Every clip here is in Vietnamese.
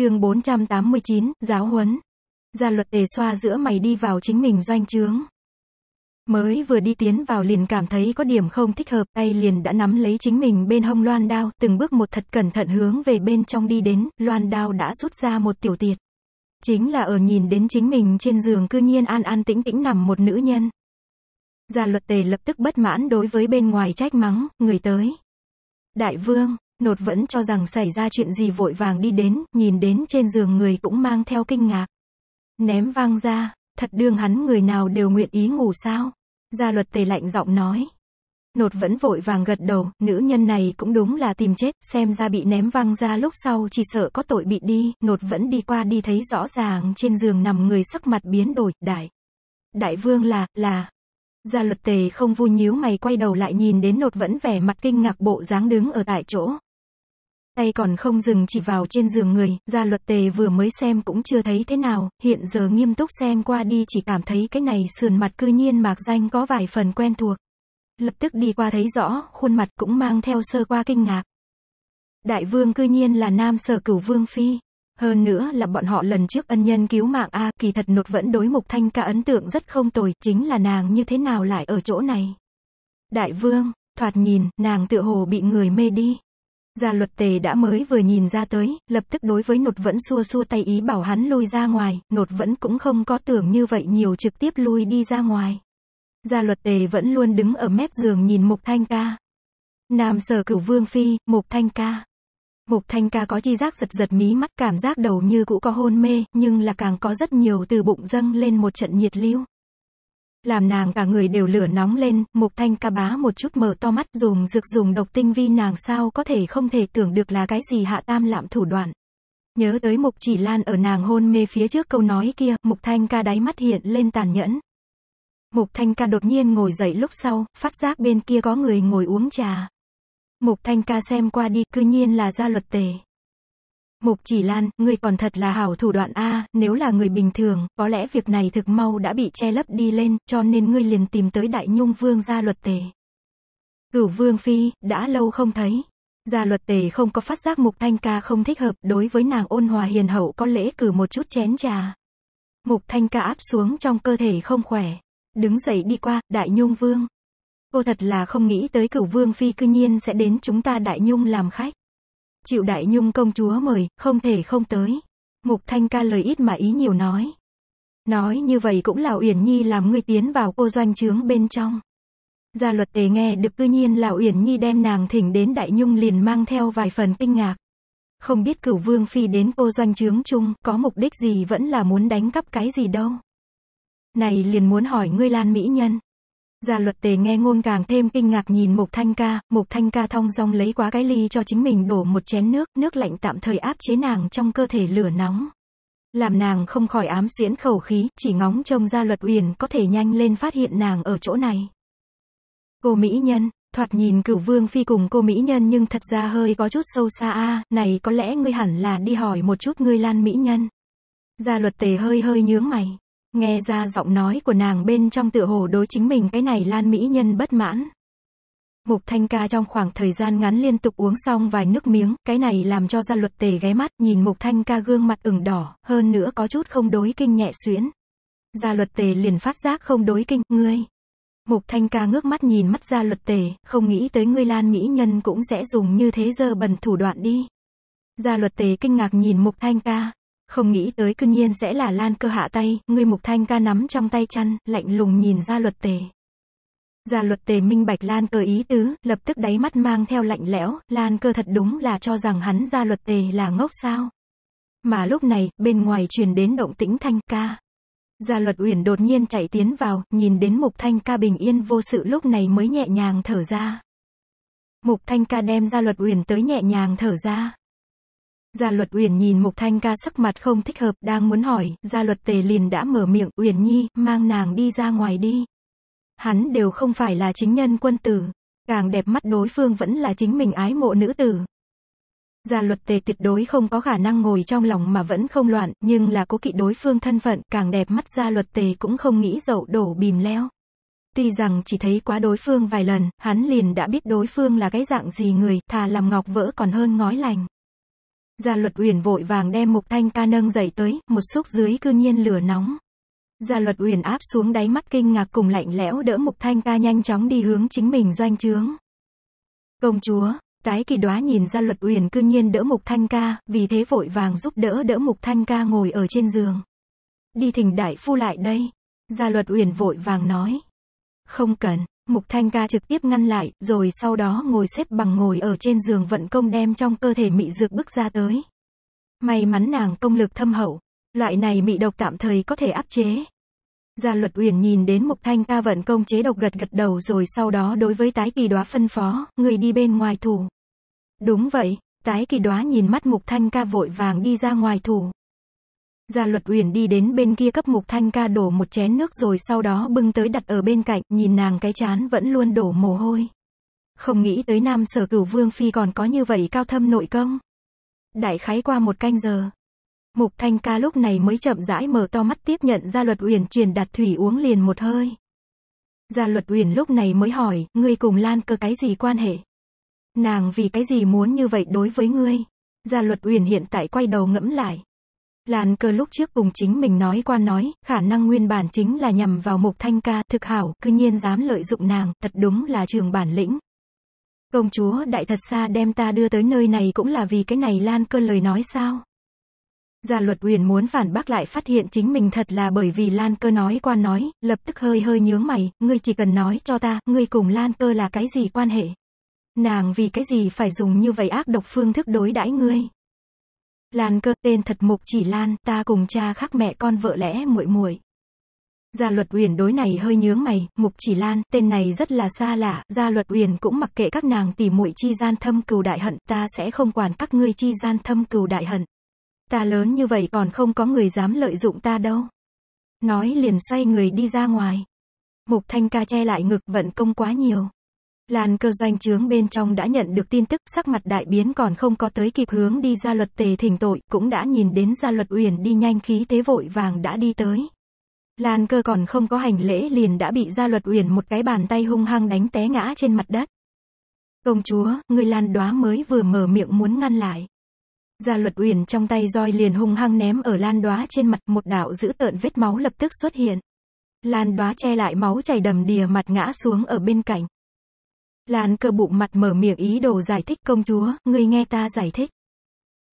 chương 489, giáo huấn. gia luật tề xoa giữa mày đi vào chính mình doanh trướng. Mới vừa đi tiến vào liền cảm thấy có điểm không thích hợp, tay liền đã nắm lấy chính mình bên hông loan đao, từng bước một thật cẩn thận hướng về bên trong đi đến, loan đao đã rút ra một tiểu tiệt. Chính là ở nhìn đến chính mình trên giường cư nhiên an an tĩnh tĩnh nằm một nữ nhân. Gia luật tề lập tức bất mãn đối với bên ngoài trách mắng, người tới. Đại vương, nột vẫn cho rằng xảy ra chuyện gì vội vàng đi đến, nhìn đến trên giường người cũng mang theo kinh ngạc. Ném vang ra, thật đương hắn người nào đều nguyện ý ngủ sao? Gia luật tề lạnh giọng nói. Nột vẫn vội vàng gật đầu, nữ nhân này cũng đúng là tìm chết, xem ra bị ném văng ra lúc sau chỉ sợ có tội bị đi, nột vẫn đi qua đi thấy rõ ràng trên giường nằm người sắc mặt biến đổi, đại. Đại vương là, là. Gia luật tề không vui nhíu mày quay đầu lại nhìn đến nột vẫn vẻ mặt kinh ngạc bộ dáng đứng ở tại chỗ, tay còn không dừng chỉ vào trên giường người, gia luật tề vừa mới xem cũng chưa thấy thế nào, hiện giờ nghiêm túc xem qua đi chỉ cảm thấy cái này sườn mặt cư nhiên mạc danh có vài phần quen thuộc. Lập tức đi qua thấy rõ, khuôn mặt cũng mang theo sơ qua kinh ngạc. Đại vương cư nhiên là nam sở cửu vương phi. Hơn nữa là bọn họ lần trước ân nhân cứu mạng A kỳ thật nột vẫn đối mục thanh ca ấn tượng rất không tồi, chính là nàng như thế nào lại ở chỗ này. Đại vương, thoạt nhìn, nàng tựa hồ bị người mê đi. Gia luật tề đã mới vừa nhìn ra tới, lập tức đối với nột vẫn xua xua tay ý bảo hắn lui ra ngoài, nột vẫn cũng không có tưởng như vậy nhiều trực tiếp lui đi ra ngoài. Gia luật tề vẫn luôn đứng ở mép giường nhìn mục thanh ca. Nam sở cửu vương phi, mục thanh ca. Mục thanh ca có chi giác giật giật mí mắt cảm giác đầu như cũ có hôn mê, nhưng là càng có rất nhiều từ bụng dâng lên một trận nhiệt lưu làm nàng cả người đều lửa nóng lên, Mục Thanh ca bá một chút mở to mắt dùng dược dùng độc tinh vi nàng sao có thể không thể tưởng được là cái gì hạ tam lạm thủ đoạn. Nhớ tới Mục Chỉ Lan ở nàng hôn mê phía trước câu nói kia, Mục Thanh ca đáy mắt hiện lên tàn nhẫn. Mục Thanh ca đột nhiên ngồi dậy lúc sau, phát giác bên kia có người ngồi uống trà. Mục Thanh ca xem qua đi, cư nhiên là gia luật tề. Mục Chỉ Lan, người còn thật là hảo thủ đoạn A, nếu là người bình thường, có lẽ việc này thực mau đã bị che lấp đi lên, cho nên ngươi liền tìm tới Đại Nhung Vương gia luật tề. Cửu Vương Phi, đã lâu không thấy. Gia luật tề không có phát giác Mục Thanh Ca không thích hợp, đối với nàng ôn hòa hiền hậu có lễ cử một chút chén trà. Mục Thanh Ca áp xuống trong cơ thể không khỏe. Đứng dậy đi qua, Đại Nhung Vương. Cô thật là không nghĩ tới cửu Vương Phi cư nhiên sẽ đến chúng ta Đại Nhung làm khách. Chịu đại nhung công chúa mời, không thể không tới. Mục Thanh ca lời ít mà ý nhiều nói. Nói như vậy cũng là Uyển Nhi làm ngươi tiến vào cô doanh trướng bên trong. Gia luật tề nghe được cư nhiên là Uyển Nhi đem nàng thỉnh đến Đại Nhung liền mang theo vài phần kinh ngạc. Không biết cửu vương phi đến cô doanh trướng chung có mục đích gì vẫn là muốn đánh cắp cái gì đâu. Này liền muốn hỏi ngươi Lan Mỹ Nhân, Gia luật tề nghe ngôn càng thêm kinh ngạc nhìn mục Thanh Ca, mục Thanh Ca thong dong lấy quá cái ly cho chính mình đổ một chén nước, nước lạnh tạm thời áp chế nàng trong cơ thể lửa nóng. Làm nàng không khỏi ám xuyễn khẩu khí, chỉ ngóng trông gia luật uyển có thể nhanh lên phát hiện nàng ở chỗ này. Cô Mỹ Nhân, thoạt nhìn cửu vương phi cùng cô Mỹ Nhân nhưng thật ra hơi có chút sâu xa a này có lẽ ngươi hẳn là đi hỏi một chút ngươi lan Mỹ Nhân. Gia luật tề hơi hơi nhướng mày. Nghe ra giọng nói của nàng bên trong tựa hồ đối chính mình cái này Lan Mỹ Nhân bất mãn. Mục Thanh Ca trong khoảng thời gian ngắn liên tục uống xong vài nước miếng, cái này làm cho gia luật tề ghé mắt, nhìn Mục Thanh Ca gương mặt ửng đỏ, hơn nữa có chút không đối kinh nhẹ xuyến. Gia luật tề liền phát giác không đối kinh, ngươi. Mục Thanh Ca ngước mắt nhìn mắt gia luật tề, không nghĩ tới ngươi Lan Mỹ Nhân cũng sẽ dùng như thế giờ bẩn thủ đoạn đi. Gia luật tề kinh ngạc nhìn Mục Thanh Ca, không nghĩ tới cương nhiên sẽ là Lan cơ hạ tay, người mục thanh ca nắm trong tay chăn, lạnh lùng nhìn ra luật tề. ra luật tề minh bạch Lan cơ ý tứ, lập tức đáy mắt mang theo lạnh lẽo, Lan cơ thật đúng là cho rằng hắn ra luật tề là ngốc sao. Mà lúc này, bên ngoài truyền đến động tĩnh thanh ca. Gia luật uyển đột nhiên chạy tiến vào, nhìn đến mục thanh ca bình yên vô sự lúc này mới nhẹ nhàng thở ra. Mục thanh ca đem gia luật uyển tới nhẹ nhàng thở ra. Gia luật Uyển nhìn Mục Thanh Ca sắc mặt không thích hợp, đang muốn hỏi, gia luật tề liền đã mở miệng, Uyển Nhi, mang nàng đi ra ngoài đi. Hắn đều không phải là chính nhân quân tử, càng đẹp mắt đối phương vẫn là chính mình ái mộ nữ tử. Gia luật tề tuyệt đối không có khả năng ngồi trong lòng mà vẫn không loạn, nhưng là cố kỵ đối phương thân phận, càng đẹp mắt gia luật tề cũng không nghĩ dậu đổ bìm leo. Tuy rằng chỉ thấy quá đối phương vài lần, hắn liền đã biết đối phương là cái dạng gì người, thà làm ngọc vỡ còn hơn ngói lành. Gia luật uyển vội vàng đem mục thanh ca nâng dậy tới, một xúc dưới cư nhiên lửa nóng. Gia luật uyển áp xuống đáy mắt kinh ngạc cùng lạnh lẽo đỡ mục thanh ca nhanh chóng đi hướng chính mình doanh trướng. Công chúa, tái kỳ đoá nhìn gia luật uyển cư nhiên đỡ mục thanh ca, vì thế vội vàng giúp đỡ đỡ mục thanh ca ngồi ở trên giường. Đi thỉnh đại phu lại đây. Gia luật uyển vội vàng nói. Không cần, Mục Thanh Ca trực tiếp ngăn lại, rồi sau đó ngồi xếp bằng ngồi ở trên giường vận công đem trong cơ thể mị dược bước ra tới. May mắn nàng công lực thâm hậu, loại này mị độc tạm thời có thể áp chế. Gia Luật Uyển nhìn đến Mục Thanh Ca vận công chế độc gật gật đầu rồi sau đó đối với Tái Kỳ Đóa phân phó, người đi bên ngoài thủ. Đúng vậy, Tái Kỳ Đóa nhìn mắt Mục Thanh Ca vội vàng đi ra ngoài thủ. Gia Luật Uyển đi đến bên kia cấp Mục Thanh Ca đổ một chén nước rồi sau đó bưng tới đặt ở bên cạnh, nhìn nàng cái chán vẫn luôn đổ mồ hôi. Không nghĩ tới Nam Sở Cửu Vương Phi còn có như vậy cao thâm nội công. Đại khái qua một canh giờ. Mục Thanh Ca lúc này mới chậm rãi mở to mắt tiếp nhận Gia Luật Uyển truyền đặt thủy uống liền một hơi. Gia Luật Uyển lúc này mới hỏi, ngươi cùng Lan cơ cái gì quan hệ? Nàng vì cái gì muốn như vậy đối với ngươi? Gia Luật Uyển hiện tại quay đầu ngẫm lại. Lan Cơ lúc trước cùng chính mình nói qua nói, khả năng nguyên bản chính là nhằm vào mục thanh ca, thực hảo, cư nhiên dám lợi dụng nàng, thật đúng là trường bản lĩnh. Công chúa đại thật xa đem ta đưa tới nơi này cũng là vì cái này Lan cơ lời nói sao? Gia luật huyền muốn phản bác lại phát hiện chính mình thật là bởi vì Lan cơ nói qua nói, lập tức hơi hơi nhướng mày, ngươi chỉ cần nói cho ta, ngươi cùng Lan cơ là cái gì quan hệ? Nàng vì cái gì phải dùng như vậy ác độc phương thức đối đãi ngươi? Lan cơ tên thật mục chỉ Lan, ta cùng cha khác mẹ con vợ lẽ muội muội. Gia luật uyển đối này hơi nhướng mày, mục chỉ Lan, tên này rất là xa lạ, gia luật uyển cũng mặc kệ các nàng tỉ muội chi gian thâm cừu đại hận, ta sẽ không quản các ngươi chi gian thâm cừu đại hận. Ta lớn như vậy còn không có người dám lợi dụng ta đâu. Nói liền xoay người đi ra ngoài. Mục thanh ca che lại ngực vận công quá nhiều. Lan cơ doanh trướng bên trong đã nhận được tin tức sắc mặt đại biến còn không có tới kịp hướng đi ra luật tề thỉnh tội, cũng đã nhìn đến ra luật uyển đi nhanh khí thế vội vàng đã đi tới. Lan cơ còn không có hành lễ liền đã bị ra luật uyển một cái bàn tay hung hăng đánh té ngã trên mặt đất. Công chúa, người lan đoá mới vừa mở miệng muốn ngăn lại. Gia luật uyển trong tay roi liền hung hăng ném ở lan đoá trên mặt một đạo dữ tợn vết máu lập tức xuất hiện. Lan đoá che lại máu chảy đầm đìa mặt ngã xuống ở bên cạnh. Lan cơ bụng mặt mở miệng ý đồ giải thích công chúa, ngươi nghe ta giải thích.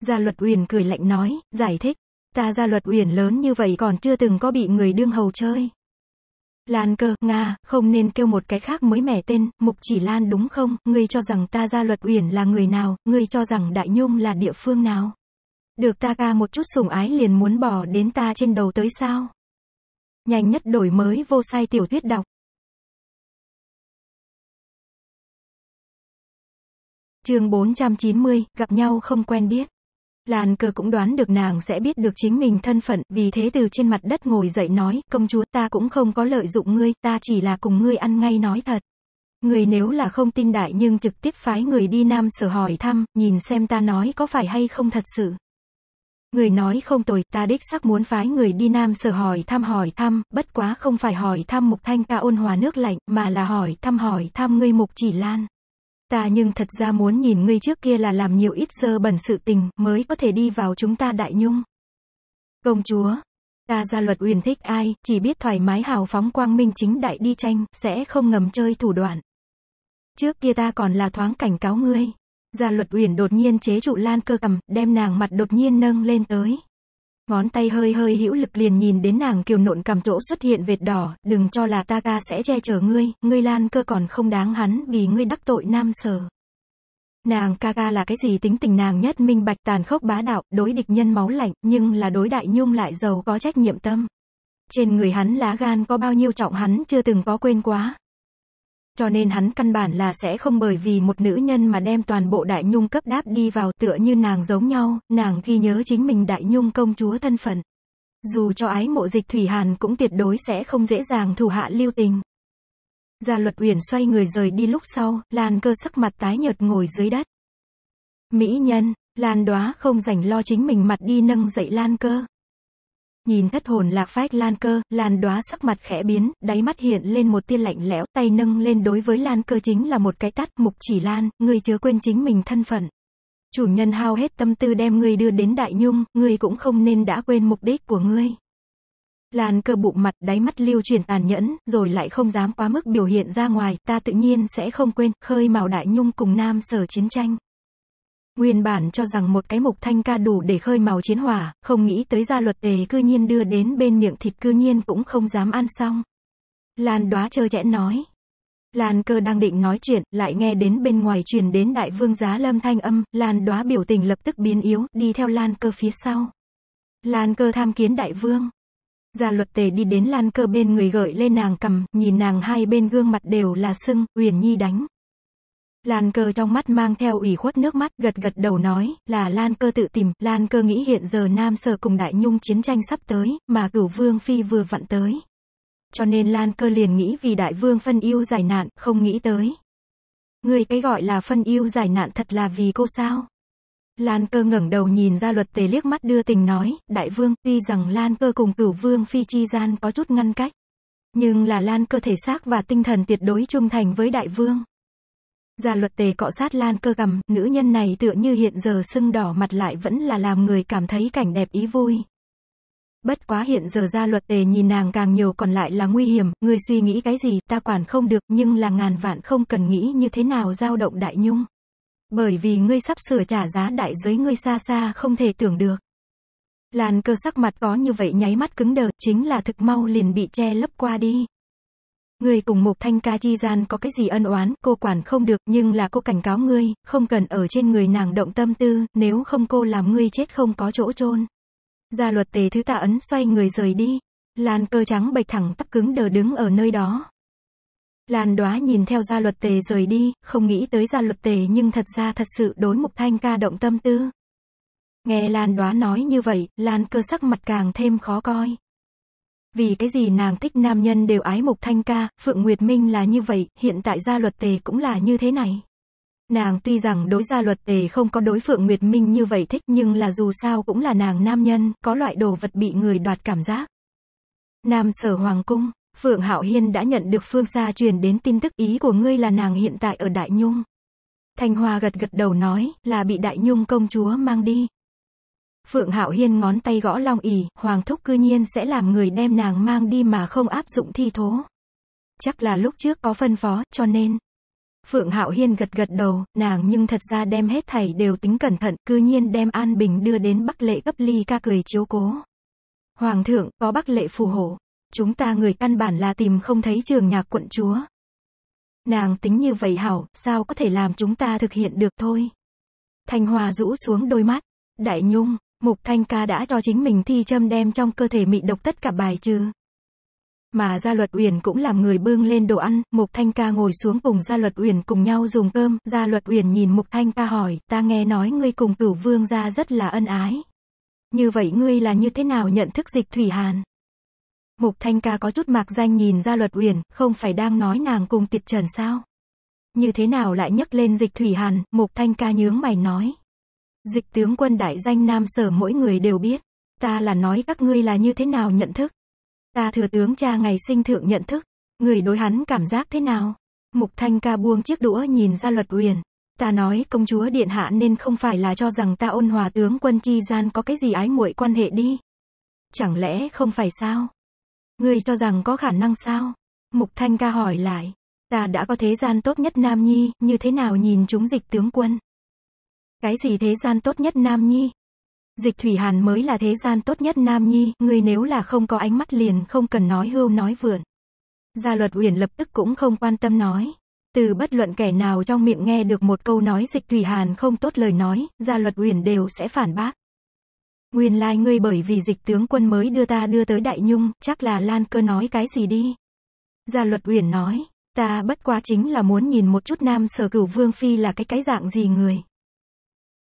Gia luật uyển cười lạnh nói, giải thích. Ta gia luật uyển lớn như vậy còn chưa từng có bị người đương hầu chơi. Lan cơ, Nga, không nên kêu một cái khác mới mẻ tên, mục chỉ Lan đúng không, ngươi cho rằng ta gia luật uyển là người nào, ngươi cho rằng Đại Nhung là địa phương nào. Được ta ca một chút sủng ái liền muốn bỏ đến ta trên đầu tới sao. Nhanh nhất đổi mới vô sai tiểu thuyết đọc. Chương 490, gặp nhau không quen biết. Làn cờ cũng đoán được nàng sẽ biết được chính mình thân phận, vì thế từ trên mặt đất ngồi dậy nói, công chúa ta cũng không có lợi dụng ngươi, ta chỉ là cùng ngươi ăn ngay nói thật. Người nếu là không tin đại nhưng trực tiếp phái người đi nam sở hỏi thăm, nhìn xem ta nói có phải hay không thật sự. Người nói không tồi, ta đích sắc muốn phái người đi nam sở hỏi thăm hỏi thăm, bất quá không phải hỏi thăm mục thanh ca ôn hòa nước lạnh, mà là hỏi thăm hỏi thăm ngươi mục chỉ lan. Ta nhưng thật ra muốn nhìn ngươi trước kia là làm nhiều ít dơ bẩn sự tình mới có thể đi vào chúng ta đại nhung. Công chúa, ta ra luật uyển thích ai, chỉ biết thoải mái hào phóng quang minh chính đại đi tranh, sẽ không ngầm chơi thủ đoạn. Trước kia ta còn là thoáng cảnh cáo ngươi. Gia luật uyển đột nhiên chế trụ lan cơ cầm, đem nàng mặt đột nhiên nâng lên tới. Ngón tay hơi hơi hữu lực liền nhìn đến nàng kiều nộn cầm chỗ xuất hiện vệt đỏ, đừng cho là ta ca sẽ che chở ngươi, ngươi lan cơ còn không đáng hắn vì ngươi đắc tội nam sở. Nàng ca ca là cái gì tính tình nàng nhất minh bạch tàn khốc bá đạo, đối địch nhân máu lạnh, nhưng là đối đại nhung lại giàu có trách nhiệm tâm. Trên người hắn lá gan có bao nhiêu trọng hắn chưa từng có quên quá cho nên hắn căn bản là sẽ không bởi vì một nữ nhân mà đem toàn bộ đại nhung cấp đáp đi vào tựa như nàng giống nhau, nàng ghi nhớ chính mình đại nhung công chúa thân phận. Dù cho ái mộ dịch Thủy Hàn cũng tuyệt đối sẽ không dễ dàng thủ hạ lưu tình. Gia luật uyển xoay người rời đi lúc sau, Lan cơ sắc mặt tái nhợt ngồi dưới đất. Mỹ nhân, Lan đóa không rảnh lo chính mình mặt đi nâng dậy Lan cơ nhìn thất hồn lạc phách Lan Cơ, Lan Đóa sắc mặt khẽ biến, đáy mắt hiện lên một tia lạnh lẽo, tay nâng lên đối với Lan Cơ chính là một cái tát, Mục Chỉ Lan, người chớ quên chính mình thân phận. Chủ nhân hao hết tâm tư đem người đưa đến Đại Nhung, người cũng không nên đã quên mục đích của ngươi. Lan cơ bụng mặt đáy mắt lưu chuyển tàn nhẫn, rồi lại không dám quá mức biểu hiện ra ngoài, ta tự nhiên sẽ không quên, khơi mào đại nhung cùng nam sở chiến tranh. Nguyên bản cho rằng một cái mục thanh ca đủ để khơi màu chiến hỏa, không nghĩ tới gia luật tề cư nhiên đưa đến bên miệng thịt cư nhiên cũng không dám ăn xong. Lan đoá chơ chẽ nói. Lan cơ đang định nói chuyện, lại nghe đến bên ngoài truyền đến đại vương giá lâm thanh âm, Lan đoá biểu tình lập tức biến yếu, đi theo Lan cơ phía sau. Lan cơ tham kiến đại vương. Gia luật tề đi đến Lan cơ bên người gợi lên nàng cầm, nhìn nàng hai bên gương mặt đều là sưng, Uyển Nhi đánh, Lan cơ trong mắt mang theo ủy khuất nước mắt, gật gật đầu nói, là Lan cơ tự tìm, Lan cơ nghĩ hiện giờ Nam Sở cùng Đại Nhung chiến tranh sắp tới, mà cửu vương phi vừa vặn tới. Cho nên Lan cơ liền nghĩ vì Đại Vương phân yêu giải nạn, không nghĩ tới. Người cái gọi là phân yêu giải nạn thật là vì cô sao? Lan cơ ngẩng đầu nhìn ra luật tề liếc mắt đưa tình nói, Đại Vương, tuy rằng Lan cơ cùng cửu vương phi chi gian có chút ngăn cách. Nhưng là Lan cơ thể xác và tinh thần tuyệt đối trung thành với Đại Vương. Gia luật tề cọ sát lan cơ gầm, nữ nhân này tựa như hiện giờ sưng đỏ mặt lại vẫn là làm người cảm thấy cảnh đẹp ý vui. Bất quá hiện giờ gia luật tề nhìn nàng càng nhiều còn lại là nguy hiểm, người suy nghĩ cái gì ta quản không được nhưng là ngàn vạn không cần nghĩ như thế nào dao động đại nhung. Bởi vì ngươi sắp sửa trả giá đại giới ngươi xa xa không thể tưởng được. Làn cơ sắc mặt có như vậy nháy mắt cứng đờ, chính là thực mau liền bị che lấp qua đi. Ngươi cùng Mục Thanh Ca chi gian có cái gì ân oán, cô quản không được, nhưng là cô cảnh cáo ngươi, không cần ở trên người nàng động tâm tư, nếu không cô làm ngươi chết không có chỗ chôn. Gia luật tề thứ tạ ấn xoay người rời đi. Lan cơ trắng bạch thẳng tắp cứng đờ đứng ở nơi đó. Lan đoá nhìn theo gia luật tề rời đi, không nghĩ tới gia luật tề nhưng thật ra thật sự đối Mục Thanh Ca động tâm tư. Nghe Lan đoá nói như vậy, Lan cơ sắc mặt càng thêm khó coi. Vì cái gì nàng thích nam nhân đều ái Mục Thanh ca, Phượng Nguyệt Minh là như vậy, hiện tại gia luật tề cũng là như thế này. Nàng tuy rằng đối gia luật tề không có đối Phượng Nguyệt Minh như vậy thích nhưng là dù sao cũng là nàng nam nhân, có loại đồ vật bị người đoạt cảm giác. Nam sở Hoàng Cung, Phượng Hạo Hiên đã nhận được phương xa truyền đến tin tức ý của ngươi là nàng hiện tại ở Đại Nhung. Thanh Hoa gật gật đầu nói, là bị Đại Nhung công chúa mang đi. Phượng Hạo Hiên ngón tay gõ long ỉ, Hoàng Thúc cư nhiên sẽ làm người đem nàng mang đi mà không áp dụng thi thố. Chắc là lúc trước có phân phó, cho nên. Phượng Hạo Hiên gật gật đầu, nàng nhưng thật ra đem hết thảy đều tính cẩn thận, cư nhiên đem An Bình đưa đến Bắc Lệ cấp ly ca cười chiếu cố. Hoàng thượng, có Bắc Lệ phù hộ. Chúng ta người căn bản là tìm không thấy trường nhạc quận chúa. Nàng tính như vậy hảo, sao có thể làm chúng ta thực hiện được thôi. Thanh Hòa rũ xuống đôi mắt. Đại Nhung, Mục Thanh Ca đã cho chính mình thi châm đem trong cơ thể mị độc tất cả bài trừ. Mà Gia Luật Uyển cũng làm người bưng lên đồ ăn, Mục Thanh Ca ngồi xuống cùng Gia Luật Uyển cùng nhau dùng cơm, Gia Luật Uyển nhìn Mục Thanh Ca hỏi, ta nghe nói ngươi cùng cửu vương gia rất là ân ái. Như vậy ngươi là như thế nào nhận thức dịch Thủy Hàn? Mục Thanh Ca có chút mạc danh nhìn Gia Luật Uyển, không phải đang nói nàng cùng tiệt trần sao? Như thế nào lại nhắc lên dịch Thủy Hàn, Mục Thanh Ca nhướng mày nói. Dịch tướng quân đại danh nam sở mỗi người đều biết. Ta là nói các ngươi là như thế nào nhận thức. Ta thừa tướng cha ngày sinh thượng nhận thức. Người đối hắn cảm giác thế nào? Mục Thanh ca buông chiếc đũa nhìn ra luật uyển. Ta nói công chúa điện hạ nên không phải là cho rằng ta ôn hòa tướng quân chi gian có cái gì ái muội quan hệ đi. Chẳng lẽ không phải sao? người cho rằng có khả năng sao? Mục Thanh ca hỏi lại. Ta đã có thế gian tốt nhất nam nhi, như thế nào nhìn chúng dịch tướng quân? Cái gì thế gian tốt nhất nam nhi? Dịch Thủy Hàn mới là thế gian tốt nhất nam nhi, người nếu là không có ánh mắt liền không cần nói hưu nói vượn. Gia luật uyển lập tức cũng không quan tâm nói. Từ bất luận kẻ nào trong miệng nghe được một câu nói dịch Thủy Hàn không tốt lời nói, gia luật uyển đều sẽ phản bác. Nguyên lai like ngươi bởi vì dịch tướng quân mới đưa ta đưa tới Đại Nhung, chắc là Lan cơ nói cái gì đi. Gia luật uyển nói, ta bất quá chính là muốn nhìn một chút nam sở cửu vương phi là cái cái dạng gì người.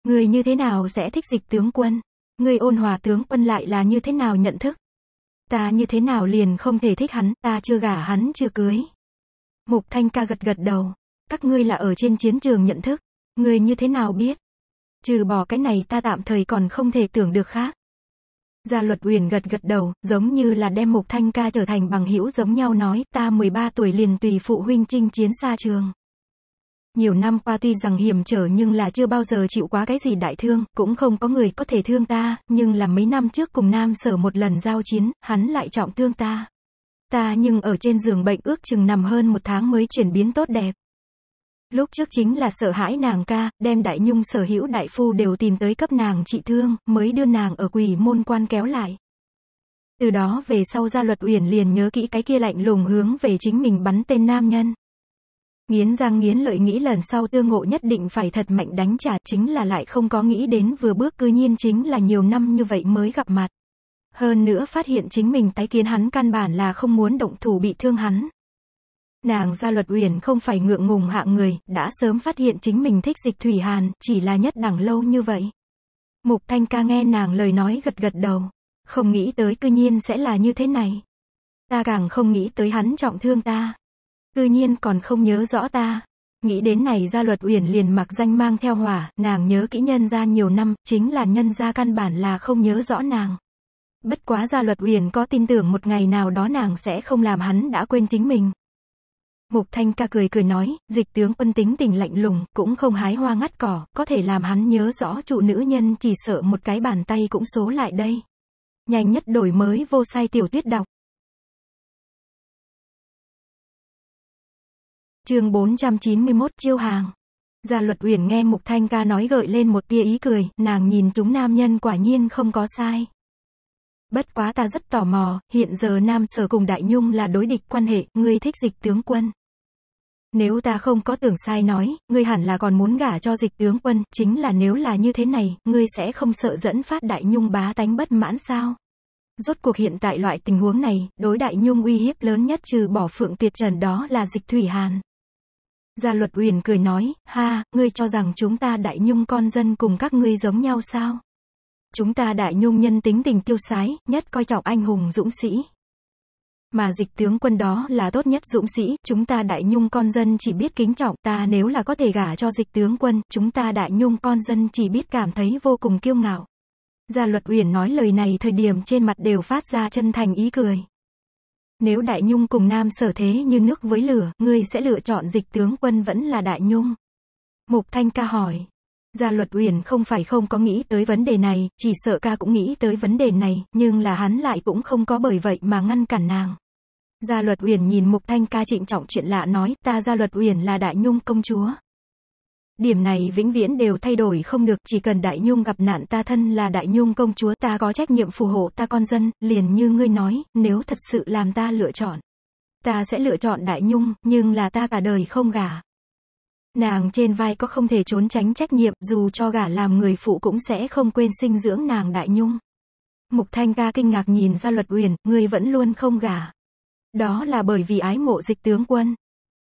Người như thế nào sẽ thích dịch tướng quân? Người ôn hòa tướng quân lại là như thế nào nhận thức? Ta như thế nào liền không thể thích hắn, ta chưa gả hắn chưa cưới. Mục Thanh ca gật gật đầu. Các ngươi là ở trên chiến trường nhận thức. Người như thế nào biết? Trừ bỏ cái này ta tạm thời còn không thể tưởng được khác. Gia luật uyển gật gật đầu, giống như là đem Mục Thanh ca trở thành bằng hữu giống nhau nói ta 13 tuổi liền tùy phụ huynh chinh chiến xa trường. Nhiều năm qua tuy rằng hiểm trở nhưng là chưa bao giờ chịu quá cái gì đại thương, cũng không có người có thể thương ta, nhưng là mấy năm trước cùng nam sở một lần giao chiến, hắn lại trọng thương ta. Ta nhưng ở trên giường bệnh ước chừng nằm hơn một tháng mới chuyển biến tốt đẹp. Lúc trước chính là sợ hãi nàng ca, đem đại nhung sở hữu đại phu đều tìm tới cấp nàng trị thương, mới đưa nàng ở quỷ môn quan kéo lại. Từ đó về sau gia luật uyển liền nhớ kỹ cái kia lạnh lùng hướng về chính mình bắn tên nam nhân. Nghiến răng nghiến lợi nghĩ lần sau tương ngộ nhất định phải thật mạnh đánh trả chính là lại không có nghĩ đến vừa bước cư nhiên chính là nhiều năm như vậy mới gặp mặt. Hơn nữa phát hiện chính mình tái kiến hắn căn bản là không muốn động thủ bị thương hắn. Nàng ra luật uyển không phải ngượng ngùng hạ người, đã sớm phát hiện chính mình thích dịch thủy hàn, chỉ là nhất đẳng lâu như vậy. Mục thanh ca nghe nàng lời nói gật gật đầu. Không nghĩ tới cư nhiên sẽ là như thế này. Ta càng không nghĩ tới hắn trọng thương ta cư nhiên còn không nhớ rõ ta. Nghĩ đến này gia luật uyển liền mặc danh mang theo hỏa, nàng nhớ kỹ nhân gia nhiều năm, chính là nhân gia căn bản là không nhớ rõ nàng. Bất quá gia luật uyển có tin tưởng một ngày nào đó nàng sẽ không làm hắn đã quên chính mình. Mục Thanh ca cười cười nói, dịch tướng quân tính tình lạnh lùng, cũng không hái hoa ngắt cỏ, có thể làm hắn nhớ rõ trụ nữ nhân chỉ sợ một cái bàn tay cũng số lại đây. Nhanh nhất đổi mới vô sai tiểu tuyết đọc. Chương 491 chiêu hàng. Gia Luật Uyển nghe Mục Thanh ca nói gợi lên một tia ý cười, nàng nhìn chúng nam nhân quả nhiên không có sai. Bất quá ta rất tò mò, hiện giờ Nam Sở cùng Đại Nhung là đối địch quan hệ, ngươi thích dịch tướng quân. Nếu ta không có tưởng sai nói, ngươi hẳn là còn muốn gả cho dịch tướng quân, chính là nếu là như thế này, ngươi sẽ không sợ dẫn phát Đại Nhung bá tánh bất mãn sao? Rốt cuộc hiện tại loại tình huống này, đối Đại Nhung uy hiếp lớn nhất trừ bỏ Phượng tuyệt Trần đó là dịch Thủy Hàn. Gia luật uyển cười nói, ha, ngươi cho rằng chúng ta đại nhung con dân cùng các ngươi giống nhau sao? Chúng ta đại nhung nhân tính tình tiêu sái, nhất coi trọng anh hùng dũng sĩ. Mà dịch tướng quân đó là tốt nhất dũng sĩ, chúng ta đại nhung con dân chỉ biết kính trọng ta nếu là có thể gả cho dịch tướng quân, chúng ta đại nhung con dân chỉ biết cảm thấy vô cùng kiêu ngạo. Gia luật uyển nói lời này thời điểm trên mặt đều phát ra chân thành ý cười. Nếu Đại Nhung cùng Nam sở thế như nước với lửa, ngươi sẽ lựa chọn dịch tướng quân vẫn là Đại Nhung. Mục Thanh ca hỏi. Gia luật uyển không phải không có nghĩ tới vấn đề này, chỉ sợ ca cũng nghĩ tới vấn đề này, nhưng là hắn lại cũng không có bởi vậy mà ngăn cản nàng. Gia luật uyển nhìn mục thanh ca trịnh trọng chuyện lạ nói, ta gia luật uyển là đại nhung công chúa. Điểm này vĩnh viễn đều thay đổi không được, chỉ cần Đại Nhung gặp nạn ta thân là Đại Nhung công chúa ta có trách nhiệm phù hộ ta con dân, liền như ngươi nói, nếu thật sự làm ta lựa chọn. Ta sẽ lựa chọn Đại Nhung, nhưng là ta cả đời không gả. Nàng trên vai có không thể trốn tránh trách nhiệm, dù cho gả làm người phụ cũng sẽ không quên sinh dưỡng nàng Đại Nhung. Mục Thanh ca kinh ngạc nhìn ra luật uyển, ngươi vẫn luôn không gả. Đó là bởi vì ái mộ dịch tướng quân.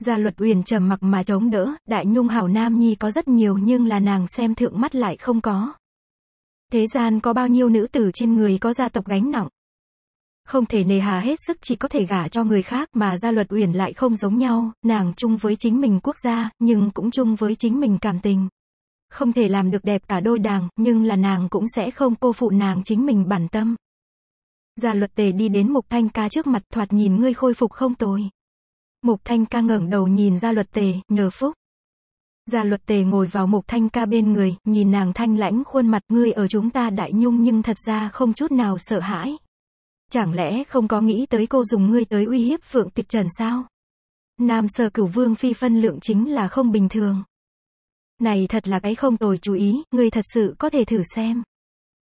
Gia luật uyển trầm mặc mà chống đỡ, đại nhung hảo nam nhi có rất nhiều nhưng là nàng xem thượng mắt lại không có. Thế gian có bao nhiêu nữ tử trên người có gia tộc gánh nặng. Không thể nề hà hết sức chỉ có thể gả cho người khác mà gia luật uyển lại không giống nhau, nàng chung với chính mình quốc gia, nhưng cũng chung với chính mình cảm tình. Không thể làm được đẹp cả đôi đàng, nhưng là nàng cũng sẽ không cô phụ nàng chính mình bản tâm. Gia luật tề đi đến mục thanh ca trước mặt thoạt nhìn ngươi khôi phục không tồi. Mục Thanh Ca ngẩng đầu nhìn gia luật tề, nhờ phúc. Gia luật tề ngồi vào mục thanh ca bên người, nhìn nàng thanh lãnh khuôn mặt ngươi ở chúng ta đại nhung nhưng thật ra không chút nào sợ hãi. Chẳng lẽ không có nghĩ tới cô dùng ngươi tới uy hiếp phượng tịch trần sao? Nam sơ cửu vương phi phân lượng chính là không bình thường. Này thật là cái không tồi chú ý, ngươi thật sự có thể thử xem.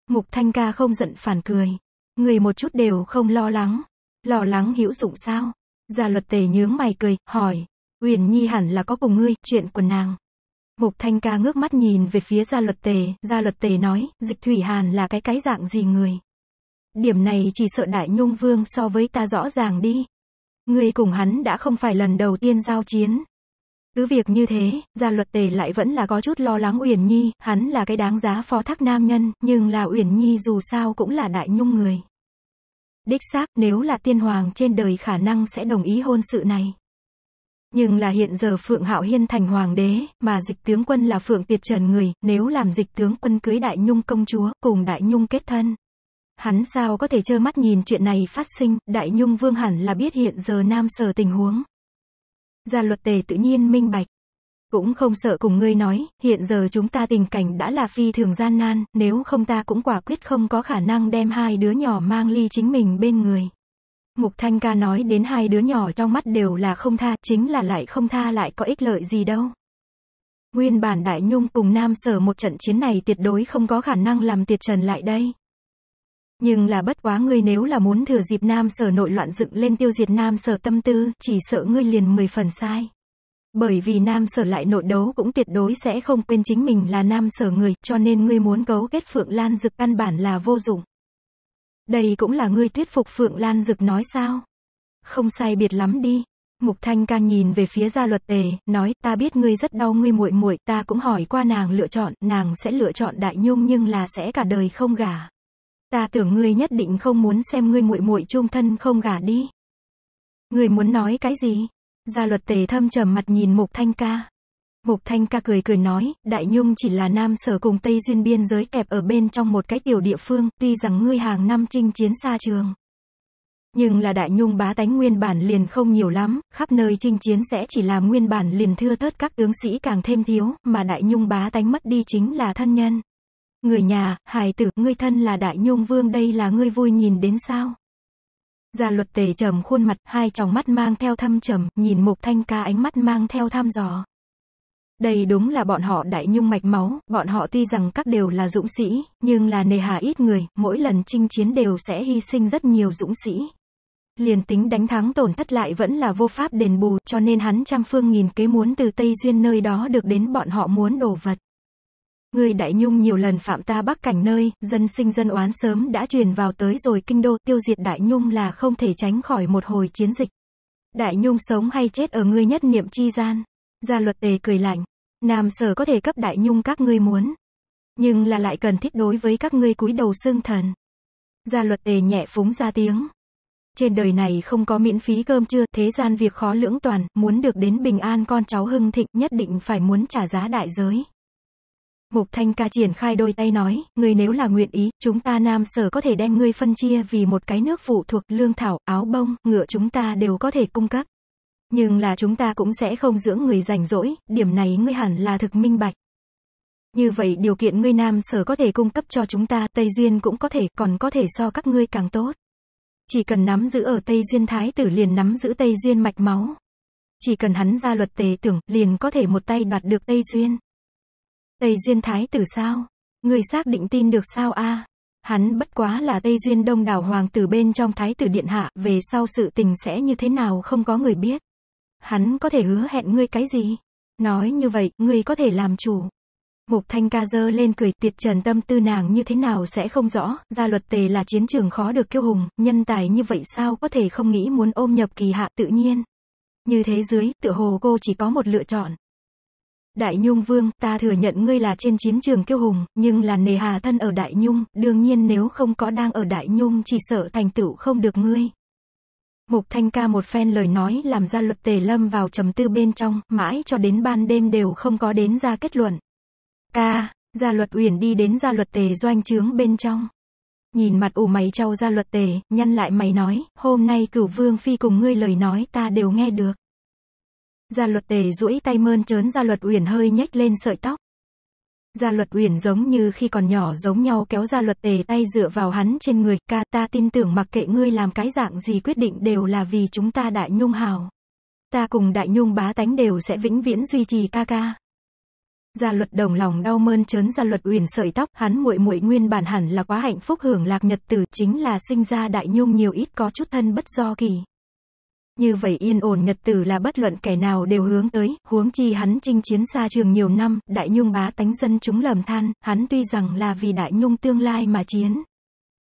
Mục thanh ca không giận phản cười. Người một chút đều không lo lắng. Lo lắng hữu dụng sao? Gia luật tề nhướng mày cười, hỏi. Uyển Nhi hẳn là có cùng ngươi, chuyện của nàng. Mục Thanh Ca ngước mắt nhìn về phía gia luật tề, gia luật tề nói, dịch thủy hàn là cái cái dạng gì người. Điểm này chỉ sợ đại nhung vương so với ta rõ ràng đi. Ngươi cùng hắn đã không phải lần đầu tiên giao chiến. Cứ việc như thế, gia luật tề lại vẫn là có chút lo lắng Uyển Nhi, hắn là cái đáng giá phó thác nam nhân, nhưng là Uyển Nhi dù sao cũng là đại nhung người. Đích xác nếu là tiên hoàng trên đời khả năng sẽ đồng ý hôn sự này. Nhưng là hiện giờ Phượng Hạo Hiên thành hoàng đế, mà dịch tướng quân là Phượng Tiệt Trần người, nếu làm dịch tướng quân cưới Đại Nhung công chúa, cùng Đại Nhung kết thân. Hắn sao có thể trơ mắt nhìn chuyện này phát sinh, Đại Nhung vương hẳn là biết hiện giờ nam sở tình huống. Gia luật tề tự nhiên minh bạch, cũng không sợ cùng ngươi nói, hiện giờ chúng ta tình cảnh đã là phi thường gian nan, nếu không ta cũng quả quyết không có khả năng đem hai đứa nhỏ mang ly chính mình bên người. Mục Thanh ca nói đến hai đứa nhỏ trong mắt đều là không tha, chính là lại không tha lại có ích lợi gì đâu. Nguyên bản Đại Nhung cùng Nam Sở một trận chiến này tuyệt đối không có khả năng làm tiệt trần lại đây. Nhưng là bất quá ngươi nếu là muốn thừa dịp Nam Sở nội loạn dựng lên tiêu diệt Nam Sở tâm tư, chỉ sợ ngươi liền mười phần sai. Bởi vì nam sở lại nội đấu cũng tuyệt đối sẽ không quên chính mình là nam sở người, cho nên ngươi muốn cấu kết Phượng Lan Dực căn bản là vô dụng. Đây cũng là ngươi thuyết phục Phượng Lan Dực nói sao? Không sai biệt lắm đi. Mục Thanh ca nhìn về phía gia luật tề, nói, ta biết ngươi rất đau ngươi muội muội, ta cũng hỏi qua nàng lựa chọn, nàng sẽ lựa chọn đại nhung nhưng là sẽ cả đời không gả. Ta tưởng ngươi nhất định không muốn xem ngươi muội muội chung thân không gả đi. Ngươi muốn nói cái gì? Gia luật tề thâm trầm mặt nhìn Mục Thanh Ca. Mục Thanh Ca cười cười nói, Đại Nhung chỉ là nam sở cùng Tây Duyên biên giới kẹp ở bên trong một cái tiểu địa phương, tuy rằng ngươi hàng năm chinh chiến xa trường. Nhưng là Đại Nhung bá tánh nguyên bản liền không nhiều lắm, khắp nơi chinh chiến sẽ chỉ làm nguyên bản liền thưa thớt các tướng sĩ càng thêm thiếu, mà Đại Nhung bá tánh mất đi chính là thân nhân. Người nhà, hài tử, ngươi thân là Đại Nhung Vương đây là ngươi vui nhìn đến sao? Gia luật tề trầm khuôn mặt, hai tròng mắt mang theo thâm trầm, nhìn mục thanh ca ánh mắt mang theo tham dò. Đây đúng là bọn họ đại nhung mạch máu, bọn họ tuy rằng các đều là dũng sĩ, nhưng là nề hà ít người, mỗi lần chinh chiến đều sẽ hy sinh rất nhiều dũng sĩ. Liền tính đánh thắng tổn thất lại vẫn là vô pháp đền bù, cho nên hắn trăm phương nghìn kế muốn từ Tây Duyên nơi đó được đến bọn họ muốn đổ vật. Người Đại Nhung nhiều lần phạm ta bắc cảnh nơi, dân sinh dân oán sớm đã truyền vào tới rồi kinh đô, tiêu diệt Đại Nhung là không thể tránh khỏi một hồi chiến dịch. Đại Nhung sống hay chết ở ngươi nhất niệm chi gian. Gia luật tề cười lạnh. Nam sở có thể cấp Đại Nhung các ngươi muốn. Nhưng là lại cần thiết đối với các ngươi cúi đầu xương thần. Gia luật tề nhẹ phúng ra tiếng. Trên đời này không có miễn phí cơm trưa, thế gian việc khó lưỡng toàn, muốn được đến bình an con cháu hưng thịnh nhất định phải muốn trả giá đại giới. Mục Thanh Ca triển khai đôi tay nói, người nếu là nguyện ý, chúng ta nam sở có thể đem ngươi phân chia vì một cái nước phụ thuộc lương thảo, áo bông, ngựa chúng ta đều có thể cung cấp. Nhưng là chúng ta cũng sẽ không dưỡng người rảnh rỗi, điểm này ngươi hẳn là thực minh bạch. Như vậy điều kiện ngươi nam sở có thể cung cấp cho chúng ta, Tây Duyên cũng có thể, còn có thể so các ngươi càng tốt. Chỉ cần nắm giữ ở Tây Duyên Thái tử liền nắm giữ Tây Duyên mạch máu. Chỉ cần hắn ra luật tề tưởng, liền có thể một tay đoạt được Tây Duyên. Tây Duyên Thái tử sao? Người xác định tin được sao a? Hắn bất quá là Tây Duyên đông đảo hoàng tử bên trong Thái tử Điện Hạ, về sau sự tình sẽ như thế nào không có người biết. Hắn có thể hứa hẹn ngươi cái gì? Nói như vậy, ngươi có thể làm chủ. Mục Thanh ca dơ lên cười tuyệt trần tâm tư nàng như thế nào sẽ không rõ, gia luật tề là chiến trường khó được kiêu hùng, nhân tài như vậy sao có thể không nghĩ muốn ôm nhập kỳ hạ tự nhiên. Như thế dưới, tự hồ cô chỉ có một lựa chọn. Đại Nhung Vương, ta thừa nhận ngươi là trên chiến trường kiêu hùng, nhưng là nề hà thân ở Đại Nhung, đương nhiên nếu không có đang ở Đại Nhung chỉ sợ thành tựu không được ngươi. Mục Thanh Ca một phen lời nói làm ra luật tề lâm vào trầm tư bên trong, mãi cho đến ban đêm đều không có đến ra kết luận. Ca, gia luật uyển đi đến gia luật tề doanh trướng bên trong. Nhìn mặt ủ mày trao gia luật tề, nhăn lại mày nói, hôm nay cửu vương phi cùng ngươi lời nói ta đều nghe được. Gia luật tề duỗi tay mơn trớn Gia luật uyển hơi nhếch lên sợi tóc. Gia luật uyển giống như khi còn nhỏ giống nhau kéo Gia luật tề tay dựa vào hắn trên người. Ca ta tin tưởng mặc kệ ngươi làm cái dạng gì quyết định đều là vì chúng ta đại nhung hào. Ta cùng đại nhung bá tánh đều sẽ vĩnh viễn duy trì ca ca. Gia luật đồng lòng đau mơn trớn Gia luật uyển sợi tóc, hắn muội muội nguyên bản hẳn là quá hạnh phúc hưởng lạc nhật tử, chính là sinh ra đại nhung nhiều ít có chút thân bất do kỳ. Như vậy yên ổn nhật tử là bất luận kẻ nào đều hướng tới, huống chi hắn chinh chiến xa trường nhiều năm, đại nhung bá tánh dân chúng lầm than, hắn tuy rằng là vì đại nhung tương lai mà chiến.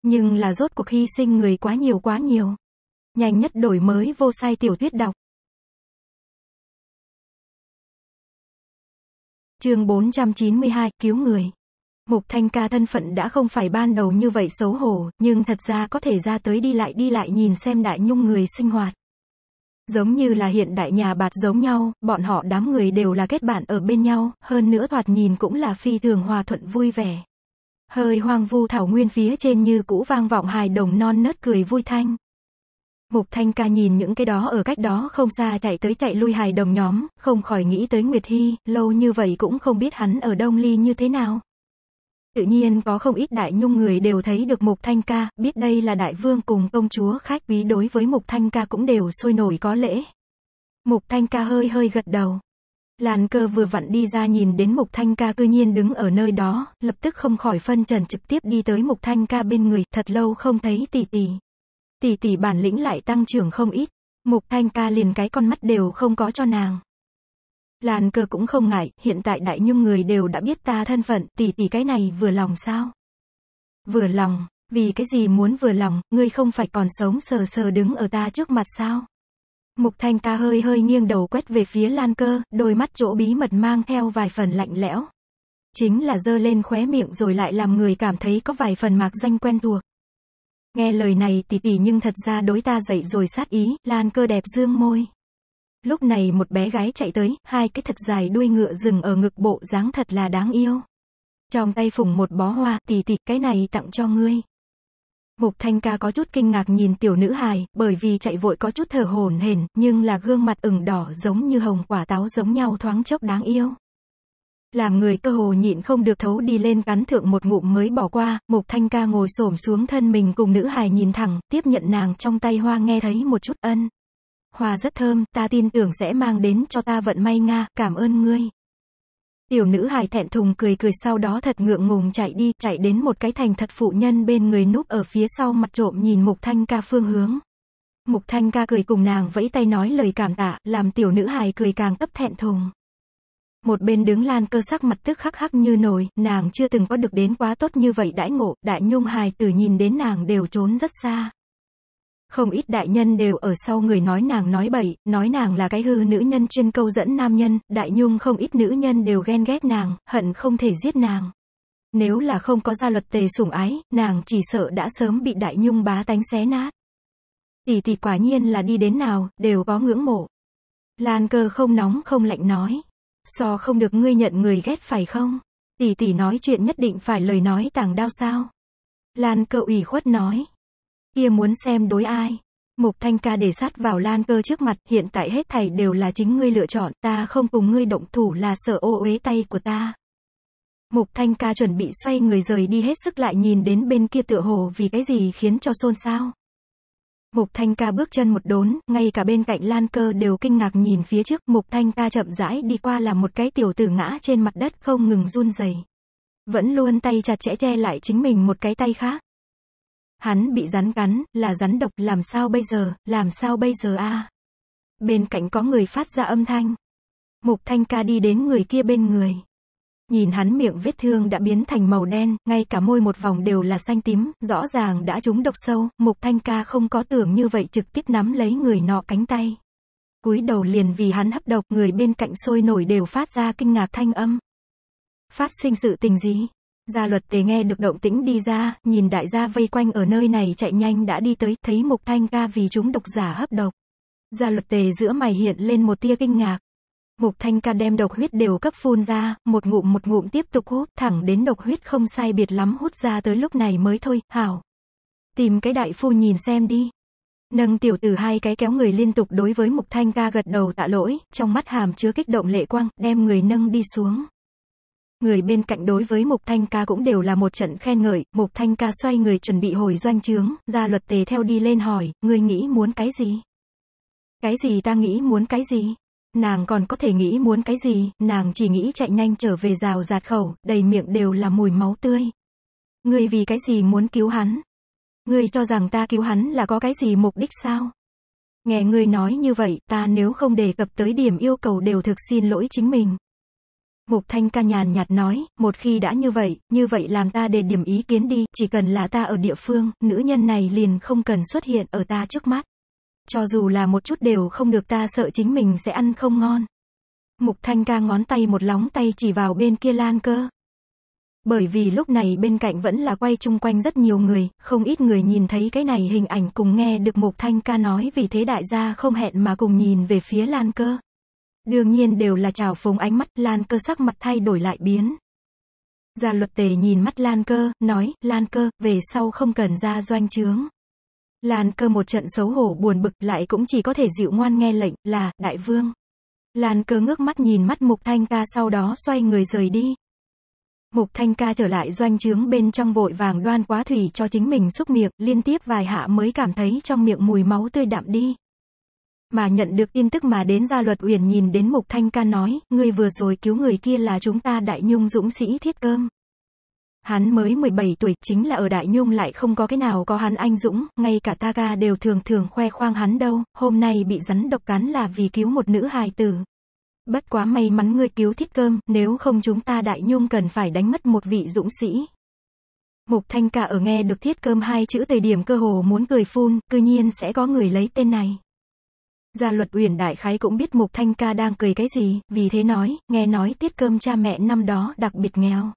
Nhưng là rốt cuộc hy sinh người quá nhiều quá nhiều. Nhanh nhất đổi mới vô sai tiểu thuyết đọc. chương 492, cứu người. Mục Thanh Ca thân phận đã không phải ban đầu như vậy xấu hổ, nhưng thật ra có thể ra tới đi lại đi lại nhìn xem đại nhung người sinh hoạt. Giống như là hiện đại nhà bạt giống nhau, bọn họ đám người đều là kết bạn ở bên nhau, hơn nữa thoạt nhìn cũng là phi thường hòa thuận vui vẻ. Hơi hoang vu thảo nguyên phía trên như cũ vang vọng hài đồng non nớt cười vui thanh. Mục Thanh ca nhìn những cái đó ở cách đó không xa chạy tới chạy lui hài đồng nhóm, không khỏi nghĩ tới Nguyệt Hy, lâu như vậy cũng không biết hắn ở Đông Ly như thế nào. Tự nhiên có không ít đại nhung người đều thấy được Mục Thanh Ca, biết đây là đại vương cùng công chúa khách quý đối với Mục Thanh Ca cũng đều sôi nổi có lễ. Mục Thanh Ca hơi hơi gật đầu. Làn cơ vừa vặn đi ra nhìn đến Mục Thanh Ca cư nhiên đứng ở nơi đó, lập tức không khỏi phân trần trực tiếp đi tới Mục Thanh Ca bên người, thật lâu không thấy tỷ tỷ. Tỷ tỷ bản lĩnh lại tăng trưởng không ít, Mục Thanh Ca liền cái con mắt đều không có cho nàng. Lan Cơ cũng không ngại, hiện tại đại nhung người đều đã biết ta thân phận, tỷ tỷ cái này vừa lòng sao? Vừa lòng, vì cái gì muốn vừa lòng, ngươi không phải còn sống sờ sờ đứng ở ta trước mặt sao? Mục Thanh ca hơi hơi nghiêng đầu quét về phía Lan cơ, đôi mắt chỗ bí mật mang theo vài phần lạnh lẽo. Chính là dơ lên khóe miệng rồi lại làm người cảm thấy có vài phần mạc danh quen thuộc. Nghe lời này tỷ tỷ nhưng thật ra đối ta dậy rồi sát ý, Lan cơ đẹp dương môi. Lúc này một bé gái chạy tới, hai cái thật dài đuôi ngựa dừng ở ngực bộ dáng thật là đáng yêu. Trong tay phủng một bó hoa, tỷ tỷ, cái này tặng cho ngươi. Mục Thanh ca có chút kinh ngạc nhìn tiểu nữ hài, bởi vì chạy vội có chút thở hổn hển, nhưng là gương mặt ửng đỏ giống như hồng quả táo giống nhau thoáng chốc đáng yêu. Làm người cơ hồ nhịn không được thấu đi lên cắn thượng một ngụm mới bỏ qua, Mục Thanh ca ngồi xổm xuống thân mình cùng nữ hài nhìn thẳng, tiếp nhận nàng trong tay hoa nghe thấy một chút ân hoa rất thơm, ta tin tưởng sẽ mang đến cho ta vận may Nga, cảm ơn ngươi. Tiểu nữ hài thẹn thùng cười cười sau đó thật ngượng ngùng chạy đi, chạy đến một cái thành thật phụ nhân bên người núp ở phía sau mặt trộm nhìn Mục Thanh ca phương hướng. Mục Thanh ca cười cùng nàng vẫy tay nói lời cảm tạ, làm tiểu nữ hài cười càng ấp thẹn thùng. Một bên đứng lan cơ sắc mặt tức khắc khắc như nồi, nàng chưa từng có được đến quá tốt như vậy đãi ngộ, đại nhung hài tử nhìn đến nàng đều trốn rất xa. Không ít đại nhân đều ở sau người nói nàng nói bậy, nói nàng là cái hư nữ nhân chuyên câu dẫn nam nhân, đại nhung không ít nữ nhân đều ghen ghét nàng, hận không thể giết nàng. Nếu là không có gia luật tề sủng ái, nàng chỉ sợ đã sớm bị đại nhung bá tánh xé nát. Tỷ tỷ quả nhiên là đi đến nào, đều có ngưỡng mộ. Lan cơ không nóng không lạnh nói. So không được ngươi nhận người ghét phải không? Tỷ tỷ nói chuyện nhất định phải lời nói tàng đao sao? Lan cơ ủy khuất nói kia muốn xem đối ai. Mục Thanh Ca để sát vào Lan Cơ trước mặt, hiện tại hết thảy đều là chính ngươi lựa chọn, ta không cùng ngươi động thủ là sợ ô uế tay của ta. Mục Thanh Ca chuẩn bị xoay người rời đi hết sức lại nhìn đến bên kia tựa hồ vì cái gì khiến cho xôn xao. Mục Thanh Ca bước chân một đốn, ngay cả bên cạnh Lan Cơ đều kinh ngạc nhìn phía trước, Mục Thanh Ca chậm rãi đi qua là một cái tiểu tử ngã trên mặt đất không ngừng run rẩy. Vẫn luôn tay chặt chẽ che lại chính mình một cái tay khác. Hắn bị rắn cắn, là rắn độc, làm sao bây giờ, làm sao bây giờ a? Bên cạnh có người phát ra âm thanh. Mục Thanh Ca đi đến người kia bên người. Nhìn hắn miệng vết thương đã biến thành màu đen, ngay cả môi một vòng đều là xanh tím, rõ ràng đã trúng độc sâu, Mục Thanh Ca không có tưởng như vậy trực tiếp nắm lấy người nọ cánh tay. cúi đầu liền vì hắn hấp độc, người bên cạnh sôi nổi đều phát ra kinh ngạc thanh âm. Phát sinh sự tình gì? Gia luật tề nghe được động tĩnh đi ra, nhìn đại gia vây quanh ở nơi này chạy nhanh đã đi tới, thấy mục thanh ca vì chúng độc giả hấp độc. Gia luật tề giữa mày hiện lên một tia kinh ngạc. Mục thanh ca đem độc huyết đều cấp phun ra, một ngụm một ngụm tiếp tục hút, thẳng đến độc huyết không sai biệt lắm hút ra tới lúc này mới thôi, hảo. Tìm cái đại phu nhìn xem đi. Nâng tiểu tử hai cái kéo người liên tục đối với mục thanh ca gật đầu tạ lỗi, trong mắt hàm chứa kích động lệ quang, đem người nâng đi xuống người bên cạnh đối với Mục Thanh Ca cũng đều là một trận khen ngợi, Mục Thanh Ca xoay người chuẩn bị hồi doanh trướng, ra luật tề theo đi lên hỏi, ngươi nghĩ muốn cái gì? Cái gì ta nghĩ muốn cái gì? Nàng còn có thể nghĩ muốn cái gì, nàng chỉ nghĩ chạy nhanh trở về rào giạt khẩu, đầy miệng đều là mùi máu tươi. Ngươi vì cái gì muốn cứu hắn? Ngươi cho rằng ta cứu hắn là có cái gì mục đích sao? Nghe ngươi nói như vậy, ta nếu không đề cập tới điểm yêu cầu đều thực xin lỗi chính mình. Mục Thanh ca nhàn nhạt nói, một khi đã như vậy, như vậy làm ta đề điểm ý kiến đi, chỉ cần là ta ở địa phương, nữ nhân này liền không cần xuất hiện ở ta trước mắt. Cho dù là một chút đều không được ta sợ chính mình sẽ ăn không ngon. Mục Thanh ca ngón tay một lóng tay chỉ vào bên kia lan cơ. Bởi vì lúc này bên cạnh vẫn là quay chung quanh rất nhiều người, không ít người nhìn thấy cái này hình ảnh cùng nghe được Mục Thanh ca nói vì thế đại gia không hẹn mà cùng nhìn về phía lan cơ. Đương nhiên đều là trào phúng ánh mắt, Lan cơ sắc mặt thay đổi lại biến. Gia luật tề nhìn mắt Lan cơ, nói, Lan cơ, về sau không cần ra doanh trướng. Lan cơ một trận xấu hổ buồn bực lại cũng chỉ có thể dịu ngoan nghe lệnh, là, đại vương. Lan cơ ngước mắt nhìn mắt mục thanh ca sau đó xoay người rời đi. Mục thanh ca trở lại doanh trướng bên trong vội vàng đoan quá thủy cho chính mình xúc miệng, liên tiếp vài hạ mới cảm thấy trong miệng mùi máu tươi đạm đi. Mà nhận được tin tức mà đến ra luật uyển nhìn đến Mục Thanh Ca nói, người vừa rồi cứu người kia là chúng ta Đại Nhung dũng sĩ thiết cơm. Hắn mới 17 tuổi, chính là ở Đại Nhung lại không có cái nào có hắn anh dũng, ngay cả ta ga đều thường thường khoe khoang hắn đâu, hôm nay bị rắn độc cắn là vì cứu một nữ hài tử. Bất quá may mắn ngươi cứu thiết cơm, nếu không chúng ta Đại Nhung cần phải đánh mất một vị dũng sĩ. Mục Thanh ca ở nghe được thiết cơm hai chữ thời điểm cơ hồ muốn cười phun, cư nhiên sẽ có người lấy tên này. Gia luật uyển đại khái cũng biết Mục Thanh Ca đang cười cái gì, vì thế nói, nghe nói tiết cơm cha mẹ năm đó đặc biệt nghèo.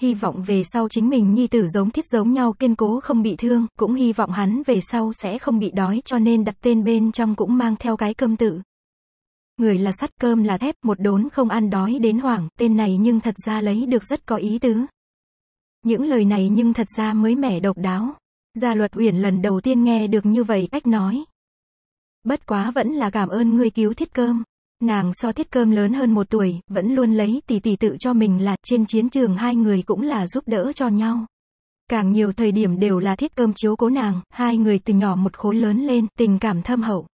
Hy vọng về sau chính mình nhi tử giống thiết giống nhau kiên cố không bị thương, cũng hy vọng hắn về sau sẽ không bị đói cho nên đặt tên bên trong cũng mang theo cái cơm tự. Người là sắt cơm là thép, một đốn không ăn đói đến hoảng, tên này nhưng thật ra lấy được rất có ý tứ. Những lời này nhưng thật ra mới mẻ độc đáo. Gia luật uyển lần đầu tiên nghe được như vậy cách nói, Bất quá vẫn là cảm ơn ngươi cứu thiết cơm. Nàng so thiết cơm lớn hơn một tuổi, vẫn luôn lấy tỷ tỷ tự cho mình là trên chiến trường hai người cũng là giúp đỡ cho nhau. Càng nhiều thời điểm đều là thiết cơm chiếu cố nàng, hai người từ nhỏ một khối lớn lên, tình cảm thâm hậu.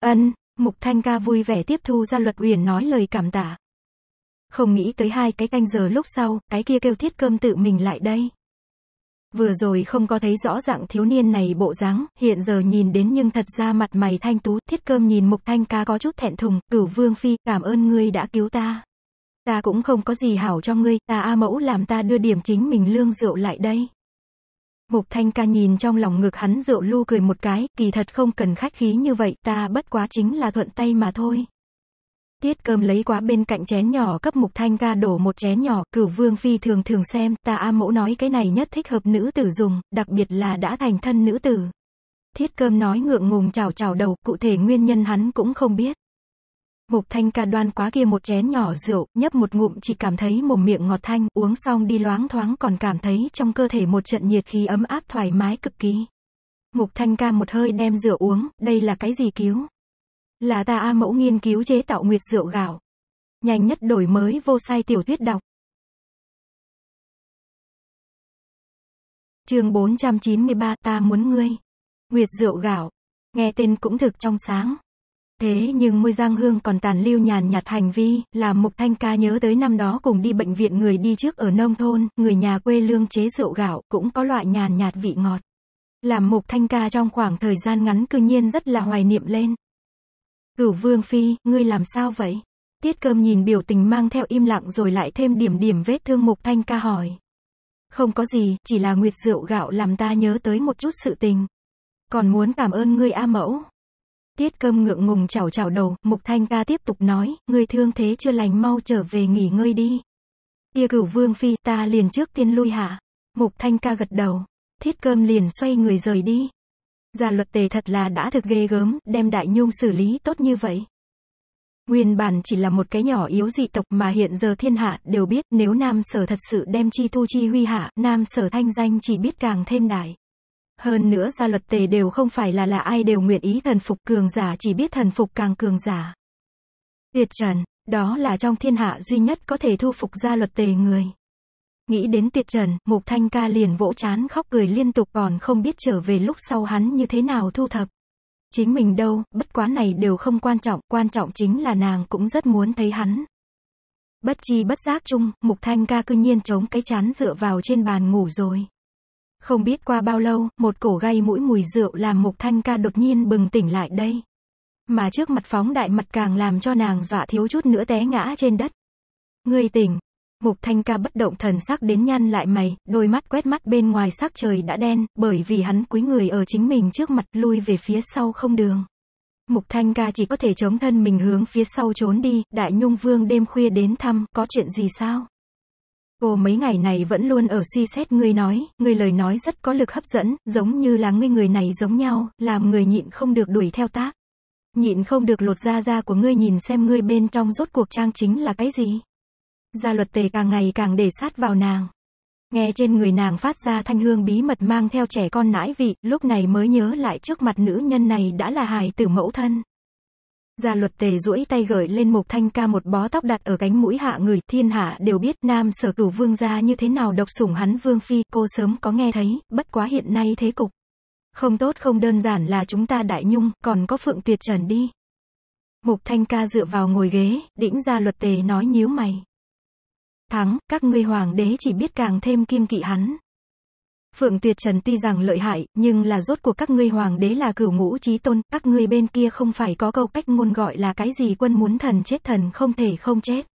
Ân, Mục Thanh ca vui vẻ tiếp thu ra luật uyển nói lời cảm tạ. Không nghĩ tới hai cái canh giờ lúc sau, cái kia kêu thiết cơm tự mình lại đây. Vừa rồi không có thấy rõ dạng thiếu niên này bộ dáng, hiện giờ nhìn đến nhưng thật ra mặt mày thanh tú, thiết cơm nhìn mục thanh ca có chút thẹn thùng, cửu vương phi, cảm ơn ngươi đã cứu ta. Ta cũng không có gì hảo cho ngươi, ta A mẫu làm ta đưa điểm chính mình lương rượu lại đây. Mục thanh ca nhìn trong lòng ngực hắn rượu lu cười một cái, kỳ thật không cần khách khí như vậy, ta bất quá chính là thuận tay mà thôi. Tiết cơm lấy quá bên cạnh chén nhỏ cấp mục thanh ca đổ một chén nhỏ, cửu vương phi thường thường xem, ta A mẫu nói cái này nhất thích hợp nữ tử dùng, đặc biệt là đã thành thân nữ tử. Thiết cơm nói ngượng ngùng chào chào đầu, cụ thể nguyên nhân hắn cũng không biết. Mục thanh ca đoan quá kia một chén nhỏ rượu, nhấp một ngụm chỉ cảm thấy mồm miệng ngọt thanh, uống xong đi loáng thoáng còn cảm thấy trong cơ thể một trận nhiệt khí ấm áp thoải mái cực kỳ. Mục thanh ca một hơi đem rượu uống, đây là cái gì cứu? Là ta A mẫu nghiên cứu chế tạo nguyệt rượu gạo. Nhanh nhất đổi mới vô sai tiểu thuyết đọc. chương 493 ta muốn ngươi. Nguyệt rượu gạo. Nghe tên cũng thực trong sáng. Thế nhưng môi giang hương còn tàn lưu nhàn nhạt hành vi, làm Mục Thanh Ca nhớ tới năm đó cùng đi bệnh viện người đi trước ở nông thôn, người nhà quê lương chế rượu gạo, cũng có loại nhàn nhạt vị ngọt. Làm Mục Thanh Ca trong khoảng thời gian ngắn cư nhiên rất là hoài niệm lên. Cửu vương phi, ngươi làm sao vậy? Tiết cơm nhìn biểu tình mang theo im lặng rồi lại thêm điểm điểm vết thương mục thanh ca hỏi. Không có gì, chỉ là nguyệt rượu gạo làm ta nhớ tới một chút sự tình. Còn muốn cảm ơn ngươi A mẫu. Tiết cơm ngượng ngùng chảo chảo đầu, mục thanh ca tiếp tục nói, ngươi thương thế chưa lành mau trở về nghỉ ngơi đi. Kia cửu vương phi ta liền trước tiên lui hạ. Mục thanh ca gật đầu. Thiết cơm liền xoay người rời đi. Gia luật tề thật là đã thực ghê gớm, đem đại nhung xử lý tốt như vậy. Nguyên bản chỉ là một cái nhỏ yếu dị tộc mà hiện giờ thiên hạ đều biết nếu nam sở thật sự đem chi thu chi huy hạ, nam sở thanh danh chỉ biết càng thêm đại. Hơn nữa gia luật tề đều không phải là là ai đều nguyện ý thần phục cường giả chỉ biết thần phục càng cường giả. Tiệt trần, đó là trong thiên hạ duy nhất có thể thu phục gia luật tề người. Nghĩ đến tiệt trần, Mục Thanh ca liền vỗ chán khóc cười liên tục còn không biết trở về lúc sau hắn như thế nào thu thập. Chính mình đâu, bất quá này đều không quan trọng, quan trọng chính là nàng cũng rất muốn thấy hắn. Bất chi bất giác chung, Mục Thanh ca cư nhiên chống cái chán dựa vào trên bàn ngủ rồi. Không biết qua bao lâu, một cổ gây mũi mùi rượu làm Mục Thanh ca đột nhiên bừng tỉnh lại đây. Mà trước mặt phóng đại mặt càng làm cho nàng dọa thiếu chút nữa té ngã trên đất. người tỉnh, Mục Thanh Ca bất động thần sắc đến nhăn lại mày, đôi mắt quét mắt bên ngoài sắc trời đã đen, bởi vì hắn cúi người ở chính mình trước mặt lui về phía sau không đường. Mục Thanh Ca chỉ có thể chống thân mình hướng phía sau trốn đi, Đại Nhung Vương đêm khuya đến thăm, có chuyện gì sao? Cô mấy ngày này vẫn luôn ở suy xét ngươi nói, ngươi lời nói rất có lực hấp dẫn, giống như là ngươi người này giống nhau, làm người nhịn không được đuổi theo tác. Nhịn không được lột da da của ngươi nhìn xem ngươi bên trong rốt cuộc trang chính là cái gì? Gia luật tề càng ngày càng để sát vào nàng. Nghe trên người nàng phát ra thanh hương bí mật mang theo trẻ con nãi vị, lúc này mới nhớ lại trước mặt nữ nhân này đã là hài tử mẫu thân. Gia luật tề duỗi tay gởi lên mục thanh ca một bó tóc đặt ở cánh mũi hạ người, thiên hạ đều biết nam sở cửu vương gia như thế nào độc sủng hắn vương phi, cô sớm có nghe thấy, bất quá hiện nay thế cục. Không tốt không đơn giản là chúng ta đại nhung, còn có phượng tuyệt trần đi. Mục thanh ca dựa vào ngồi ghế, đĩnh gia luật tề nói nhíu mày. Thắng, các ngươi hoàng đế chỉ biết càng thêm kiêng kỵ hắn. Phượng Tuyệt Trần tuy rằng lợi hại, nhưng là rốt cuộc các ngươi hoàng đế là cửu ngũ trí tôn, các ngươi bên kia không phải có câu cách ngôn gọi là cái gì quân muốn thần chết thần không thể không chết.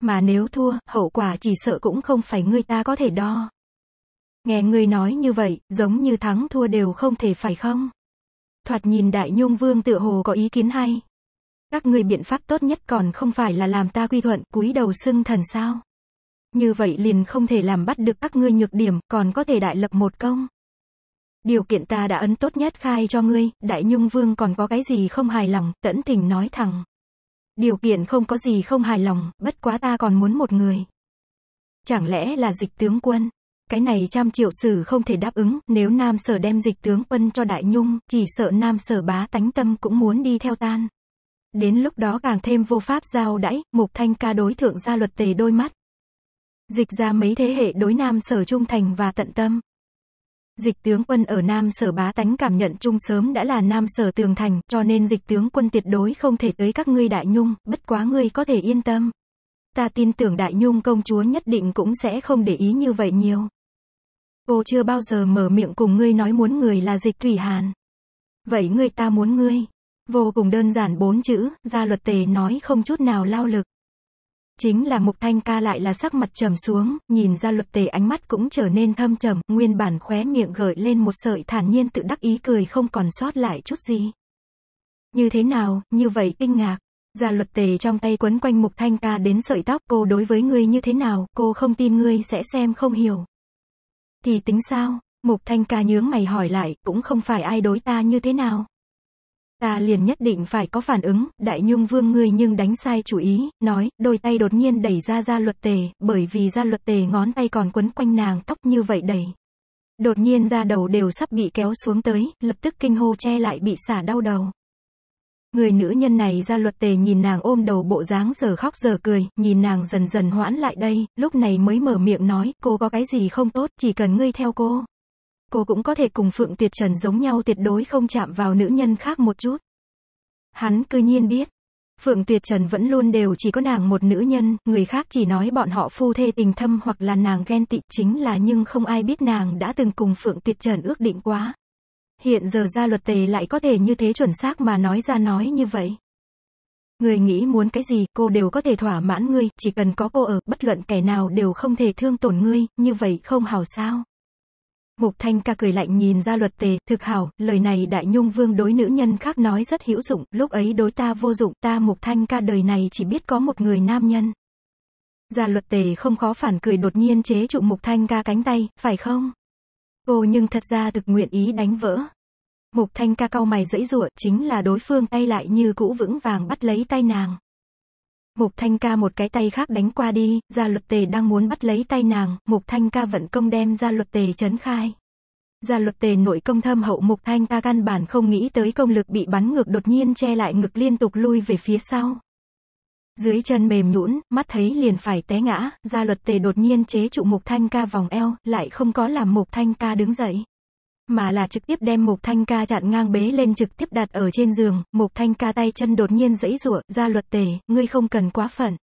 Mà nếu thua, hậu quả chỉ sợ cũng không phải ngươi ta có thể đo. Nghe ngươi nói như vậy, giống như thắng thua đều không thể phải không? Thoạt nhìn Đại Nhung Vương tựa hồ có ý kiến hay. Các ngươi biện pháp tốt nhất còn không phải là làm ta quy thuận, cúi đầu xưng thần sao? Như vậy liền không thể làm bắt được các ngươi nhược điểm, còn có thể đại lập một công. Điều kiện ta đã ấn tốt nhất khai cho ngươi, đại nhung vương còn có cái gì không hài lòng, tẫn tình nói thẳng. Điều kiện không có gì không hài lòng, bất quá ta còn muốn một người. Chẳng lẽ là dịch tướng quân? Cái này trăm triệu sử không thể đáp ứng, nếu nam sở đem dịch tướng quân cho đại nhung, chỉ sợ nam sở bá tánh tâm cũng muốn đi theo tan. Đến lúc đó càng thêm vô pháp giao đãi, mục thanh ca đối thượng ra luật tề đôi mắt. Dịch ra mấy thế hệ đối Nam Sở trung thành và tận tâm. Dịch tướng quân ở Nam Sở bá tánh cảm nhận chung sớm đã là Nam Sở tường thành, cho nên dịch tướng quân tuyệt đối không thể tới các ngươi đại nhung, bất quá ngươi có thể yên tâm. Ta tin tưởng đại nhung công chúa nhất định cũng sẽ không để ý như vậy nhiều. Cô chưa bao giờ mở miệng cùng ngươi nói muốn người là dịch thủy hàn. Vậy ngươi ta muốn ngươi. Vô cùng đơn giản bốn chữ, gia luật tề nói không chút nào lao lực. Chính là Mục Thanh Ca lại là sắc mặt trầm xuống, nhìn ra luật tề ánh mắt cũng trở nên thâm trầm, nguyên bản khóe miệng gợi lên một sợi thản nhiên tự đắc ý cười không còn sót lại chút gì. Như thế nào, như vậy kinh ngạc. Gia luật tề trong tay quấn quanh Mục Thanh Ca đến sợi tóc cô đối với ngươi như thế nào, cô không tin ngươi sẽ xem không hiểu. Thì tính sao, Mục Thanh Ca nhướng mày hỏi lại, cũng không phải ai đối ta như thế nào. Ta liền nhất định phải có phản ứng, đại nhung vương ngươi nhưng đánh sai chủ ý, nói, đôi tay đột nhiên đẩy ra ra luật tề, bởi vì ra luật tề ngón tay còn quấn quanh nàng tóc như vậy đẩy. Đột nhiên ra đầu đều sắp bị kéo xuống tới, lập tức kinh hô che lại bị xả đau đầu. Người nữ nhân này ra luật tề nhìn nàng ôm đầu bộ dáng giờ khóc giờ cười, nhìn nàng dần dần hoãn lại đây, lúc này mới mở miệng nói, cô có cái gì không tốt, chỉ cần ngươi theo cô cô cũng có thể cùng Phượng Tiệt Trần giống nhau tuyệt đối không chạm vào nữ nhân khác một chút. Hắn cư nhiên biết. Phượng tuyệt Trần vẫn luôn đều chỉ có nàng một nữ nhân, người khác chỉ nói bọn họ phu thê tình thâm hoặc là nàng ghen tị chính là nhưng không ai biết nàng đã từng cùng Phượng tuyệt Trần ước định quá. Hiện giờ ra luật tề lại có thể như thế chuẩn xác mà nói ra nói như vậy. Người nghĩ muốn cái gì, cô đều có thể thỏa mãn ngươi, chỉ cần có cô ở, bất luận kẻ nào đều không thể thương tổn ngươi, như vậy không hào sao. Mục Thanh ca cười lạnh nhìn ra luật tề, thực hảo, lời này đại nhung vương đối nữ nhân khác nói rất hữu dụng, lúc ấy đối ta vô dụng, ta Mục Thanh ca đời này chỉ biết có một người nam nhân. Gia luật tề không khó phản cười đột nhiên chế trụ Mục Thanh ca cánh tay, phải không? Cô nhưng thật ra thực nguyện ý đánh vỡ. Mục Thanh ca cau mày dẫy rụa, chính là đối phương tay lại như cũ vững vàng bắt lấy tay nàng. Mục Thanh Ca một cái tay khác đánh qua đi, Gia Luật Tề đang muốn bắt lấy tay nàng, Mục Thanh Ca vận công đem Gia Luật Tề chấn khai. Gia Luật Tề nội công thâm hậu Mục Thanh Ca căn bản không nghĩ tới công lực bị bắn ngược đột nhiên che lại ngực liên tục lui về phía sau. Dưới chân mềm nhũn, mắt thấy liền phải té ngã, Gia Luật Tề đột nhiên chế trụ Mục Thanh Ca vòng eo, lại không có làm Mục Thanh Ca đứng dậy mà là trực tiếp đem Mộc Thanh Ca chặn ngang bế lên trực tiếp đặt ở trên giường, Mộc Thanh Ca tay chân đột nhiên giãy giụa, "Gia Luật Tề, ngươi không cần quá phận."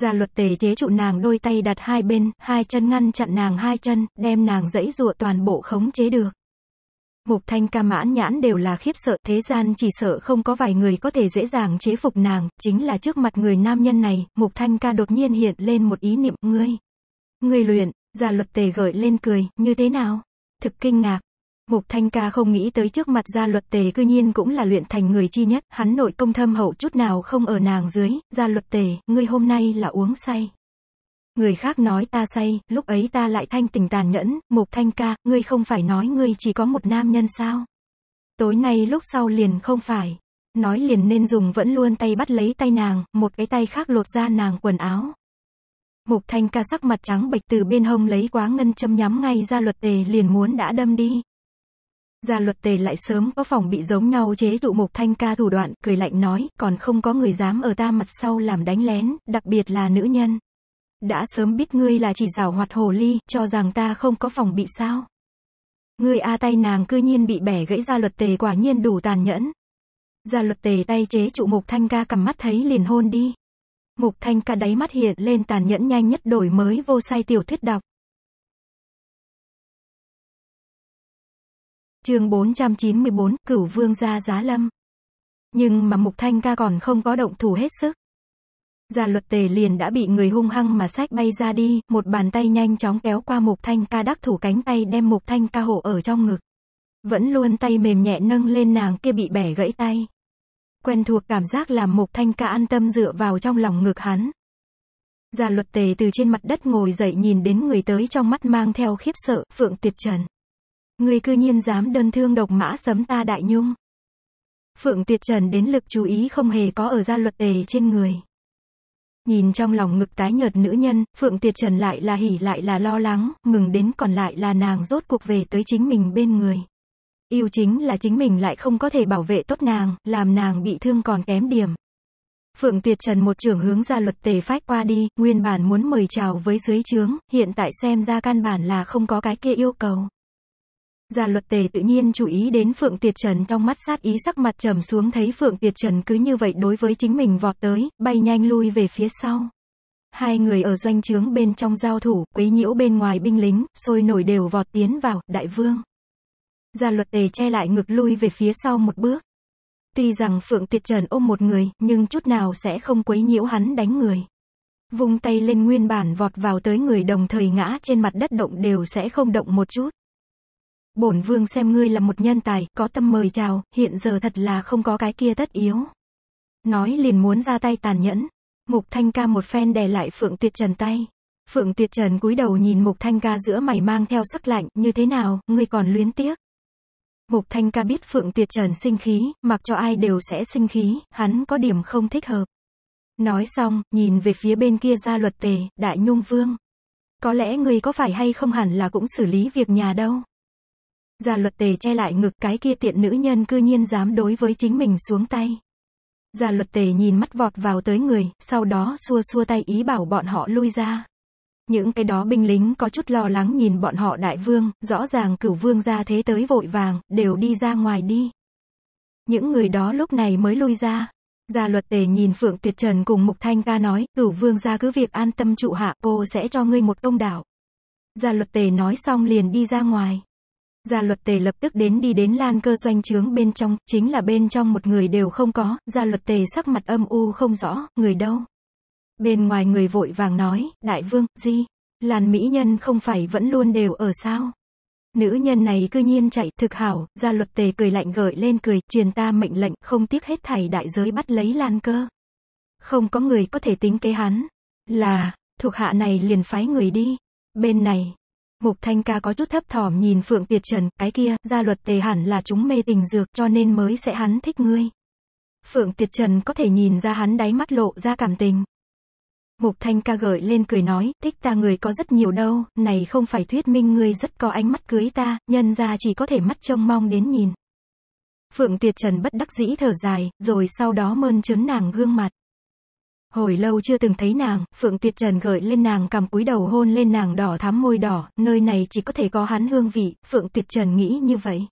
Gia Luật Tề chế trụ nàng đôi tay đặt hai bên, hai chân ngăn chặn nàng hai chân, đem nàng giãy giụa toàn bộ khống chế được. Mục Thanh ca mãn nhãn đều là khiếp sợ, thế gian chỉ sợ không có vài người có thể dễ dàng chế phục nàng, chính là trước mặt người nam nhân này, Mục Thanh ca đột nhiên hiện lên một ý niệm, ngươi, ngươi luyện, Gia Luật Tề gợi lên cười, như thế nào? thực kinh ngạc. Mục Thanh Ca không nghĩ tới trước mặt gia luật tề cư nhiên cũng là luyện thành người chi nhất, hắn nội công thâm hậu chút nào không ở nàng dưới, gia luật tề, ngươi hôm nay là uống say. Người khác nói ta say, lúc ấy ta lại thanh tình tàn nhẫn, Mục Thanh Ca, ngươi không phải nói ngươi chỉ có một nam nhân sao? Tối nay lúc sau liền không phải. Nói liền nên dùng vẫn luôn tay bắt lấy tay nàng, một cái tay khác lột ra nàng quần áo. Mục Thanh ca sắc mặt trắng bệch từ bên hông lấy quá ngân châm nhắm ngay ra luật tề liền muốn đã đâm đi. Gia luật tề lại sớm có phòng bị giống nhau chế trụ Mục Thanh ca thủ đoạn, cười lạnh nói, còn không có người dám ở ta mặt sau làm đánh lén, đặc biệt là nữ nhân. Đã sớm biết ngươi là chỉ rào hoạt hồ ly, cho rằng ta không có phòng bị sao. Ngươi a tay nàng cư nhiên bị bẻ gãy ra luật tề quả nhiên đủ tàn nhẫn. Gia luật tề tay chế trụ Mục Thanh ca cầm mắt thấy liền hôn đi. Mục Thanh ca đáy mắt hiện lên tàn nhẫn nhanh nhất đổi mới vô sai tiểu thuyết đọc. Chương 494, Cửu Vương gia Giá Lâm. Nhưng mà Mục Thanh ca còn không có động thủ hết sức. Gia luật tề liền đã bị người hung hăng mà sách bay ra đi, một bàn tay nhanh chóng kéo qua Mục Thanh ca đắc thủ cánh tay đem Mục Thanh ca hộ ở trong ngực. Vẫn luôn tay mềm nhẹ nâng lên nàng kia bị bẻ gãy tay. Quen thuộc cảm giác làm mục Thanh Ca an tâm dựa vào trong lòng ngực hắn. Gia luật tề từ trên mặt đất ngồi dậy nhìn đến người tới trong mắt mang theo khiếp sợ, Phượng Tiệt Trần. Người cư nhiên dám đơn thương độc mã sấm ta đại nhung. Phượng Tiệt Trần đến lực chú ý không hề có ở gia luật tề trên người. Nhìn trong lòng ngực tái nhợt nữ nhân, Phượng Tiệt Trần lại là hỉ lại là lo lắng, mừng đến còn lại là nàng rốt cuộc về tới chính mình bên người. Yêu chính là chính mình lại không có thể bảo vệ tốt nàng, làm nàng bị thương còn kém điểm. Phượng Tuyệt Trần một trường hướng ra luật tề phách qua đi, nguyên bản muốn mời chào với dưới trướng, hiện tại xem ra căn bản là không có cái kia yêu cầu. Gia luật tề tự nhiên chú ý đến Phượng Tuyệt Trần trong mắt sát ý sắc mặt trầm xuống thấy Phượng Tuyệt Trần cứ như vậy đối với chính mình vọt tới, bay nhanh lui về phía sau. Hai người ở doanh trướng bên trong giao thủ, quấy nhiễu bên ngoài binh lính, sôi nổi đều vọt tiến vào, đại vương. Gia luật tề che lại ngực lui về phía sau một bước. Tuy rằng Phượng Tiệt Trần ôm một người, nhưng chút nào sẽ không quấy nhiễu hắn đánh người. Vung tay lên nguyên bản vọt vào tới người đồng thời ngã trên mặt đất động đều sẽ không động một chút. Bổn vương xem ngươi là một nhân tài, có tâm mời chào, hiện giờ thật là không có cái kia tất yếu. Nói liền muốn ra tay tàn nhẫn. Mục Thanh Ca một phen đè lại Phượng Tiệt Trần tay. Phượng Tiệt Trần cúi đầu nhìn Mục Thanh Ca giữa mày mang theo sắc lạnh, như thế nào, ngươi còn luyến tiếc. Mục Thanh Ca biết Phượng Tuyệt Trần sinh khí, mặc cho ai đều sẽ sinh khí, hắn có điểm không thích hợp. Nói xong, nhìn về phía bên kia ra luật tề, Đại Nhung Vương. Có lẽ người có phải hay không hẳn là cũng xử lý việc nhà đâu. Gia luật tề che lại ngực cái kia tiện nữ nhân cư nhiên dám đối với chính mình xuống tay. Gia luật tề nhìn mắt vọt vào tới người, sau đó xua xua tay ý bảo bọn họ lui ra. Những cái đó binh lính có chút lo lắng nhìn bọn họ đại vương, rõ ràng cửu vương ra thế tới vội vàng, đều đi ra ngoài đi. Những người đó lúc này mới lui ra. Gia luật tề nhìn Phượng Tuyệt Trần cùng Mục Thanh ca nói, cửu vương ra cứ việc an tâm trụ hạ, cô sẽ cho ngươi một công đảo. Gia luật tề nói xong liền đi ra ngoài. Gia luật tề lập tức đến đi đến lan cơ doanh trướng bên trong, chính là bên trong một người đều không có, gia luật tề sắc mặt âm u không rõ, người đâu. Bên ngoài người vội vàng nói, đại vương, gì? Làn mỹ nhân không phải vẫn luôn đều ở sao? Nữ nhân này cư nhiên chạy, thực hảo, ra luật tề cười lạnh gợi lên cười, truyền ta mệnh lệnh, không tiếc hết thảy đại giới bắt lấy lan cơ. Không có người có thể tính kế hắn. Là, thuộc hạ này liền phái người đi. Bên này, Mục Thanh Ca có chút thấp thỏm nhìn Phượng Tiệt Trần, cái kia, gia luật tề hẳn là chúng mê tình dược cho nên mới sẽ hắn thích ngươi. Phượng Tiệt Trần có thể nhìn ra hắn đáy mắt lộ ra cảm tình. Mục Thanh ca gợi lên cười nói, thích ta người có rất nhiều đâu, này không phải thuyết minh ngươi rất có ánh mắt cưới ta, nhân ra chỉ có thể mắt trông mong đến nhìn. Phượng Tiệt Trần bất đắc dĩ thở dài, rồi sau đó mơn trớn nàng gương mặt. Hồi lâu chưa từng thấy nàng, Phượng Tiệt Trần gợi lên nàng cầm cúi đầu hôn lên nàng đỏ thắm môi đỏ, nơi này chỉ có thể có hắn hương vị, Phượng Tiệt Trần nghĩ như vậy.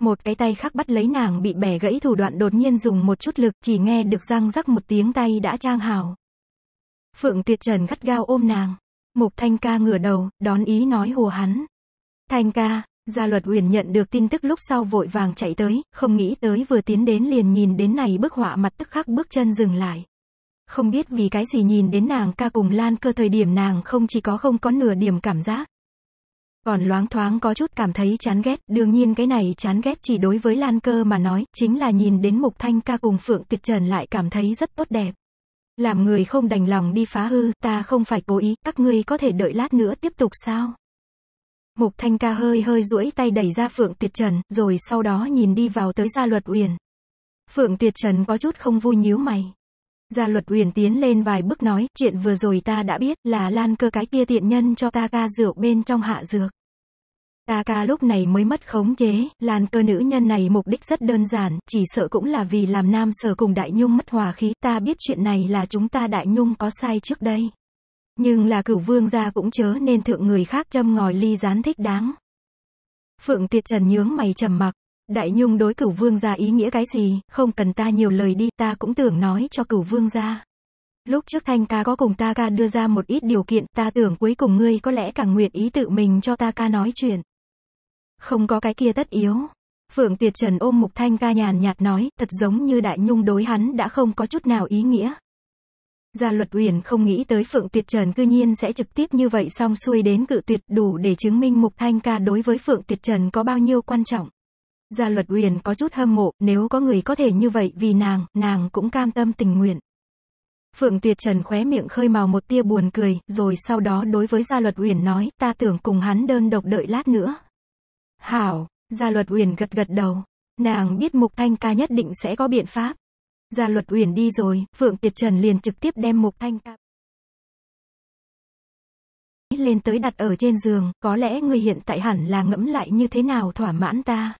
Một cái tay khác bắt lấy nàng bị bẻ gãy thủ đoạn đột nhiên dùng một chút lực, chỉ nghe được răng rắc một tiếng tay đã trang hào. Phượng tuyệt Trần gắt gao ôm nàng. Mục Thanh Ca ngửa đầu, đón ý nói hồ hắn. Thanh Ca, Gia luật uyển nhận được tin tức lúc sau vội vàng chạy tới, không nghĩ tới vừa tiến đến liền nhìn đến này bức họa mặt tức khắc bước chân dừng lại. Không biết vì cái gì nhìn đến nàng ca cùng lan cơ thời điểm nàng không chỉ có không có nửa điểm cảm giác. Còn loáng thoáng có chút cảm thấy chán ghét, đương nhiên cái này chán ghét chỉ đối với lan cơ mà nói, chính là nhìn đến mục thanh ca cùng phượng tuyệt trần lại cảm thấy rất tốt đẹp. Làm người không đành lòng đi phá hư, ta không phải cố ý, các ngươi có thể đợi lát nữa tiếp tục sao? Mục Thanh Ca hơi hơi duỗi tay đẩy ra Phượng Tiệt Trần, rồi sau đó nhìn đi vào tới Gia Luật Uyển. Phượng Tiệt Trần có chút không vui nhíu mày. Gia Luật Uyển tiến lên vài bước nói, chuyện vừa rồi ta đã biết là Lan cơ cái kia tiện nhân cho ta ca rượu bên trong hạ dược. Taka lúc này mới mất khống chế, làn cơ nữ nhân này mục đích rất đơn giản, chỉ sợ cũng là vì làm nam sở cùng đại nhung mất hòa khí, ta biết chuyện này là chúng ta đại nhung có sai trước đây. Nhưng là cửu vương gia cũng chớ nên thượng người khác châm ngòi ly gián thích đáng. Phượng Tiệt Trần nhướng mày trầm mặc, đại nhung đối cửu vương gia ý nghĩa cái gì, không cần ta nhiều lời đi, ta cũng tưởng nói cho cửu vương gia. Lúc trước Thanh ca có cùng ta ca đưa ra một ít điều kiện, ta tưởng cuối cùng ngươi có lẽ càng nguyện ý tự mình cho ta ca nói chuyện không có cái kia tất yếu. Phượng Tiệt Trần ôm Mục Thanh ca nhàn nhạt nói, thật giống như Đại Nhung đối hắn đã không có chút nào ý nghĩa. Gia Luật Uyển không nghĩ tới Phượng Tiệt Trần cư nhiên sẽ trực tiếp như vậy xong xuôi đến cự tuyệt đủ để chứng minh Mục Thanh ca đối với Phượng Tiệt Trần có bao nhiêu quan trọng. Gia Luật Uyển có chút hâm mộ, nếu có người có thể như vậy vì nàng, nàng cũng cam tâm tình nguyện. Phượng Tiệt Trần khóe miệng khơi màu một tia buồn cười, rồi sau đó đối với Gia Luật Uyển nói, ta tưởng cùng hắn đơn độc đợi lát nữa, Hảo, Gia Luật Uyển gật gật đầu. Nàng biết Mục Thanh Ca nhất định sẽ có biện pháp. Gia Luật Uyển đi rồi, Phượng Tiệt Trần liền trực tiếp đem Mục Thanh Ca lên tới đặt ở trên giường, có lẽ người hiện tại hẳn là ngẫm lại như thế nào thỏa mãn ta.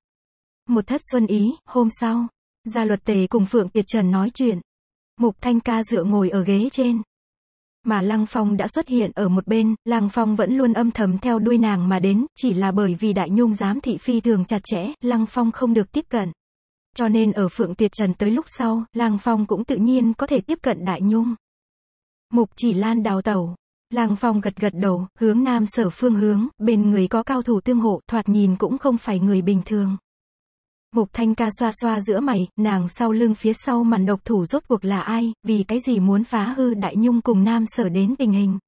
Một thất xuân ý, hôm sau, Gia Luật Tề cùng Phượng Tiệt Trần nói chuyện. Mục Thanh Ca dựa ngồi ở ghế trên, mà Lăng Phong đã xuất hiện ở một bên, Lăng Phong vẫn luôn âm thầm theo đuôi nàng mà đến, chỉ là bởi vì Đại Nhung giám thị phi thường chặt chẽ, Lăng Phong không được tiếp cận. Cho nên ở Phượng Tiệt Trần tới lúc sau, Lăng Phong cũng tự nhiên có thể tiếp cận Đại Nhung. Mục chỉ lan đào tẩu. Lăng Phong gật gật đầu, hướng nam sở phương hướng, bên người có cao thủ tương hộ, thoạt nhìn cũng không phải người bình thường. Mục Thanh Ca xoa xoa giữa mày, nàng sau lưng phía sau màn độc thủ rốt cuộc là ai, vì cái gì muốn phá hư Đại Nhung cùng Nam Sở đến tình hình.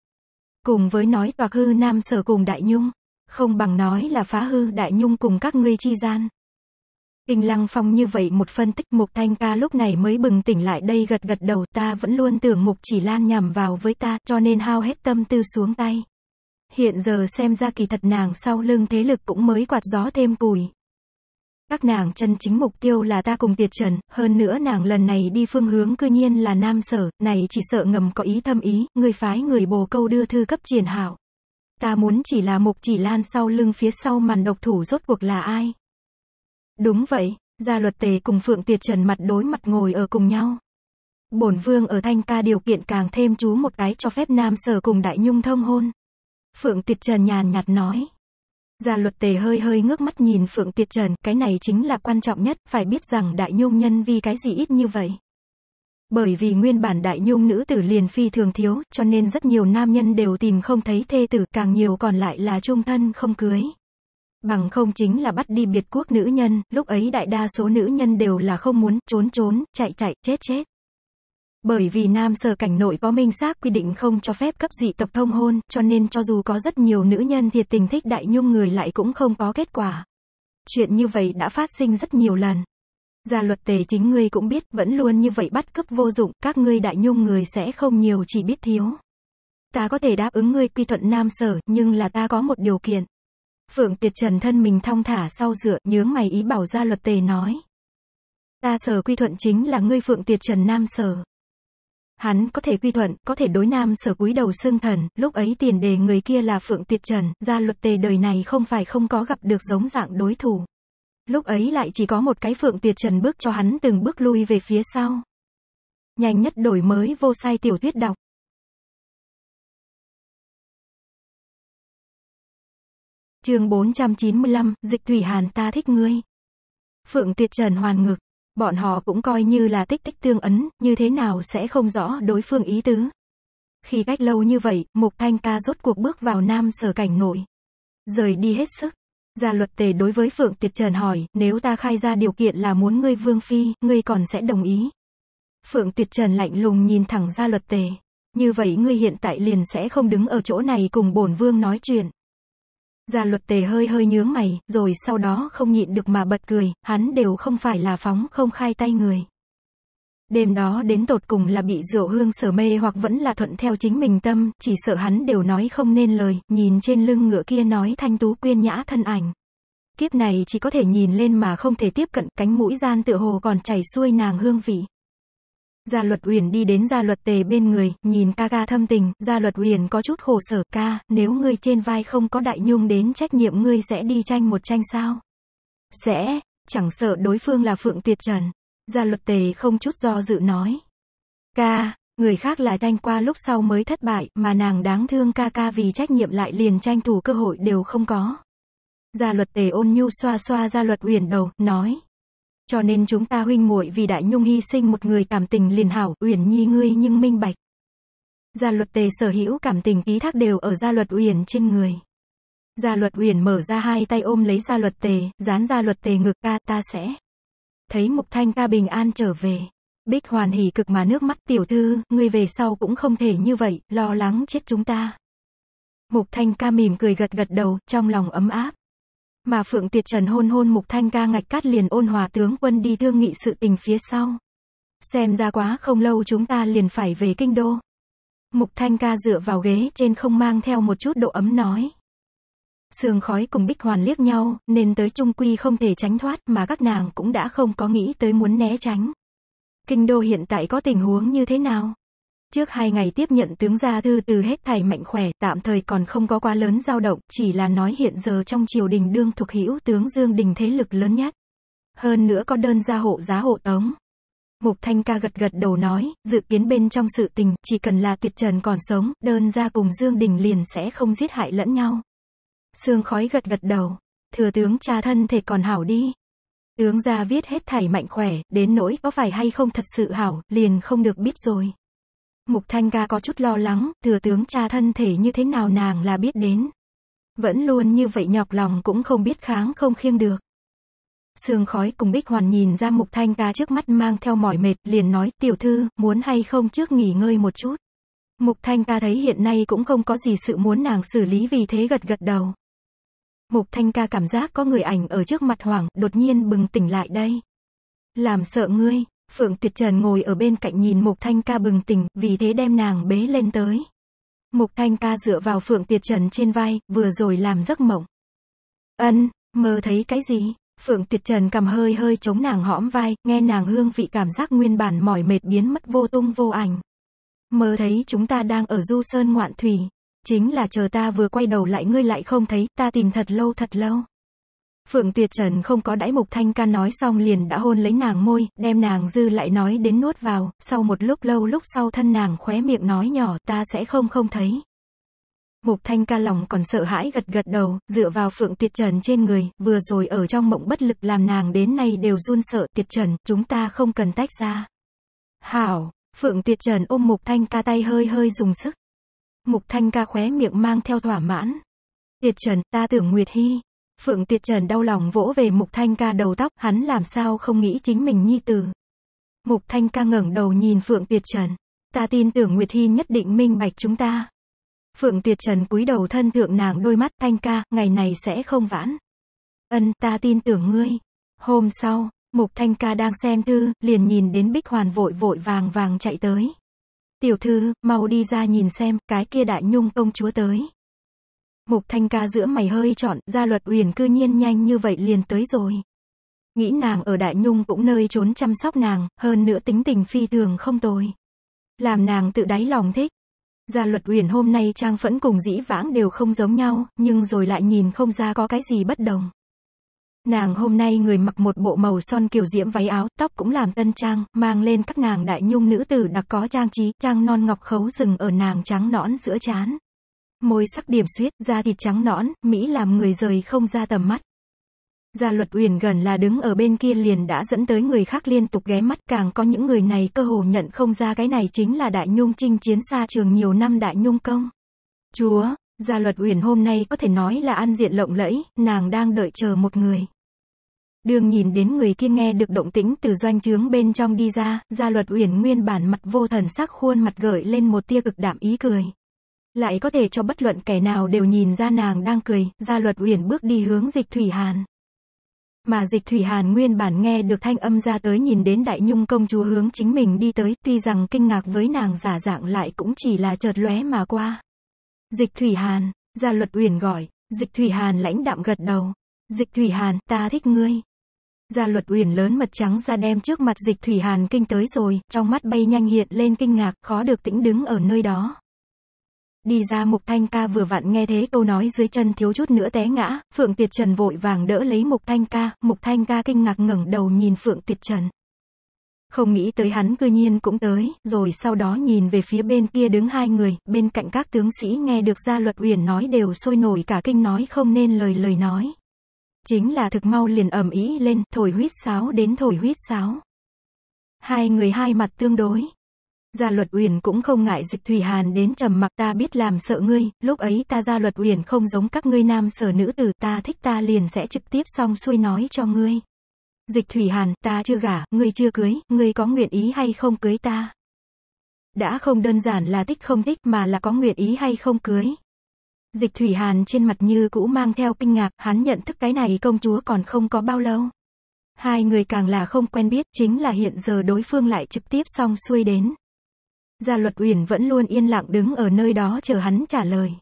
Cùng với nói toạc hư Nam Sở cùng Đại Nhung, không bằng nói là phá hư Đại Nhung cùng các ngươi chi gian. Kinh Lăng Phong như vậy một phân tích Mục Thanh Ca lúc này mới bừng tỉnh lại đây gật gật đầu ta vẫn luôn tưởng Mục Chỉ Lan nhằm vào với ta cho nên hao hết tâm tư xuống tay. Hiện giờ xem ra kỳ thật nàng sau lưng thế lực cũng mới quạt gió thêm củi, các nàng chân chính mục tiêu là ta cùng Tiệt Trần, hơn nữa nàng lần này đi phương hướng cư nhiên là nam sở, này chỉ sợ ngầm có ý thâm ý, người phái người bồ câu đưa thư cấp triển hảo. Ta muốn chỉ là mục chỉ lan sau lưng phía sau màn độc thủ rốt cuộc là ai. Đúng vậy, gia luật tề cùng Phượng Tiệt Trần mặt đối mặt ngồi ở cùng nhau. Bổn vương ở thanh ca điều kiện càng thêm chú một cái cho phép nam sở cùng đại nhung thông hôn. Phượng Tiệt Trần nhàn nhạt nói. Gia luật tề hơi hơi ngước mắt nhìn Phượng Tiệt Trần, cái này chính là quan trọng nhất, phải biết rằng đại nhung nhân vì cái gì ít như vậy. Bởi vì nguyên bản đại nhung nữ tử liền phi thường thiếu, cho nên rất nhiều nam nhân đều tìm không thấy thê tử, càng nhiều còn lại là trung thân không cưới. Bằng không chính là bắt đi biệt quốc nữ nhân, lúc ấy đại đa số nữ nhân đều là không muốn, trốn trốn, chạy chạy, chết chết. Bởi vì nam sở cảnh nội có minh xác quy định không cho phép cấp dị tộc thông hôn, cho nên cho dù có rất nhiều nữ nhân thiệt tình thích đại nhung người lại cũng không có kết quả. Chuyện như vậy đã phát sinh rất nhiều lần. Gia luật tề chính ngươi cũng biết, vẫn luôn như vậy bắt cấp vô dụng, các ngươi đại nhung người sẽ không nhiều chỉ biết thiếu. Ta có thể đáp ứng ngươi quy thuận nam sở, nhưng là ta có một điều kiện. Phượng Tiệt Trần thân mình thong thả sau dựa, nhướng mày ý bảo gia luật tề nói. Ta sở quy thuận chính là ngươi Phượng Tiệt Trần nam sở. Hắn có thể quy thuận, có thể đối nam sở cúi đầu xương thần, lúc ấy tiền đề người kia là Phượng tuyệt Trần, gia luật tề đời này không phải không có gặp được giống dạng đối thủ. Lúc ấy lại chỉ có một cái Phượng tuyệt Trần bước cho hắn từng bước lui về phía sau. Nhanh nhất đổi mới vô sai tiểu thuyết đọc. chương 495, dịch thủy hàn ta thích ngươi. Phượng tuyệt Trần hoàn ngực, Bọn họ cũng coi như là tích tích tương ấn, như thế nào sẽ không rõ đối phương ý tứ. Khi cách lâu như vậy, Mục Thanh Ca rốt cuộc bước vào nam sở cảnh nội. Rời đi hết sức. Gia luật tề đối với Phượng Tiệt Trần hỏi, nếu ta khai ra điều kiện là muốn ngươi vương phi, ngươi còn sẽ đồng ý. Phượng Tiệt Trần lạnh lùng nhìn thẳng gia luật tề. Như vậy ngươi hiện tại liền sẽ không đứng ở chỗ này cùng bổn vương nói chuyện. Gia luật tề hơi hơi nhướng mày, rồi sau đó không nhịn được mà bật cười, hắn đều không phải là phóng không khai tay người. Đêm đó đến tột cùng là bị rượu hương sở mê hoặc vẫn là thuận theo chính mình tâm, chỉ sợ hắn đều nói không nên lời, nhìn trên lưng ngựa kia nói thanh tú quyên nhã thân ảnh. Kiếp này chỉ có thể nhìn lên mà không thể tiếp cận, cánh mũi gian tựa hồ còn chảy xuôi nàng hương vị. Gia Luật Uyển đi đến Gia Luật Tề bên người, nhìn ca ca thâm tình, Gia Luật Uyển có chút khổ sở ca, nếu ngươi trên vai không có đại nhung đến trách nhiệm ngươi sẽ đi tranh một tranh sao? Sẽ, chẳng sợ đối phương là Phượng tuyệt Trần. Gia Luật Tề không chút do dự nói. Ca, người khác là tranh qua lúc sau mới thất bại, mà nàng đáng thương ca ca vì trách nhiệm lại liền tranh thủ cơ hội đều không có. Gia Luật Tề ôn nhu xoa xoa Gia Luật Uyển đầu, nói. Cho nên chúng ta huynh muội vì Đại Nhung hy sinh một người cảm tình liền hảo, Uyển Nhi ngươi nhưng minh bạch. Gia luật tề sở hữu cảm tình ký thác đều ở gia luật Uyển trên người. Gia luật Uyển mở ra hai tay ôm lấy gia luật tề, dán gia luật tề ngực ca ta sẽ. Thấy Mục Thanh ca bình an trở về. Bích hoàn hỉ cực mà nước mắt tiểu thư, ngươi về sau cũng không thể như vậy, lo lắng chết chúng ta. Mục Thanh ca mỉm cười gật gật đầu, trong lòng ấm áp. Mà Phượng Tiệt Trần hôn hôn Mục Thanh ca ngạch cát liền ôn hòa tướng quân đi thương nghị sự tình phía sau. Xem ra quá không lâu chúng ta liền phải về kinh đô. Mục Thanh ca dựa vào ghế trên không mang theo một chút độ ấm nói. Sương khói cùng Bích Hoàn liếc nhau, nên tới trung quy không thể tránh thoát mà các nàng cũng đã không có nghĩ tới muốn né tránh. Kinh đô hiện tại có tình huống như thế nào? Trước hai ngày tiếp nhận tướng gia thư từ hết thảy mạnh khỏe, tạm thời còn không có quá lớn dao động, chỉ là nói hiện giờ trong triều đình đương thuộc hữu tướng Dương Đình thế lực lớn nhất. Hơn nữa có đơn gia hộ giá hộ tống. Mục Thanh Ca gật gật đầu nói, dự kiến bên trong sự tình, chỉ cần là tuyệt trần còn sống, đơn gia cùng Dương Đình liền sẽ không giết hại lẫn nhau. Sương khói gật gật đầu, thừa tướng cha thân thể còn hảo đi. Tướng gia viết hết thảy mạnh khỏe, đến nỗi có phải hay không thật sự hảo, liền không được biết rồi. Mục Thanh Ca có chút lo lắng, thừa tướng cha thân thể như thế nào nàng là biết đến. Vẫn luôn như vậy nhọc lòng cũng không biết kháng không khiêng được. Sương khói cùng Bích Hoàn nhìn ra Mục Thanh Ca trước mắt mang theo mỏi mệt, liền nói, tiểu thư, muốn hay không trước nghỉ ngơi một chút. Mục Thanh Ca thấy hiện nay cũng không có gì sự muốn nàng xử lý vì thế gật gật đầu. Mục Thanh Ca cảm giác có người ảnh ở trước mặt hoảng, đột nhiên bừng tỉnh lại đây. Làm sợ ngươi, Phượng Tiệt Trần ngồi ở bên cạnh nhìn Mục Thanh Ca bừng tỉnh, vì thế đem nàng bế lên tới. Mục Thanh Ca dựa vào Phượng Tiệt Trần trên vai, vừa rồi làm giấc mộng. Ân, mơ thấy cái gì? Phượng Tiệt Trần cầm hơi hơi chống nàng hõm vai, nghe nàng hương vị cảm giác nguyên bản mỏi mệt biến mất vô tung vô ảnh. Mơ thấy chúng ta đang ở du sơn ngoạn thủy. Chính là chờ ta vừa quay đầu lại ngươi lại không thấy, ta tìm thật lâu thật lâu. Phượng Tuyệt Trần không có đãi Mục Thanh Ca nói xong liền đã hôn lấy nàng môi, đem nàng dư lại nói đến nuốt vào, sau một lúc lâu lúc sau thân nàng khóe miệng nói nhỏ ta sẽ không không thấy. Mục Thanh Ca lòng còn sợ hãi gật gật đầu, dựa vào Phượng Tuyệt Trần trên người, vừa rồi ở trong mộng bất lực làm nàng đến nay đều run sợ Tuyệt Trần, chúng ta không cần tách ra. Hảo, Phượng Tuyệt Trần ôm Mục Thanh Ca tay hơi hơi dùng sức. Mục Thanh Ca khóe miệng mang theo thỏa mãn. Tuyệt Trần, ta tưởng Nguyệt Hy, Phượng Tiệt Trần đau lòng vỗ về Mục Thanh Ca đầu tóc, hắn làm sao không nghĩ chính mình nhi tử. Mục Thanh Ca ngẩng đầu nhìn Phượng Tiệt Trần. Ta tin tưởng Nguyệt Hy nhất định minh bạch chúng ta. Phượng Tiệt Trần cúi đầu thân thượng nàng đôi mắt Thanh Ca, ngày này sẽ không vãn. Ân, ta tin tưởng ngươi. Hôm sau, Mục Thanh Ca đang xem thư, liền nhìn đến Bích Hoàn vội vội vàng vàng chạy tới. Tiểu thư, mau đi ra nhìn xem, cái kia đại nhung công chúa tới. Mục Thanh ca giữa mày hơi chọn gia luật uyển cư nhiên nhanh như vậy liền tới rồi. Nghĩ nàng ở Đại Nhung cũng nơi trốn chăm sóc nàng, hơn nữa tính tình phi thường không tồi. Làm nàng tự đáy lòng thích. Gia luật uyển hôm nay trang phẫn cùng dĩ vãng đều không giống nhau, nhưng rồi lại nhìn không ra có cái gì bất đồng. Nàng hôm nay người mặc một bộ màu son kiểu diễm váy áo, tóc cũng làm tân trang, mang lên các nàng đại nhung nữ tử đặc có trang trí, trang non ngọc khấu rừng ở nàng trắng nõn giữa chán môi sắc điểm suyết, da thịt trắng nõn, Mỹ làm người rời không ra tầm mắt. Gia luật uyển gần là đứng ở bên kia liền đã dẫn tới người khác liên tục ghé mắt càng có những người này cơ hồ nhận không ra cái này chính là đại nhung trinh chiến xa trường nhiều năm đại nhung công. Chúa, gia luật uyển hôm nay có thể nói là ăn diện lộng lẫy, nàng đang đợi chờ một người. Đường nhìn đến người kia nghe được động tĩnh từ doanh trướng bên trong đi ra, gia luật uyển nguyên bản mặt vô thần sắc khuôn mặt gợi lên một tia cực đạm ý cười lại có thể cho bất luận kẻ nào đều nhìn ra nàng đang cười, gia luật uyển bước đi hướng dịch thủy hàn. Mà dịch thủy hàn nguyên bản nghe được thanh âm ra tới nhìn đến đại nhung công chúa hướng chính mình đi tới, tuy rằng kinh ngạc với nàng giả dạng lại cũng chỉ là chợt lóe mà qua. Dịch thủy hàn, gia luật uyển gọi, dịch thủy hàn lãnh đạm gật đầu. Dịch thủy hàn, ta thích ngươi. Gia luật uyển lớn mật trắng ra đem trước mặt dịch thủy hàn kinh tới rồi, trong mắt bay nhanh hiện lên kinh ngạc, khó được tĩnh đứng ở nơi đó. Đi ra Mục Thanh Ca vừa vặn nghe thế câu nói dưới chân thiếu chút nữa té ngã, Phượng Tiệt Trần vội vàng đỡ lấy Mục Thanh Ca, Mục Thanh Ca kinh ngạc ngẩng đầu nhìn Phượng Tiệt Trần. Không nghĩ tới hắn cư nhiên cũng tới, rồi sau đó nhìn về phía bên kia đứng hai người, bên cạnh các tướng sĩ nghe được ra luật uyển nói đều sôi nổi cả kinh nói không nên lời lời nói. Chính là thực mau liền ầm ý lên, thổi huyết sáo đến thổi huyết sáo. Hai người hai mặt tương đối, Gia luật uyển cũng không ngại dịch thủy Hàn đến trầm mặc ta biết làm sợ ngươi, lúc ấy ta gia luật uyển không giống các ngươi nam sở nữ tử ta thích ta liền sẽ trực tiếp xong xuôi nói cho ngươi. Dịch Thủy Hàn, ta chưa gả, ngươi chưa cưới, ngươi có nguyện ý hay không cưới ta? Đã không đơn giản là thích không thích mà là có nguyện ý hay không cưới. Dịch Thủy Hàn trên mặt như cũ mang theo kinh ngạc, hắn nhận thức cái này công chúa còn không có bao lâu. Hai người càng là không quen biết, chính là hiện giờ đối phương lại trực tiếp xong xuôi đến. Gia Luật Uyển vẫn luôn yên lặng đứng ở nơi đó chờ hắn trả lời.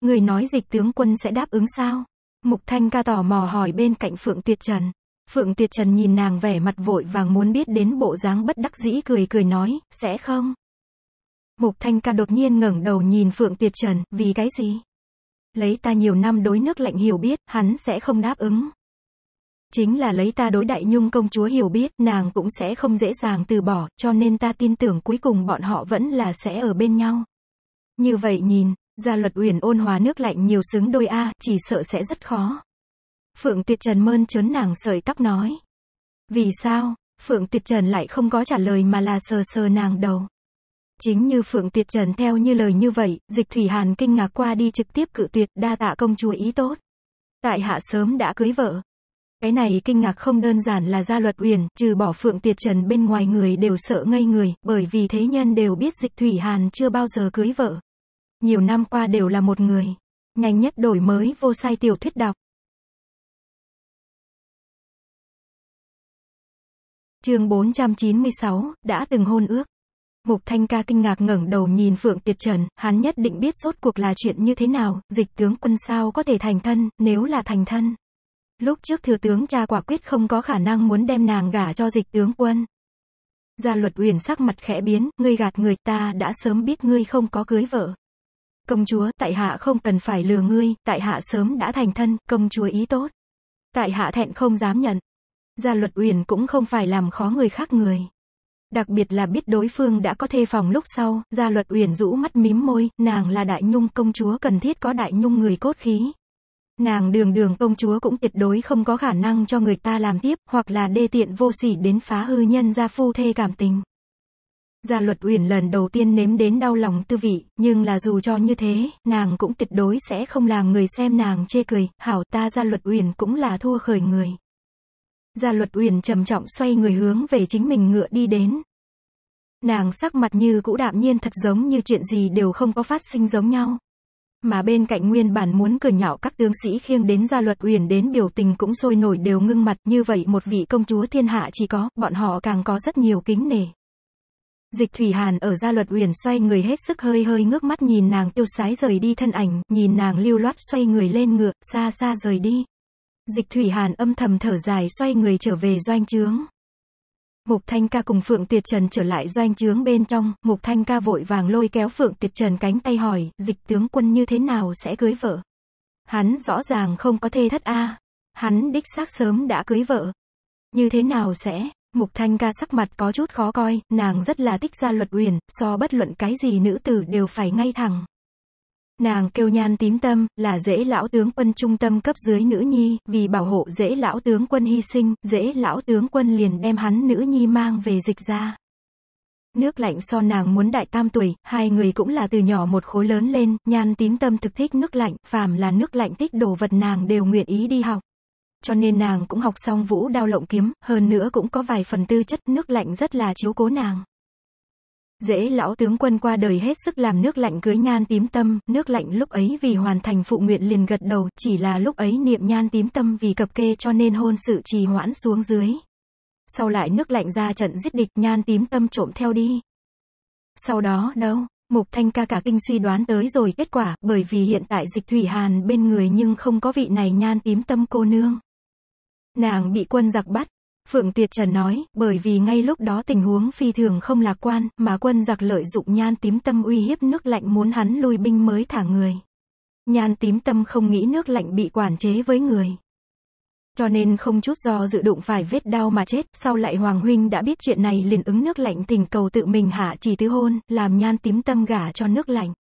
Người nói dịch tướng quân sẽ đáp ứng sao? Mục Thanh ca tò mò hỏi bên cạnh Phượng tuyệt Trần. Phượng tuyệt Trần nhìn nàng vẻ mặt vội vàng muốn biết đến bộ dáng bất đắc dĩ cười cười nói, sẽ không? Mục Thanh ca đột nhiên ngẩng đầu nhìn Phượng tuyệt Trần, vì cái gì? Lấy ta nhiều năm đối nước lạnh hiểu biết, hắn sẽ không đáp ứng chính là lấy ta đối đại nhung công chúa hiểu biết, nàng cũng sẽ không dễ dàng từ bỏ, cho nên ta tin tưởng cuối cùng bọn họ vẫn là sẽ ở bên nhau. Như vậy nhìn, gia luật uyển ôn hòa nước lạnh nhiều xứng đôi a, chỉ sợ sẽ rất khó. Phượng Tuyệt Trần mơn trớn nàng sợi tóc nói. Vì sao, Phượng Tuyệt Trần lại không có trả lời mà là sờ sờ nàng đầu. Chính như Phượng Tuyệt Trần theo như lời như vậy, dịch Thủy Hàn kinh ngạc qua đi trực tiếp cự tuyệt đa tạ công chúa ý tốt. Tại hạ sớm đã cưới vợ, cái này kinh ngạc không đơn giản là gia luật uyển, trừ bỏ phượng tiệt trần bên ngoài người đều sợ ngây người, bởi vì thế nhân đều biết dịch thủy hàn chưa bao giờ cưới vợ. Nhiều năm qua đều là một người. Nhanh nhất đổi mới vô sai tiểu thuyết đọc. chương 496, đã từng hôn ước. Mục Thanh Ca kinh ngạc ngẩng đầu nhìn Phượng Tiệt Trần, hắn nhất định biết sốt cuộc là chuyện như thế nào, dịch tướng quân sao có thể thành thân, nếu là thành thân. Lúc trước thừa tướng cha quả quyết không có khả năng muốn đem nàng gả cho dịch tướng quân. Gia luật uyển sắc mặt khẽ biến, ngươi gạt người ta đã sớm biết ngươi không có cưới vợ. Công chúa, tại hạ không cần phải lừa ngươi, tại hạ sớm đã thành thân, công chúa ý tốt. Tại hạ thẹn không dám nhận. Gia luật uyển cũng không phải làm khó người khác người. Đặc biệt là biết đối phương đã có thê phòng lúc sau, gia luật uyển rũ mắt mím môi, nàng là đại nhung công chúa cần thiết có đại nhung người cốt khí nàng đường đường công chúa cũng tuyệt đối không có khả năng cho người ta làm tiếp, hoặc là đê tiện vô sỉ đến phá hư nhân gia phu thê cảm tình. Gia luật uyển lần đầu tiên nếm đến đau lòng tư vị, nhưng là dù cho như thế, nàng cũng tuyệt đối sẽ không làm người xem nàng chê cười, hảo ta gia luật uyển cũng là thua khởi người. Gia luật uyển trầm trọng xoay người hướng về chính mình ngựa đi đến. Nàng sắc mặt như cũ đạm nhiên thật giống như chuyện gì đều không có phát sinh giống nhau. Mà bên cạnh nguyên bản muốn cười nhạo các tướng sĩ khiêng đến gia luật uyển đến biểu tình cũng sôi nổi đều ngưng mặt như vậy một vị công chúa thiên hạ chỉ có, bọn họ càng có rất nhiều kính nể. Dịch Thủy Hàn ở gia luật uyển xoay người hết sức hơi hơi ngước mắt nhìn nàng tiêu sái rời đi thân ảnh, nhìn nàng lưu loát xoay người lên ngựa, xa xa rời đi. Dịch Thủy Hàn âm thầm thở dài xoay người trở về doanh trướng. Mục Thanh Ca cùng Phượng Tiệt Trần trở lại doanh trướng bên trong, Mục Thanh Ca vội vàng lôi kéo Phượng Tiệt Trần cánh tay hỏi, dịch tướng quân như thế nào sẽ cưới vợ? Hắn rõ ràng không có thê thất a, hắn đích xác sớm đã cưới vợ. Như thế nào sẽ? Mục Thanh Ca sắc mặt có chút khó coi, nàng rất là thích gia luật uyển, so bất luận cái gì nữ tử đều phải ngay thẳng nàng kêu nhan tím tâm, là dễ lão tướng quân trung tâm cấp dưới nữ nhi, vì bảo hộ dễ lão tướng quân hy sinh, dễ lão tướng quân liền đem hắn nữ nhi mang về dịch ra. Nước lạnh so nàng muốn đại tam tuổi, hai người cũng là từ nhỏ một khối lớn lên, nhan tím tâm thực thích nước lạnh, phàm là nước lạnh thích đồ vật nàng đều nguyện ý đi học. Cho nên nàng cũng học xong vũ đao lộng kiếm, hơn nữa cũng có vài phần tư chất nước lạnh rất là chiếu cố nàng dễ lão tướng quân qua đời hết sức làm nước lạnh cưới nhan tím tâm, nước lạnh lúc ấy vì hoàn thành phụ nguyện liền gật đầu, chỉ là lúc ấy niệm nhan tím tâm vì cập kê cho nên hôn sự trì hoãn xuống dưới. Sau lại nước lạnh ra trận giết địch nhan tím tâm trộm theo đi. Sau đó đâu, Mục Thanh ca cả kinh suy đoán tới rồi kết quả, bởi vì hiện tại dịch thủy hàn bên người nhưng không có vị này nhan tím tâm cô nương. Nàng bị quân giặc bắt, Phượng Tiệt Trần nói, bởi vì ngay lúc đó tình huống phi thường không lạc quan, mà quân giặc lợi dụng nhan tím tâm uy hiếp nước lạnh muốn hắn lui binh mới thả người. Nhan tím tâm không nghĩ nước lạnh bị quản chế với người. Cho nên không chút do dự đụng phải vết đau mà chết, sau lại Hoàng Huynh đã biết chuyện này liền ứng nước lạnh tình cầu tự mình hạ chỉ tứ hôn, làm nhan tím tâm gả cho nước lạnh.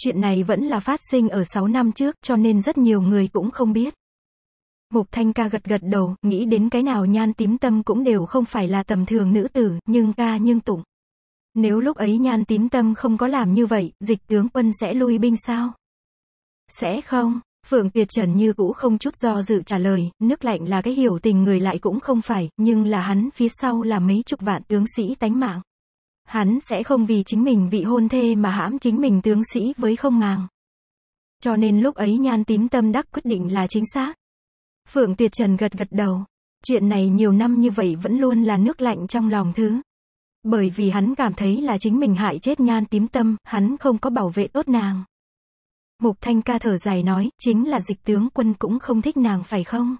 Chuyện này vẫn là phát sinh ở 6 năm trước, cho nên rất nhiều người cũng không biết. Mục Thanh ca gật gật đầu, nghĩ đến cái nào nhan tím tâm cũng đều không phải là tầm thường nữ tử, nhưng ca nhưng tụng. Nếu lúc ấy nhan tím tâm không có làm như vậy, dịch tướng quân sẽ lui binh sao? Sẽ không, Phượng Tuyệt Trần như cũ không chút do dự trả lời, nước lạnh là cái hiểu tình người lại cũng không phải, nhưng là hắn phía sau là mấy chục vạn tướng sĩ tánh mạng. Hắn sẽ không vì chính mình vị hôn thê mà hãm chính mình tướng sĩ với không màng. Cho nên lúc ấy nhan tím tâm đắc quyết định là chính xác, Phượng Tuyệt Trần gật gật đầu. Chuyện này nhiều năm như vậy vẫn luôn là nước lạnh trong lòng thứ. Bởi vì hắn cảm thấy là chính mình hại chết nhan tím tâm, hắn không có bảo vệ tốt nàng. Mục Thanh ca thở dài nói, chính là dịch tướng quân cũng không thích nàng phải không?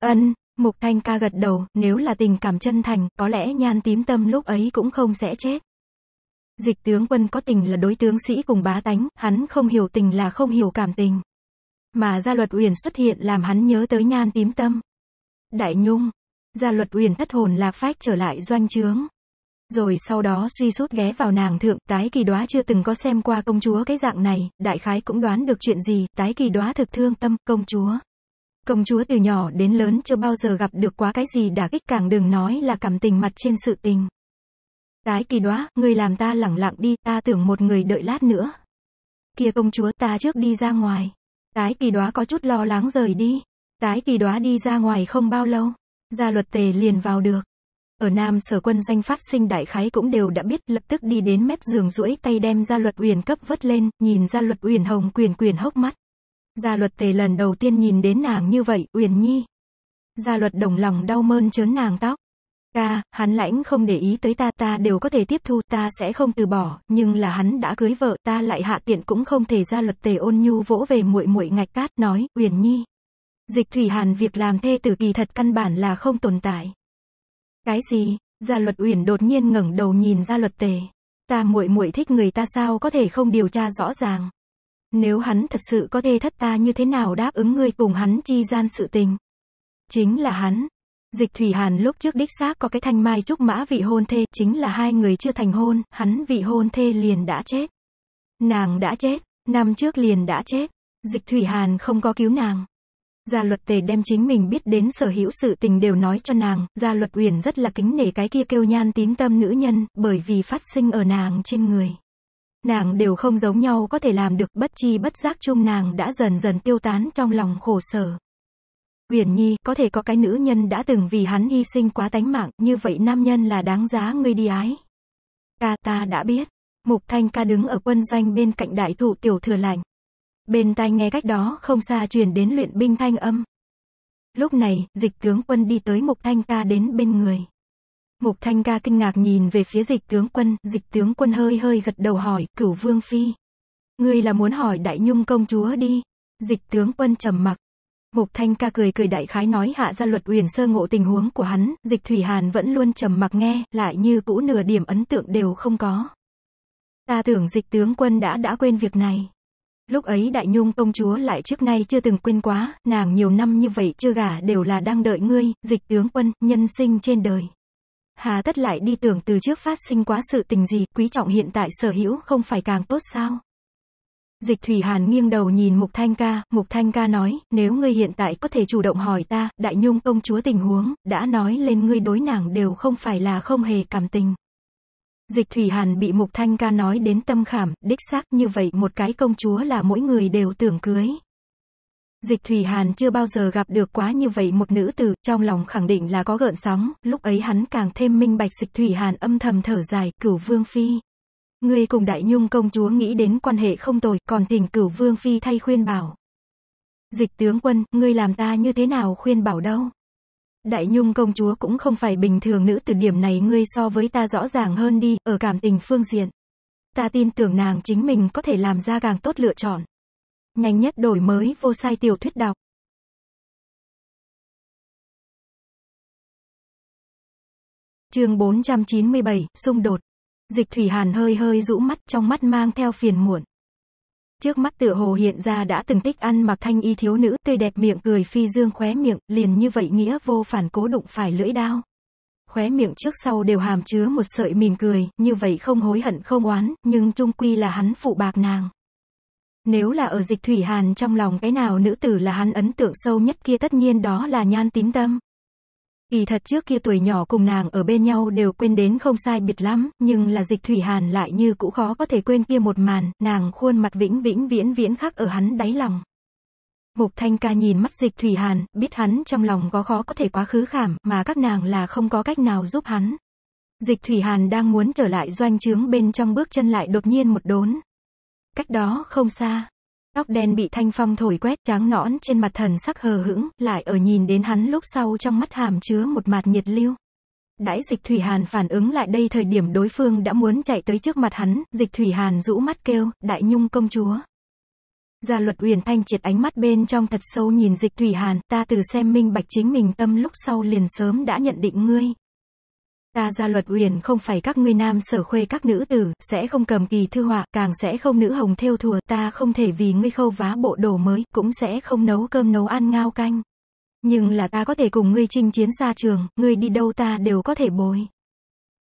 Ân, Mục Thanh ca gật đầu, nếu là tình cảm chân thành, có lẽ nhan tím tâm lúc ấy cũng không sẽ chết. Dịch tướng quân có tình là đối tướng sĩ cùng bá tánh, hắn không hiểu tình là không hiểu cảm tình mà Gia Luật Uyển xuất hiện làm hắn nhớ tới nhan tím tâm. Đại Nhung, Gia Luật Uyển thất hồn lạc phách trở lại doanh trướng. Rồi sau đó suy sút ghé vào nàng thượng, tái kỳ đoá chưa từng có xem qua công chúa cái dạng này, đại khái cũng đoán được chuyện gì, tái kỳ đoá thực thương tâm, công chúa. Công chúa từ nhỏ đến lớn chưa bao giờ gặp được quá cái gì đả kích càng đừng nói là cảm tình mặt trên sự tình. Tái kỳ đoá, người làm ta lẳng lặng đi, ta tưởng một người đợi lát nữa. Kia công chúa ta trước đi ra ngoài. Tái kỳ đoá có chút lo lắng rời đi. Tái kỳ đoá đi ra ngoài không bao lâu. Gia luật tề liền vào được. Ở Nam sở quân doanh phát sinh đại khái cũng đều đã biết lập tức đi đến mép giường duỗi tay đem gia luật uyển cấp vất lên, nhìn gia luật uyển hồng quyền quyền hốc mắt. Gia luật tề lần đầu tiên nhìn đến nàng như vậy, uyển nhi. Gia luật đồng lòng đau mơn chớn nàng tóc. Ca, hắn lãnh không để ý tới ta ta đều có thể tiếp thu ta sẽ không từ bỏ, nhưng là hắn đã cưới vợ ta lại hạ tiện cũng không thể ra luật tề ôn nhu vỗ về muội muội ngạch cát nói, Uyển Nhi. Dịch Thủy Hàn việc làm thê tử kỳ thật căn bản là không tồn tại. Cái gì? Gia Luật Uyển đột nhiên ngẩng đầu nhìn ra Luật Tề. Ta muội muội thích người ta sao có thể không điều tra rõ ràng? Nếu hắn thật sự có thê thất ta như thế nào đáp ứng ngươi cùng hắn chi gian sự tình? Chính là hắn, Dịch Thủy Hàn lúc trước đích xác có cái thanh mai trúc mã vị hôn thê, chính là hai người chưa thành hôn, hắn vị hôn thê liền đã chết. Nàng đã chết, năm trước liền đã chết. Dịch Thủy Hàn không có cứu nàng. Gia luật tề đem chính mình biết đến sở hữu sự tình đều nói cho nàng, gia luật uyển rất là kính nể cái kia kêu nhan tím tâm nữ nhân, bởi vì phát sinh ở nàng trên người. Nàng đều không giống nhau có thể làm được bất chi bất giác chung nàng đã dần dần tiêu tán trong lòng khổ sở. Uyển Nhi, có thể có cái nữ nhân đã từng vì hắn hy sinh quá tánh mạng, như vậy nam nhân là đáng giá ngươi đi ái. Ca ta đã biết. Mục Thanh ca đứng ở quân doanh bên cạnh đại thụ tiểu thừa lạnh. Bên tai nghe cách đó không xa truyền đến luyện binh thanh âm. Lúc này, dịch tướng quân đi tới Mục Thanh ca đến bên người. Mục Thanh ca kinh ngạc nhìn về phía dịch tướng quân, dịch tướng quân hơi hơi gật đầu hỏi, cửu vương phi. Ngươi là muốn hỏi đại nhung công chúa đi. Dịch tướng quân trầm mặc, Mục Thanh ca cười cười đại khái nói hạ ra luật uyển sơ ngộ tình huống của hắn, dịch Thủy Hàn vẫn luôn trầm mặc nghe, lại như cũ nửa điểm ấn tượng đều không có. Ta tưởng dịch tướng quân đã đã quên việc này. Lúc ấy đại nhung công chúa lại trước nay chưa từng quên quá, nàng nhiều năm như vậy chưa gả đều là đang đợi ngươi, dịch tướng quân, nhân sinh trên đời. Hà tất lại đi tưởng từ trước phát sinh quá sự tình gì, quý trọng hiện tại sở hữu không phải càng tốt sao? Dịch Thủy Hàn nghiêng đầu nhìn Mục Thanh Ca, Mục Thanh Ca nói, nếu ngươi hiện tại có thể chủ động hỏi ta, Đại Nhung công chúa tình huống, đã nói lên ngươi đối nàng đều không phải là không hề cảm tình. Dịch Thủy Hàn bị Mục Thanh Ca nói đến tâm khảm, đích xác như vậy một cái công chúa là mỗi người đều tưởng cưới. Dịch Thủy Hàn chưa bao giờ gặp được quá như vậy một nữ tử, trong lòng khẳng định là có gợn sóng, lúc ấy hắn càng thêm minh bạch Dịch Thủy Hàn âm thầm thở dài, cửu vương phi, Ngươi cùng Đại Nhung công chúa nghĩ đến quan hệ không tồi, còn thỉnh cửu vương phi thay khuyên bảo. Dịch tướng quân, ngươi làm ta như thế nào khuyên bảo đâu? Đại Nhung công chúa cũng không phải bình thường nữ từ điểm này ngươi so với ta rõ ràng hơn đi, ở cảm tình phương diện. Ta tin tưởng nàng chính mình có thể làm ra càng tốt lựa chọn. Nhanh nhất đổi mới vô sai tiểu thuyết đọc. Chương 497, xung đột. Dịch Thủy Hàn hơi hơi rũ mắt trong mắt mang theo phiền muộn. Trước mắt tựa hồ hiện ra đã từng tích ăn mặc thanh y thiếu nữ, tươi đẹp miệng cười phi dương khóe miệng, liền như vậy nghĩa vô phản cố đụng phải lưỡi đao. Khóe miệng trước sau đều hàm chứa một sợi mỉm cười, như vậy không hối hận không oán, nhưng trung quy là hắn phụ bạc nàng. Nếu là ở dịch Thủy Hàn trong lòng cái nào nữ tử là hắn ấn tượng sâu nhất kia tất nhiên đó là nhan tín tâm. Kỳ thật trước kia tuổi nhỏ cùng nàng ở bên nhau đều quên đến không sai biệt lắm, nhưng là dịch thủy hàn lại như cũ khó có thể quên kia một màn, nàng khuôn mặt vĩnh vĩnh viễn viễn khắc ở hắn đáy lòng. Mục Thanh Ca nhìn mắt dịch Thủy Hàn, biết hắn trong lòng có khó có thể quá khứ khảm, mà các nàng là không có cách nào giúp hắn. Dịch Thủy Hàn đang muốn trở lại doanh trướng bên trong bước chân lại đột nhiên một đốn. Cách đó không xa, Tóc đen bị thanh phong thổi quét trắng nõn trên mặt thần sắc hờ hững, lại ở nhìn đến hắn lúc sau trong mắt hàm chứa một mạt nhiệt lưu. Đãi dịch Thủy Hàn phản ứng lại đây thời điểm đối phương đã muốn chạy tới trước mặt hắn, dịch Thủy Hàn rũ mắt kêu, đại nhung công chúa. Gia luật uyển thanh triệt ánh mắt bên trong thật sâu nhìn dịch Thủy Hàn, ta từ xem minh bạch chính mình tâm lúc sau liền sớm đã nhận định ngươi, Ta ra luật uyển không phải các ngươi nam sở khuê các nữ tử, sẽ không cầm kỳ thư họa, càng sẽ không nữ hồng theo thùa, ta không thể vì ngươi khâu vá bộ đồ mới, cũng sẽ không nấu cơm nấu ăn ngao canh. Nhưng là ta có thể cùng ngươi chinh chiến xa trường, ngươi đi đâu ta đều có thể bồi.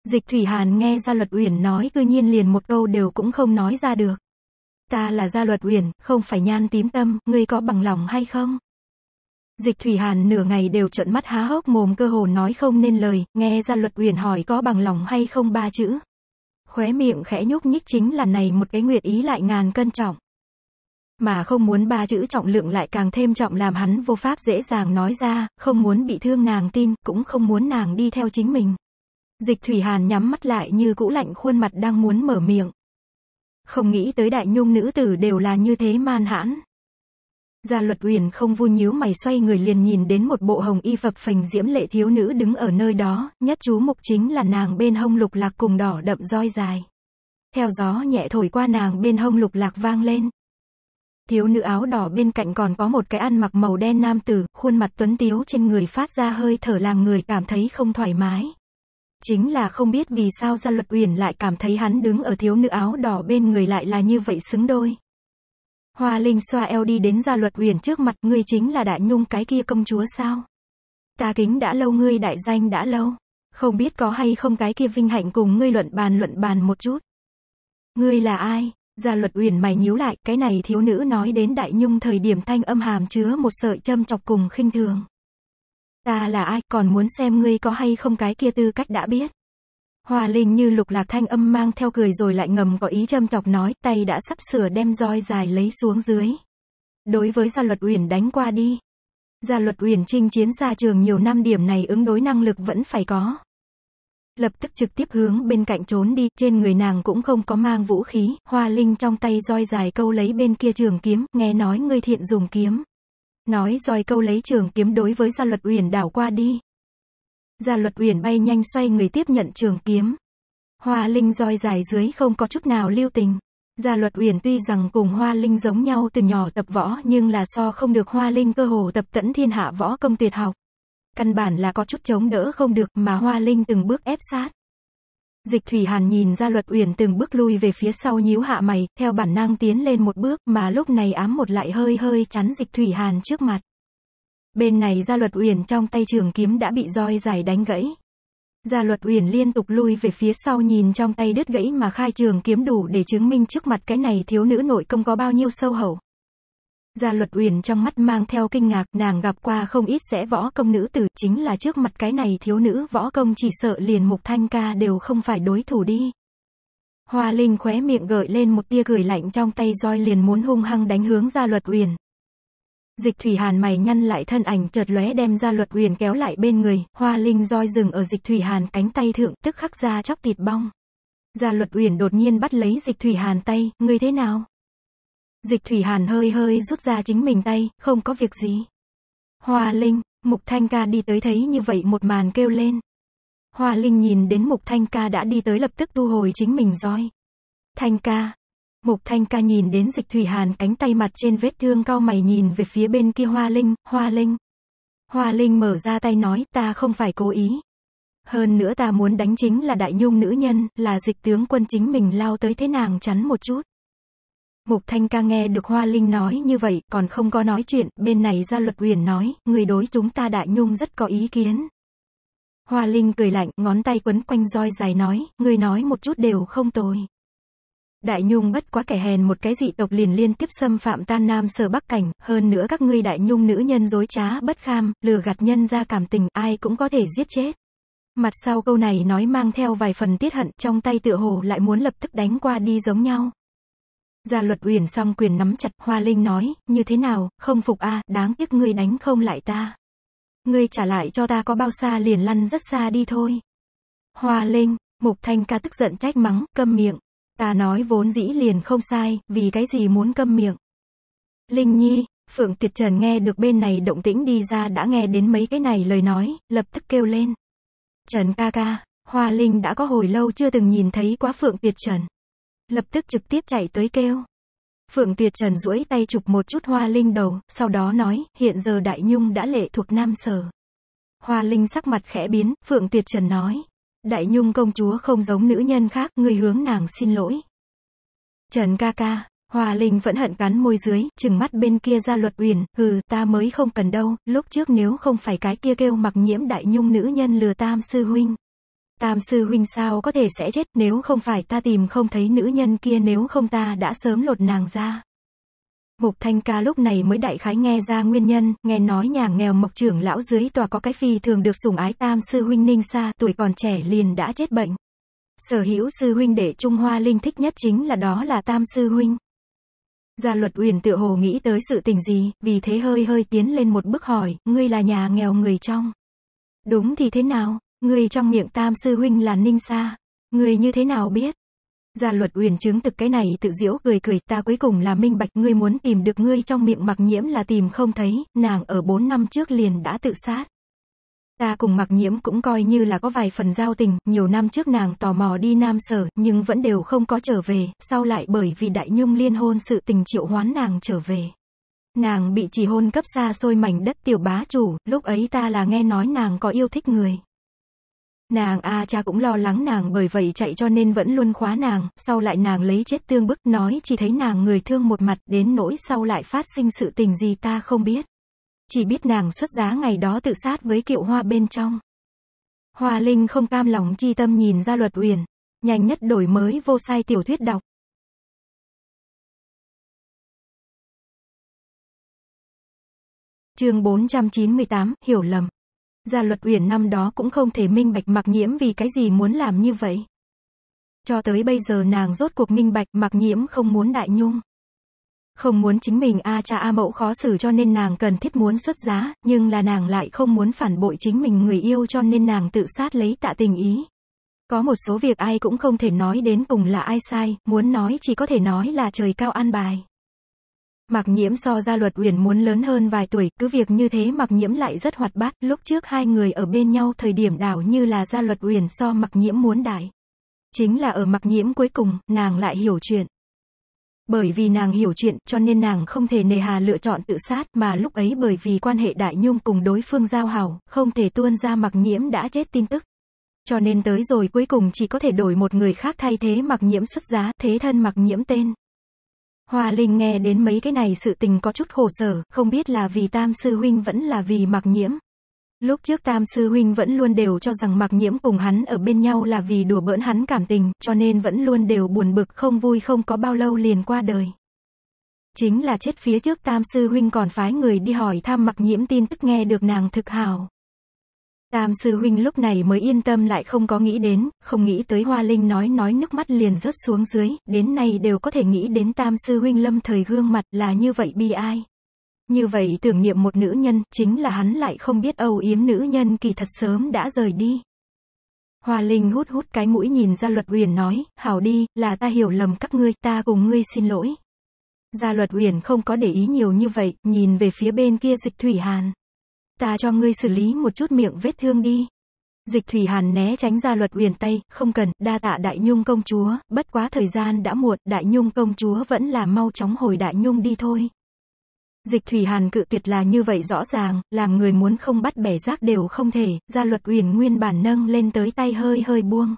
Dịch Thủy Hàn nghe Gia Luật Uyển nói cư nhiên liền một câu đều cũng không nói ra được. Ta là Gia Luật Uyển, không phải nhan tím tâm, ngươi có bằng lòng hay không? Dịch Thủy Hàn nửa ngày đều trợn mắt há hốc mồm cơ hồ nói không nên lời, nghe ra luật uyển hỏi có bằng lòng hay không ba chữ. Khóe miệng khẽ nhúc nhích chính là này một cái nguyện ý lại ngàn cân trọng. Mà không muốn ba chữ trọng lượng lại càng thêm trọng làm hắn vô pháp dễ dàng nói ra, không muốn bị thương nàng tin, cũng không muốn nàng đi theo chính mình. Dịch Thủy Hàn nhắm mắt lại như cũ lạnh khuôn mặt đang muốn mở miệng. Không nghĩ tới đại nhung nữ tử đều là như thế man hãn. Gia luật uyển không vui nhíu mày xoay người liền nhìn đến một bộ hồng y phập phành diễm lệ thiếu nữ đứng ở nơi đó, nhất chú mục chính là nàng bên hông lục lạc cùng đỏ đậm roi dài. Theo gió nhẹ thổi qua nàng bên hông lục lạc vang lên. Thiếu nữ áo đỏ bên cạnh còn có một cái ăn mặc màu đen nam tử, khuôn mặt tuấn tiếu trên người phát ra hơi thở làm người cảm thấy không thoải mái. Chính là không biết vì sao Gia Luật Uyển lại cảm thấy hắn đứng ở thiếu nữ áo đỏ bên người lại là như vậy xứng đôi. Hoa Linh xoa eo đi đến Gia Luật Uyển trước mặt, ngươi chính là Đại Nhung cái kia công chúa sao? Ta kính đã lâu ngươi đại danh đã lâu, không biết có hay không cái kia vinh hạnh cùng ngươi luận bàn luận bàn một chút. Ngươi là ai? Gia Luật Uyển mày nhíu lại, cái này thiếu nữ nói đến Đại Nhung thời điểm thanh âm hàm chứa một sợi châm chọc cùng khinh thường. Ta là ai, còn muốn xem ngươi có hay không cái kia tư cách đã biết. Hòa Linh như lục lạc thanh âm mang theo cười rồi lại ngầm có ý châm chọc nói, tay đã sắp sửa đem roi dài lấy xuống dưới. Đối với Gia Luật Uyển đánh qua đi. Gia Luật Uyển trinh chiến xa trường nhiều năm điểm này ứng đối năng lực vẫn phải có. Lập tức trực tiếp hướng bên cạnh trốn đi, trên người nàng cũng không có mang vũ khí, Hoa Linh trong tay roi dài câu lấy bên kia trường kiếm, nghe nói ngươi thiện dùng kiếm. Nói roi câu lấy trường kiếm đối với Gia Luật Uyển đảo qua đi. Gia luật uyển bay nhanh xoay người tiếp nhận trường kiếm. Hoa linh roi dài dưới không có chút nào lưu tình. Gia luật uyển tuy rằng cùng hoa linh giống nhau từ nhỏ tập võ nhưng là so không được hoa linh cơ hồ tập tẫn thiên hạ võ công tuyệt học. Căn bản là có chút chống đỡ không được mà hoa linh từng bước ép sát. Dịch Thủy Hàn nhìn gia luật uyển từng bước lui về phía sau nhíu hạ mày, theo bản năng tiến lên một bước mà lúc này ám một lại hơi hơi chắn Dịch Thủy Hàn trước mặt. Bên này Gia Luật Uyển trong tay trường kiếm đã bị roi dài đánh gãy. Gia Luật Uyển liên tục lui về phía sau nhìn trong tay đứt gãy mà khai trường kiếm đủ để chứng minh trước mặt cái này thiếu nữ nội công có bao nhiêu sâu hậu. Gia Luật Uyển trong mắt mang theo kinh ngạc, nàng gặp qua không ít sẽ võ công nữ tử, chính là trước mặt cái này thiếu nữ võ công chỉ sợ liền Mục Thanh ca đều không phải đối thủ đi. Hoa Linh khóe miệng gợi lên một tia cười lạnh trong tay roi liền muốn hung hăng đánh hướng Gia Luật Uyển. Dịch Thủy Hàn mày nhăn lại thân ảnh chợt lóe đem ra luật huyền kéo lại bên người, hoa linh roi dừng ở Dịch Thủy Hàn cánh tay thượng, tức khắc ra chóc thịt bong. Gia luật uyển đột nhiên bắt lấy Dịch Thủy Hàn tay, người thế nào? Dịch Thủy Hàn hơi hơi rút ra chính mình tay, không có việc gì. Hoa linh, Mục Thanh Ca đi tới thấy như vậy một màn kêu lên. Hoa Linh nhìn đến Mục Thanh Ca đã đi tới lập tức tu hồi chính mình roi. Thanh Ca, Mục Thanh Ca nhìn đến dịch Thủy Hàn cánh tay mặt trên vết thương cao mày nhìn về phía bên kia Hoa Linh, Hoa Linh. Hoa Linh mở ra tay nói ta không phải cố ý. Hơn nữa ta muốn đánh chính là đại nhung nữ nhân, là dịch tướng quân chính mình lao tới thế nàng chắn một chút. Mục Thanh Ca nghe được Hoa Linh nói như vậy, còn không có nói chuyện, bên này ra luật quyền nói, người đối chúng ta đại nhung rất có ý kiến. Hoa Linh cười lạnh, ngón tay quấn quanh roi dài nói, người nói một chút đều không tồi. Đại Nhung bất quá kẻ hèn một cái dị tộc liền liên tiếp xâm phạm tan nam sở bắc cảnh, hơn nữa các ngươi Đại Nhung nữ nhân dối trá bất kham, lừa gạt nhân ra cảm tình, ai cũng có thể giết chết. Mặt sau câu này nói mang theo vài phần tiết hận, trong tay tựa hồ lại muốn lập tức đánh qua đi giống nhau. Gia luật uyển song quyền nắm chặt, Hoa Linh nói, như thế nào, không phục a đáng tiếc ngươi đánh không lại ta. Ngươi trả lại cho ta có bao xa liền lăn rất xa đi thôi. Hoa Linh, Mục Thanh ca tức giận trách mắng, câm miệng. Ta nói vốn dĩ liền không sai, vì cái gì muốn câm miệng. Linh Nhi, Phượng Tiệt Trần nghe được bên này động tĩnh đi ra đã nghe đến mấy cái này lời nói, lập tức kêu lên. Trần ca ca, Hoa Linh đã có hồi lâu chưa từng nhìn thấy quá Phượng Tiệt Trần. Lập tức trực tiếp chạy tới kêu. Phượng Tiệt Trần duỗi tay chụp một chút Hoa Linh đầu, sau đó nói, hiện giờ Đại Nhung đã lệ thuộc Nam Sở. Hoa Linh sắc mặt khẽ biến, Phượng Tiệt Trần nói, Đại Nhung công chúa không giống nữ nhân khác, người hướng nàng xin lỗi. Trần ca ca, Hòa Linh vẫn hận cắn môi dưới, chừng mắt bên kia ra luật uyển, hừ, ta mới không cần đâu, lúc trước nếu không phải cái kia kêu mặc nhiễm đại nhung nữ nhân lừa tam sư huynh. Tam sư huynh sao có thể sẽ chết nếu không phải ta tìm không thấy nữ nhân kia nếu không ta đã sớm lột nàng ra. Mục Thanh Ca lúc này mới đại khái nghe ra nguyên nhân, nghe nói nhà nghèo mộc trưởng lão dưới tòa có cái phi thường được sủng ái tam sư huynh Ninh Sa, tuổi còn trẻ liền đã chết bệnh. Sở hữu sư huynh để Trung Hoa Linh thích nhất chính là đó là tam sư huynh. Gia luật uyển tự hồ nghĩ tới sự tình gì, vì thế hơi hơi tiến lên một bước hỏi, ngươi là nhà nghèo người trong. Đúng thì thế nào, ngươi trong miệng tam sư huynh là Ninh Sa, ngươi như thế nào biết? Gia luật uyển chứng thực cái này tự diễu cười cười ta cuối cùng là minh bạch ngươi muốn tìm được ngươi trong miệng mặc nhiễm là tìm không thấy, nàng ở 4 năm trước liền đã tự sát. Ta cùng mặc nhiễm cũng coi như là có vài phần giao tình, nhiều năm trước nàng tò mò đi Nam Sở, nhưng vẫn đều không có trở về, sau lại bởi vì đại nhung liên hôn sự tình triệu hoán nàng trở về. Nàng bị chỉ hôn cấp xa xôi mảnh đất tiểu bá chủ, lúc ấy ta là nghe nói nàng có yêu thích người. Nàng a cha cũng lo lắng nàng bởi vậy chạy cho nên vẫn luôn khóa nàng, sau lại nàng lấy chết tương bức nói chỉ thấy nàng người thương một mặt đến nỗi sau lại phát sinh sự tình gì ta không biết. Chỉ biết nàng xuất giá ngày đó tự sát với kiệu hoa bên trong. Hoa Linh không cam lòng chi tâm nhìn ra luật uyển, nhanh nhất đổi mới vô sai tiểu thuyết đọc. Chương 498, hiểu lầm. Gia luật uyển năm đó cũng không thể minh bạch mặc nhiễm vì cái gì muốn làm như vậy. Cho tới bây giờ nàng rốt cuộc minh bạch mặc nhiễm không muốn đại nhung. Không muốn chính mình A cha A mẫu khó xử cho nên nàng cần thiết muốn xuất giá, nhưng là nàng lại không muốn phản bội chính mình người yêu cho nên nàng tự sát lấy tạ tình ý. Có một số việc ai cũng không thể nói đến cùng là ai sai, muốn nói chỉ có thể nói là trời cao an bài. Mạc Nhiễm so ra luật uyển muốn lớn hơn vài tuổi, cứ việc như thế Mạc Nhiễm lại rất hoạt bát, lúc trước hai người ở bên nhau thời điểm đảo như là ra luật uyển so Mạc Nhiễm muốn đại. Chính là ở Mạc Nhiễm cuối cùng, nàng lại hiểu chuyện. Bởi vì nàng hiểu chuyện, cho nên nàng không thể nề hà lựa chọn tự sát, mà lúc ấy bởi vì quan hệ đại nhung cùng đối phương giao hảo, không thể tuôn ra Mạc Nhiễm đã chết tin tức. Cho nên tới rồi cuối cùng chỉ có thể đổi một người khác thay thế Mạc Nhiễm xuất giá, thế thân Mạc Nhiễm tên. Hòa Linh nghe đến mấy cái này sự tình có chút khổ sở, không biết là vì Tam Sư Huynh vẫn là vì mặc nhiễm. Lúc trước Tam Sư Huynh vẫn luôn đều cho rằng mặc nhiễm cùng hắn ở bên nhau là vì đùa bỡn hắn cảm tình, cho nên vẫn luôn đều buồn bực không vui không có bao lâu liền qua đời. Chính là chết phía trước Tam Sư Huynh còn phái người đi hỏi thăm mặc nhiễm tin tức nghe được nàng thực hào. Tam sư huynh lúc này mới yên tâm lại không có nghĩ đến, không nghĩ tới Hoa Linh nói nói nước mắt liền rớt xuống dưới, đến nay đều có thể nghĩ đến tam sư huynh lâm thời gương mặt là như vậy bi ai. Như vậy tưởng niệm một nữ nhân, chính là hắn lại không biết âu yếm nữ nhân kỳ thật sớm đã rời đi. Hoa Linh hút hút cái mũi nhìn ra luật huyền nói, hảo đi, là ta hiểu lầm các ngươi, ta cùng ngươi xin lỗi. Gia luật huyền không có để ý nhiều như vậy, nhìn về phía bên kia dịch thủy hàn. Ta cho ngươi xử lý một chút miệng vết thương đi. Dịch Thủy Hàn né tránh ra luật uyển tay, không cần, đa tạ Đại Nhung công chúa, bất quá thời gian đã muộn, Đại Nhung công chúa vẫn là mau chóng hồi Đại Nhung đi thôi. Dịch Thủy Hàn cự tuyệt là như vậy rõ ràng, làm người muốn không bắt bẻ rác đều không thể, ra luật uyển nguyên bản nâng lên tới tay hơi hơi buông.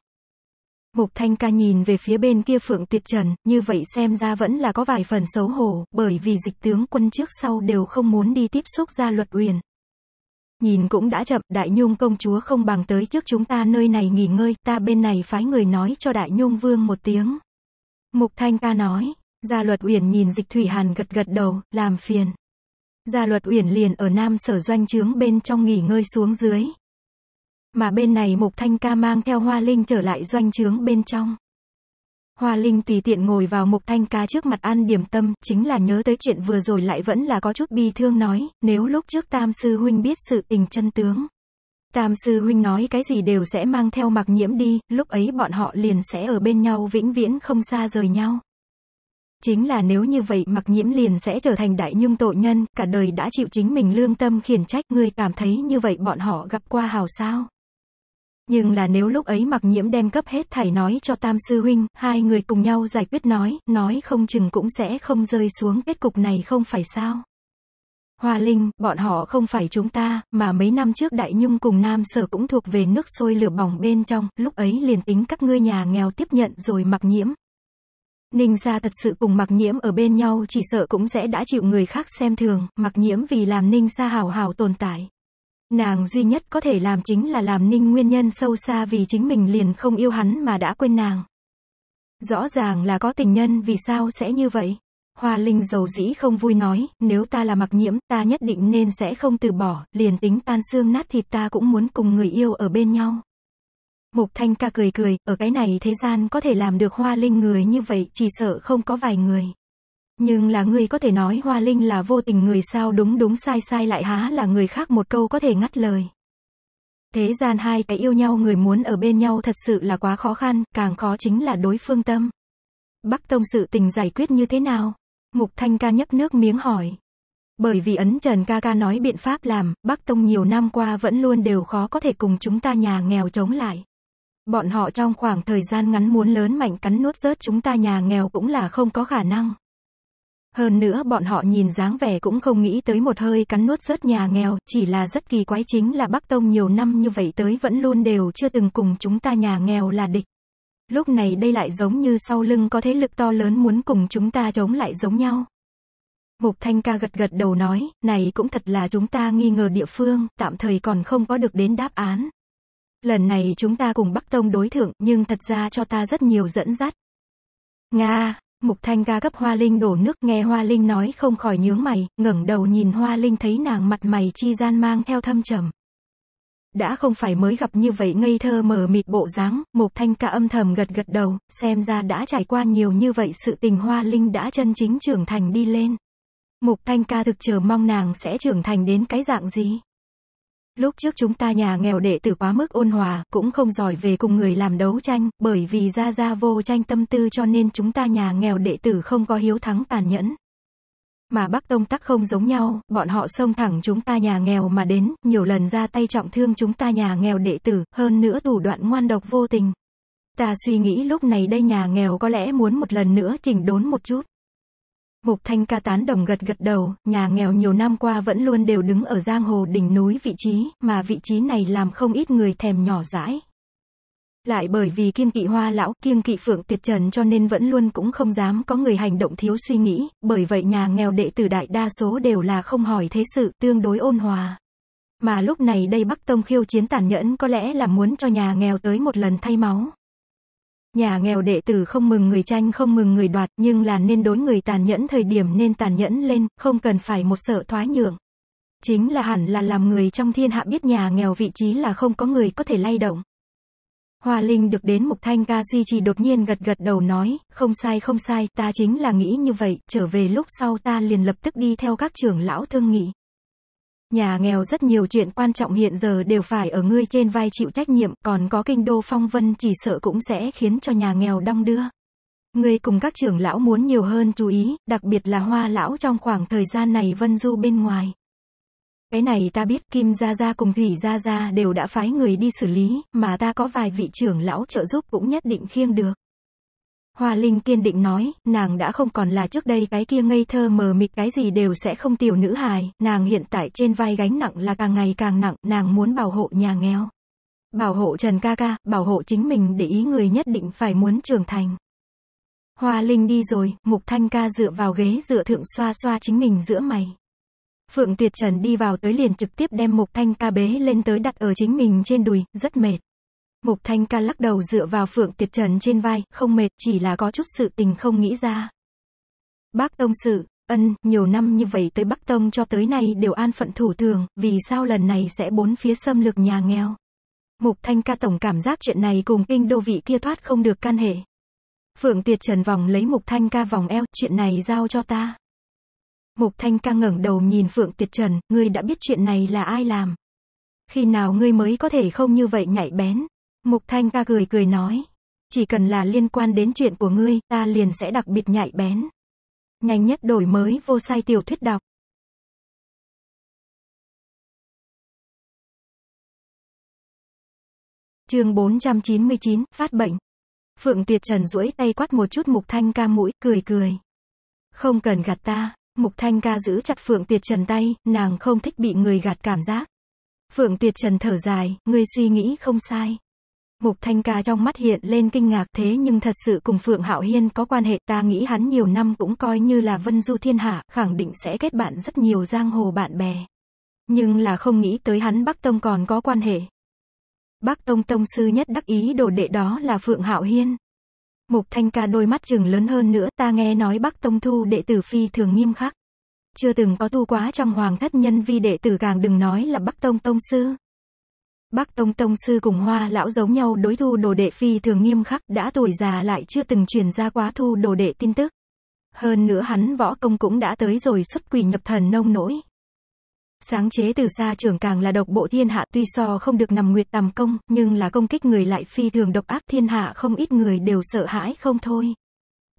Mục Thanh ca nhìn về phía bên kia Phượng Tuyệt Trần, như vậy xem ra vẫn là có vài phần xấu hổ, bởi vì dịch tướng quân trước sau đều không muốn đi tiếp xúc ra luật uyển. Nhìn cũng đã chậm, Đại Nhung công chúa không bằng tới trước chúng ta nơi này nghỉ ngơi, ta bên này phái người nói cho Đại Nhung vương một tiếng. Mục Thanh ca nói, Gia Luật Uyển nhìn Dịch Thủy Hàn gật gật đầu, làm phiền. Gia Luật Uyển liền ở Nam Sở Doanh trướng bên trong nghỉ ngơi xuống dưới. Mà bên này Mục Thanh ca mang theo Hoa Linh trở lại doanh trướng bên trong. Hoa Linh tùy tiện ngồi vào Mục Thanh Ca trước mặt ăn điểm tâm, chính là nhớ tới chuyện vừa rồi lại vẫn là có chút bi thương nói, nếu lúc trước Tam Sư Huynh biết sự tình chân tướng. Tam Sư Huynh nói cái gì đều sẽ mang theo mặc nhiễm đi, lúc ấy bọn họ liền sẽ ở bên nhau vĩnh viễn không xa rời nhau. Chính là nếu như vậy mặc nhiễm liền sẽ trở thành đại nhung tội nhân, cả đời đã chịu chính mình lương tâm khiển trách, người cảm thấy như vậy bọn họ gặp qua hào sao nhưng là nếu lúc ấy mặc nhiễm đem cấp hết thảy nói cho tam sư huynh, hai người cùng nhau giải quyết nói, nói không chừng cũng sẽ không rơi xuống kết cục này không phải sao. Hoa Linh, bọn họ không phải chúng ta, mà mấy năm trước Đại Nhung cùng Nam Sở cũng thuộc về nước sôi lửa bỏng bên trong, lúc ấy liền tính các ngươi nhà nghèo tiếp nhận rồi mặc nhiễm. Ninh gia thật sự cùng mặc nhiễm ở bên nhau chỉ sợ cũng sẽ đã chịu người khác xem thường, mặc nhiễm vì làm ninh gia hào hào tồn tại. Nàng duy nhất có thể làm chính là làm ninh nguyên nhân sâu xa vì chính mình liền không yêu hắn mà đã quên nàng. Rõ ràng là có tình nhân vì sao sẽ như vậy? Hoa Linh dầu dĩ không vui nói, nếu ta là mặc nhiễm, ta nhất định nên sẽ không từ bỏ, liền tính tan xương nát thịt ta cũng muốn cùng người yêu ở bên nhau. Mục Thanh ca cười cười, ở cái này thế gian có thể làm được Hoa Linh người như vậy chỉ sợ không có vài người. Nhưng là ngươi có thể nói Hoa Linh là vô tình người sao đúng đúng sai sai lại há là người khác một câu có thể ngắt lời. Thế gian hai cái yêu nhau người muốn ở bên nhau thật sự là quá khó khăn, càng khó chính là đối phương tâm. Bắc Tông sự tình giải quyết như thế nào? Mục Thanh ca nhấp nước miếng hỏi. Bởi vì ấn Trần ca ca nói biện pháp làm, Bắc Tông nhiều năm qua vẫn luôn đều khó có thể cùng chúng ta nhà nghèo chống lại. Bọn họ trong khoảng thời gian ngắn muốn lớn mạnh cắn nuốt rớt chúng ta nhà nghèo cũng là không có khả năng. Hơn nữa bọn họ nhìn dáng vẻ cũng không nghĩ tới một hơi cắn nuốt rớt nhà nghèo, chỉ là rất kỳ quái chính là Bắc Tông nhiều năm như vậy tới vẫn luôn đều chưa từng cùng chúng ta nhà nghèo là địch. Lúc này đây lại giống như sau lưng có thế lực to lớn muốn cùng chúng ta chống lại giống nhau. Mục Thanh Ca gật gật đầu nói, này cũng thật là chúng ta nghi ngờ địa phương, tạm thời còn không có được đến đáp án. Lần này chúng ta cùng Bắc Tông đối thượng, nhưng thật ra cho ta rất nhiều dẫn dắt. Nga, Mục Thanh ga gấp Hoa Linh đổ nước, nghe Hoa Linh nói không khỏi nhướng mày, ngẩng đầu nhìn Hoa Linh thấy nàng mặt mày chi gian mang theo thâm trầm. Đã không phải mới gặp như vậy ngây thơ mờ mịt bộ dáng, Mục Thanh ca âm thầm gật gật đầu, xem ra đã trải qua nhiều như vậy sự tình Hoa Linh đã chân chính trưởng thành đi lên. Mục Thanh ca thực chờ mong nàng sẽ trưởng thành đến cái dạng gì? Lúc trước chúng ta nhà nghèo đệ tử quá mức ôn hòa, cũng không giỏi về cùng người làm đấu tranh, bởi vì ra ra vô tranh tâm tư cho nên chúng ta nhà nghèo đệ tử không có hiếu thắng tàn nhẫn. Mà Bắc Tông Tắc không giống nhau, bọn họ xông thẳng chúng ta nhà nghèo mà đến, nhiều lần ra tay trọng thương chúng ta nhà nghèo đệ tử, hơn nữa thủ đoạn ngoan độc vô tình. Ta suy nghĩ lúc này đây nhà nghèo có lẽ muốn một lần nữa chỉnh đốn một chút. Mục Thanh ca tán đồng gật gật đầu, nhà nghèo nhiều năm qua vẫn luôn đều đứng ở giang hồ đỉnh núi vị trí, mà vị trí này làm không ít người thèm nhỏ dãi. Lại bởi vì kiên kỵ hoa lão, kiên kỵ phượng tuyệt trần cho nên vẫn luôn cũng không dám có người hành động thiếu suy nghĩ, bởi vậy nhà nghèo đệ tử đại đa số đều là không hỏi thế sự, tương đối ôn hòa. Mà lúc này đây Bắc Tông khiêu chiến tàn nhẫn có lẽ là muốn cho nhà nghèo tới một lần thay máu, Nhà nghèo đệ tử không mừng người tranh không mừng người đoạt nhưng là nên đối người tàn nhẫn thời điểm nên tàn nhẫn lên, không cần phải một sợ thoái nhượng. Chính là hẳn là làm người trong thiên hạ biết nhà nghèo vị trí là không có người có thể lay động. Hoa Linh được đến Mục Thanh ca duy trì đột nhiên gật gật đầu nói, không sai không sai, ta chính là nghĩ như vậy, trở về lúc sau ta liền lập tức đi theo các trưởng lão thương nghị. Nhà nghèo rất nhiều chuyện quan trọng hiện giờ đều phải ở ngươi trên vai chịu trách nhiệm, còn có kinh đô phong vân chỉ sợ cũng sẽ khiến cho nhà nghèo đong đưa. Ngươi cùng các trưởng lão muốn nhiều hơn chú ý, đặc biệt là hoa lão trong khoảng thời gian này vân du bên ngoài. Cái này ta biết Kim Gia Gia cùng Thủy Gia Gia đều đã phái người đi xử lý, mà ta có vài vị trưởng lão trợ giúp cũng nhất định khiêng được. Hoa Linh kiên định nói, nàng đã không còn là trước đây cái kia ngây thơ mờ mịt cái gì đều sẽ không tiểu nữ hài, nàng hiện tại trên vai gánh nặng là càng ngày càng nặng, nàng muốn bảo hộ nhà nghèo. Bảo hộ Trần ca ca, bảo hộ chính mình để ý người nhất định phải muốn trưởng thành. Hoa Linh đi rồi, Mục Thanh ca dựa vào ghế dựa thượng xoa xoa chính mình giữa mày. Phượng Tuyệt Trần đi vào tới liền trực tiếp đem Mục Thanh ca bế lên tới đặt ở chính mình trên đùi, rất mệt. Mục Thanh ca lắc đầu dựa vào Phượng Tiệt Trần trên vai, không mệt, chỉ là có chút sự tình không nghĩ ra. Bác Tông sự, ân, nhiều năm như vậy tới Bắc Tông cho tới nay đều an phận thủ thường, vì sao lần này sẽ bốn phía xâm lược nhà nghèo. Mục Thanh ca tổng cảm giác chuyện này cùng kinh đô vị kia thoát không được can hệ. Phượng Tiệt Trần vòng lấy Mục Thanh ca vòng eo, chuyện này giao cho ta. Mục Thanh ca ngẩng đầu nhìn Phượng Tiệt Trần, ngươi đã biết chuyện này là ai làm. Khi nào ngươi mới có thể không như vậy nhảy bén. Mục Thanh ca cười cười nói. Chỉ cần là liên quan đến chuyện của ngươi, ta liền sẽ đặc biệt nhạy bén. Nhanh nhất đổi mới vô sai tiểu thuyết đọc. chương 499, phát bệnh. Phượng Tiệt Trần duỗi tay quát một chút Mục Thanh ca mũi, cười cười. Không cần gạt ta, Mục Thanh ca giữ chặt Phượng Tiệt Trần tay, nàng không thích bị người gạt cảm giác. Phượng Tiệt Trần thở dài, ngươi suy nghĩ không sai. Mục Thanh Ca trong mắt hiện lên kinh ngạc thế nhưng thật sự cùng Phượng Hạo Hiên có quan hệ ta nghĩ hắn nhiều năm cũng coi như là vân du thiên hạ, khẳng định sẽ kết bạn rất nhiều giang hồ bạn bè. Nhưng là không nghĩ tới hắn Bắc Tông còn có quan hệ. Bắc Tông Tông sư nhất đắc ý đồ đệ đó là Phượng Hạo Hiên. Mục Thanh Ca đôi mắt chừng lớn hơn nữa ta nghe nói Bắc Tông thu đệ tử phi thường nghiêm khắc. Chưa từng có tu quá trong hoàng thất nhân vi đệ tử càng đừng nói là Bắc Tông Tông sư. Bác Tông Tông Sư cùng Hoa Lão giống nhau đối thu đồ đệ phi thường nghiêm khắc, đã tuổi già lại chưa từng truyền ra quá thu đồ đệ tin tức. Hơn nữa hắn võ công cũng đã tới rồi xuất quỷ nhập thần nông nỗi. Sáng chế từ xa trưởng càng là độc bộ thiên hạ tuy so không được nằm nguyệt tầm công, nhưng là công kích người lại phi thường độc ác thiên hạ không ít người đều sợ hãi không thôi.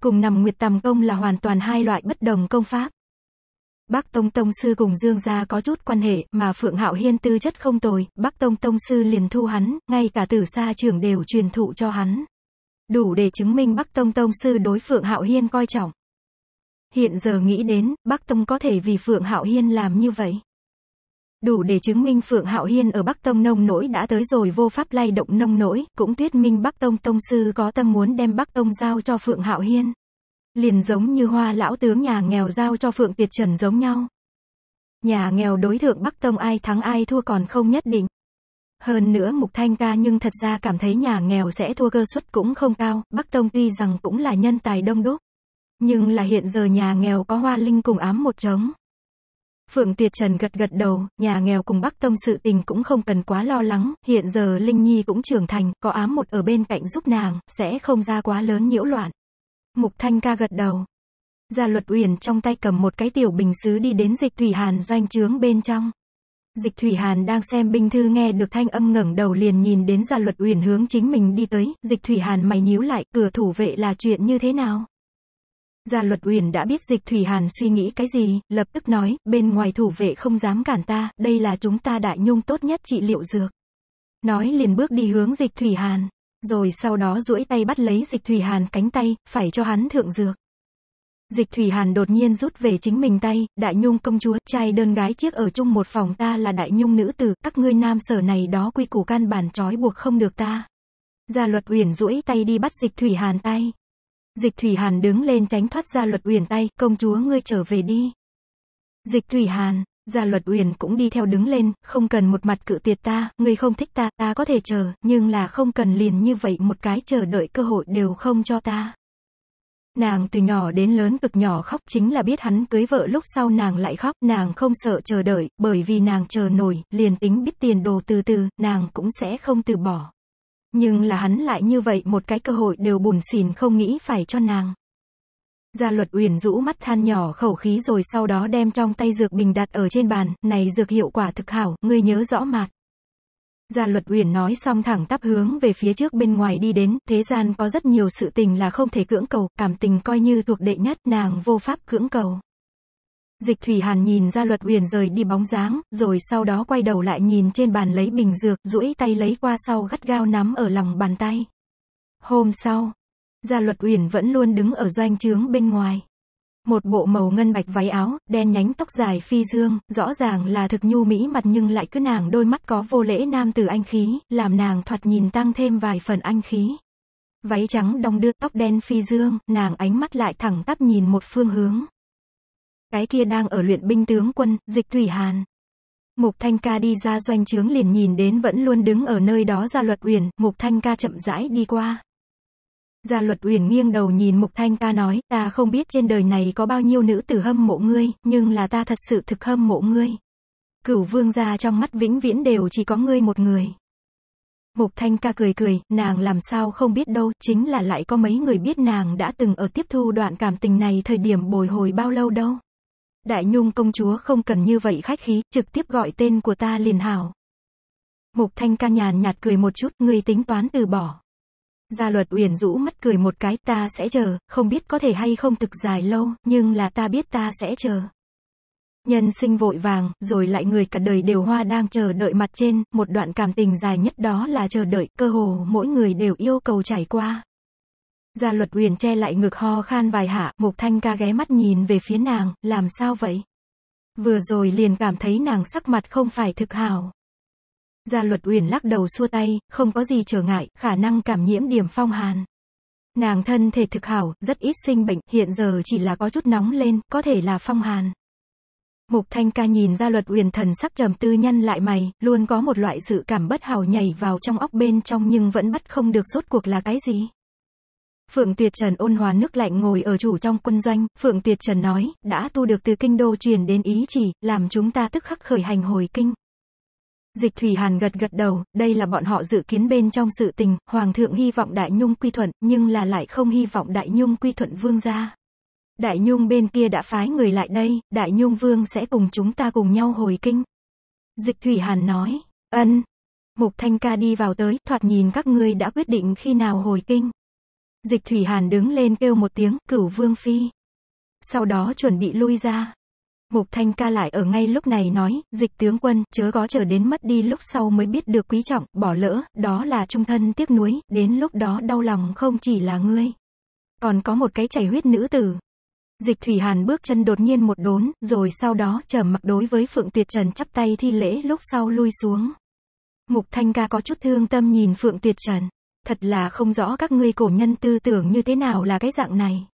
Cùng nằm nguyệt tầm công là hoàn toàn hai loại bất đồng công pháp. Bắc Tông Tông Sư cùng Dương Gia có chút quan hệ, mà Phượng Hạo Hiên tư chất không tồi, Bắc Tông Tông Sư liền thu hắn, ngay cả tử sa trưởng đều truyền thụ cho hắn. Đủ để chứng minh Bắc Tông Tông Sư đối Phượng Hạo Hiên coi trọng. Hiện giờ nghĩ đến, Bắc Tông có thể vì Phượng Hạo Hiên làm như vậy. Đủ để chứng minh Phượng Hạo Hiên ở Bắc Tông nông nỗi đã tới rồi vô pháp lay động nông nỗi, cũng thuyết minh Bắc Tông Tông Sư có tâm muốn đem Bắc Tông giao cho Phượng Hạo Hiên. Liền giống như hoa lão tướng nhà nghèo giao cho Phượng Tiệt Trần giống nhau. Nhà nghèo đối thượng Bắc Tông ai thắng ai thua còn không nhất định. Hơn nữa Mục Thanh ca nhưng thật ra cảm thấy nhà nghèo sẽ thua cơ suất cũng không cao, Bắc Tông tuy rằng cũng là nhân tài đông đúc. Nhưng là hiện giờ nhà nghèo có hoa linh cùng ám một trống. Phượng Tiệt Trần gật gật đầu, nhà nghèo cùng Bắc Tông sự tình cũng không cần quá lo lắng, hiện giờ Linh Nhi cũng trưởng thành, có ám một ở bên cạnh giúp nàng, sẽ không ra quá lớn nhiễu loạn. Mục Thanh Ca gật đầu. Gia Luật Uyển trong tay cầm một cái tiểu bình sứ đi đến Dịch Thủy Hàn doanh trướng bên trong. Dịch Thủy Hàn đang xem binh thư nghe được thanh âm ngẩng đầu liền nhìn đến Gia Luật Uyển hướng chính mình đi tới, Dịch Thủy Hàn mày nhíu lại, cửa thủ vệ là chuyện như thế nào? Gia Luật Uyển đã biết Dịch Thủy Hàn suy nghĩ cái gì, lập tức nói, bên ngoài thủ vệ không dám cản ta, đây là chúng ta đại nhung tốt nhất trị liệu dược. Nói liền bước đi hướng Dịch Thủy Hàn. Rồi sau đó duỗi tay bắt lấy dịch thủy hàn cánh tay, phải cho hắn thượng dược. Dịch Thủy Hàn đột nhiên rút về chính mình tay, Đại Nhung công chúa, trai đơn gái chiếc ở chung một phòng ta là Đại Nhung nữ tử, các ngươi nam sở này đó quy củ căn bản trói buộc không được ta. Gia Luật Uyển duỗi tay đi bắt Dịch Thủy Hàn tay. Dịch Thủy Hàn đứng lên tránh thoát Gia Luật Uyển tay, công chúa ngươi trở về đi. Dịch Thủy Hàn, Gia luật uyển cũng đi theo đứng lên, không cần một mặt cự tuyệt ta, người không thích ta, ta có thể chờ, nhưng là không cần liền như vậy một cái chờ đợi cơ hội đều không cho ta. Nàng từ nhỏ đến lớn cực nhỏ khóc chính là biết hắn cưới vợ lúc sau nàng lại khóc, nàng không sợ chờ đợi, bởi vì nàng chờ nổi, liền tính biết tiền đồ từ từ, nàng cũng sẽ không từ bỏ. Nhưng là hắn lại như vậy một cái cơ hội đều buồn xỉn không nghĩ phải cho nàng. Gia luật uyển rũ mắt than nhỏ khẩu khí rồi sau đó đem trong tay dược bình đặt ở trên bàn, này dược hiệu quả thực hảo, ngươi nhớ rõ mà. Gia luật uyển nói xong thẳng tắp hướng về phía trước bên ngoài đi đến, thế gian có rất nhiều sự tình là không thể cưỡng cầu, cảm tình coi như thuộc đệ nhất, nàng vô pháp cưỡng cầu. Dịch Thủy Hàn nhìn gia luật uyển rời đi bóng dáng, rồi sau đó quay đầu lại nhìn trên bàn lấy bình dược, duỗi tay lấy qua sau gắt gao nắm ở lòng bàn tay. Hôm sau, Gia Luật Uyển vẫn luôn đứng ở doanh trướng bên ngoài. Một bộ màu ngân bạch váy áo, đen nhánh tóc dài phi dương, rõ ràng là thực nhu mỹ mặt nhưng lại cứ nàng đôi mắt có vô lễ nam tử anh khí, làm nàng thoạt nhìn tăng thêm vài phần anh khí. Váy trắng đong đưa tóc đen phi dương, nàng ánh mắt lại thẳng tắp nhìn một phương hướng. Cái kia đang ở luyện binh tướng quân, dịch thủy hàn. Mục Thanh Ca đi ra doanh trướng liền nhìn đến vẫn luôn đứng ở nơi đó ra luật uyển, Mục Thanh Ca chậm rãi đi qua. Gia luật uyển nghiêng đầu nhìn Mục Thanh ca nói, ta không biết trên đời này có bao nhiêu nữ tử hâm mộ ngươi, nhưng là ta thật sự thực hâm mộ ngươi. Cửu vương gia trong mắt vĩnh viễn đều chỉ có ngươi một người. Mục Thanh ca cười cười, nàng làm sao không biết đâu, chính là lại có mấy người biết nàng đã từng ở tiếp thu đoạn cảm tình này thời điểm bồi hồi bao lâu đâu. Đại Nhung công chúa không cần như vậy khách khí, trực tiếp gọi tên của ta liền hảo. Mục Thanh ca nhàn nhạt cười một chút, ngươi tính toán từ bỏ. Gia luật uyển rũ mắt cười một cái ta sẽ chờ, không biết có thể hay không thực dài lâu, nhưng là ta biết ta sẽ chờ. Nhân sinh vội vàng, rồi lại người cả đời đều hoa đang chờ đợi mặt trên, một đoạn cảm tình dài nhất đó là chờ đợi, cơ hồ mỗi người đều yêu cầu trải qua. Gia luật uyển che lại ngực ho khan vài hạ, mục thanh ca ghé mắt nhìn về phía nàng, làm sao vậy? Vừa rồi liền cảm thấy nàng sắc mặt không phải thực hảo. Gia Luật Uyển lắc đầu xua tay, không có gì trở ngại, khả năng cảm nhiễm điểm phong hàn. Nàng thân thể thực hảo, rất ít sinh bệnh, hiện giờ chỉ là có chút nóng lên, có thể là phong hàn. Mục Thanh Ca nhìn gia luật uyển thần sắc trầm tư nhăn lại mày, luôn có một loại sự cảm bất hảo nhảy vào trong óc bên trong nhưng vẫn bắt không được rốt cuộc là cái gì. Phượng Tuyệt Trần ôn hòa nước lạnh ngồi ở chủ trong quân doanh, Phượng Tuyệt Trần nói, đã tu được từ kinh đô truyền đến ý chỉ, làm chúng ta tức khắc khởi hành hồi kinh. Dịch Thủy Hàn gật gật đầu, đây là bọn họ dự kiến bên trong sự tình, Hoàng thượng hy vọng Đại Nhung quy thuận, nhưng là lại không hy vọng Đại Nhung quy thuận vương gia. Đại Nhung bên kia đã phái người lại đây, Đại Nhung vương sẽ cùng chúng ta cùng nhau hồi kinh. Dịch Thủy Hàn nói, ân. Mục Thanh Ca đi vào tới, thoạt nhìn các ngươi đã quyết định khi nào hồi kinh. Dịch Thủy Hàn đứng lên kêu một tiếng, cửu vương phi. Sau đó chuẩn bị lui ra. Mục Thanh ca lại ở ngay lúc này nói, dịch tướng quân, chớ có chờ đến mất đi lúc sau mới biết được quý trọng, bỏ lỡ, đó là trung thân tiếc nuối, đến lúc đó đau lòng không chỉ là ngươi. Còn có một cái chảy huyết nữ tử. Dịch Thủy Hàn bước chân đột nhiên một đốn, rồi sau đó trầm mặc đối với Phượng Tuyệt Trần chắp tay thi lễ lúc sau lui xuống. Mục Thanh ca có chút thương tâm nhìn Phượng Tuyệt Trần. Thật là không rõ các ngươi cổ nhân tư tưởng như thế nào là cái dạng này.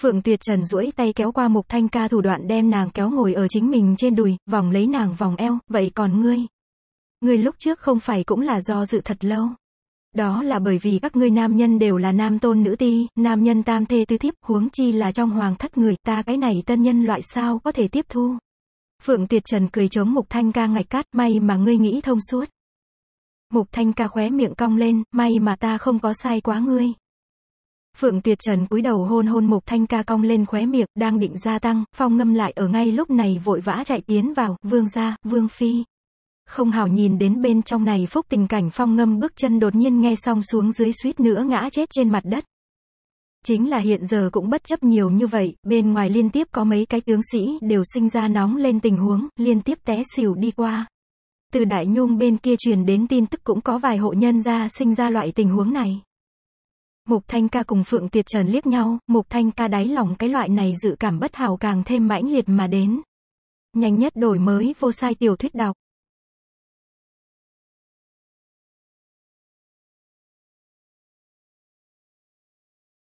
Phượng Tuyệt Trần duỗi tay kéo qua Mục Thanh Ca thủ đoạn đem nàng kéo ngồi ở chính mình trên đùi, vòng lấy nàng vòng eo, vậy còn ngươi? Ngươi lúc trước không phải cũng là do dự thật lâu. Đó là bởi vì các ngươi nam nhân đều là nam tôn nữ ti, nam nhân tam thê tứ thiếp, huống chi là trong hoàng thất người ta cái này tân nhân loại sao có thể tiếp thu. Phượng Tuyệt Trần cười chống Mục Thanh Ca ngạch cát, may mà ngươi nghĩ thông suốt. Mục Thanh Ca khóe miệng cong lên, may mà ta không có sai quá ngươi. Phượng Tuyệt Trần cúi đầu hôn hôn Mục Thanh Ca cong lên khóe miệng, đang định gia tăng, Phong Ngâm lại ở ngay lúc này vội vã chạy tiến vào, "Vương gia, Vương phi." Không hảo nhìn đến bên trong này phúc tình cảnh Phong Ngâm bước chân đột nhiên nghe xong xuống dưới suýt nữa ngã chết trên mặt đất. Chính là hiện giờ cũng bất chấp nhiều như vậy, bên ngoài liên tiếp có mấy cái tướng sĩ đều sinh ra nóng lên tình huống, liên tiếp té xỉu đi qua. Từ Đại Nhung bên kia truyền đến tin tức cũng có vài hộ nhân gia sinh ra loại tình huống này. Mục Thanh Ca cùng Phượng Tiệt Trần liếc nhau, Mục Thanh Ca đáy lòng cái loại này dự cảm bất hảo càng thêm mãnh liệt mà đến. Nhanh nhất đổi mới vô sai tiểu thuyết đọc.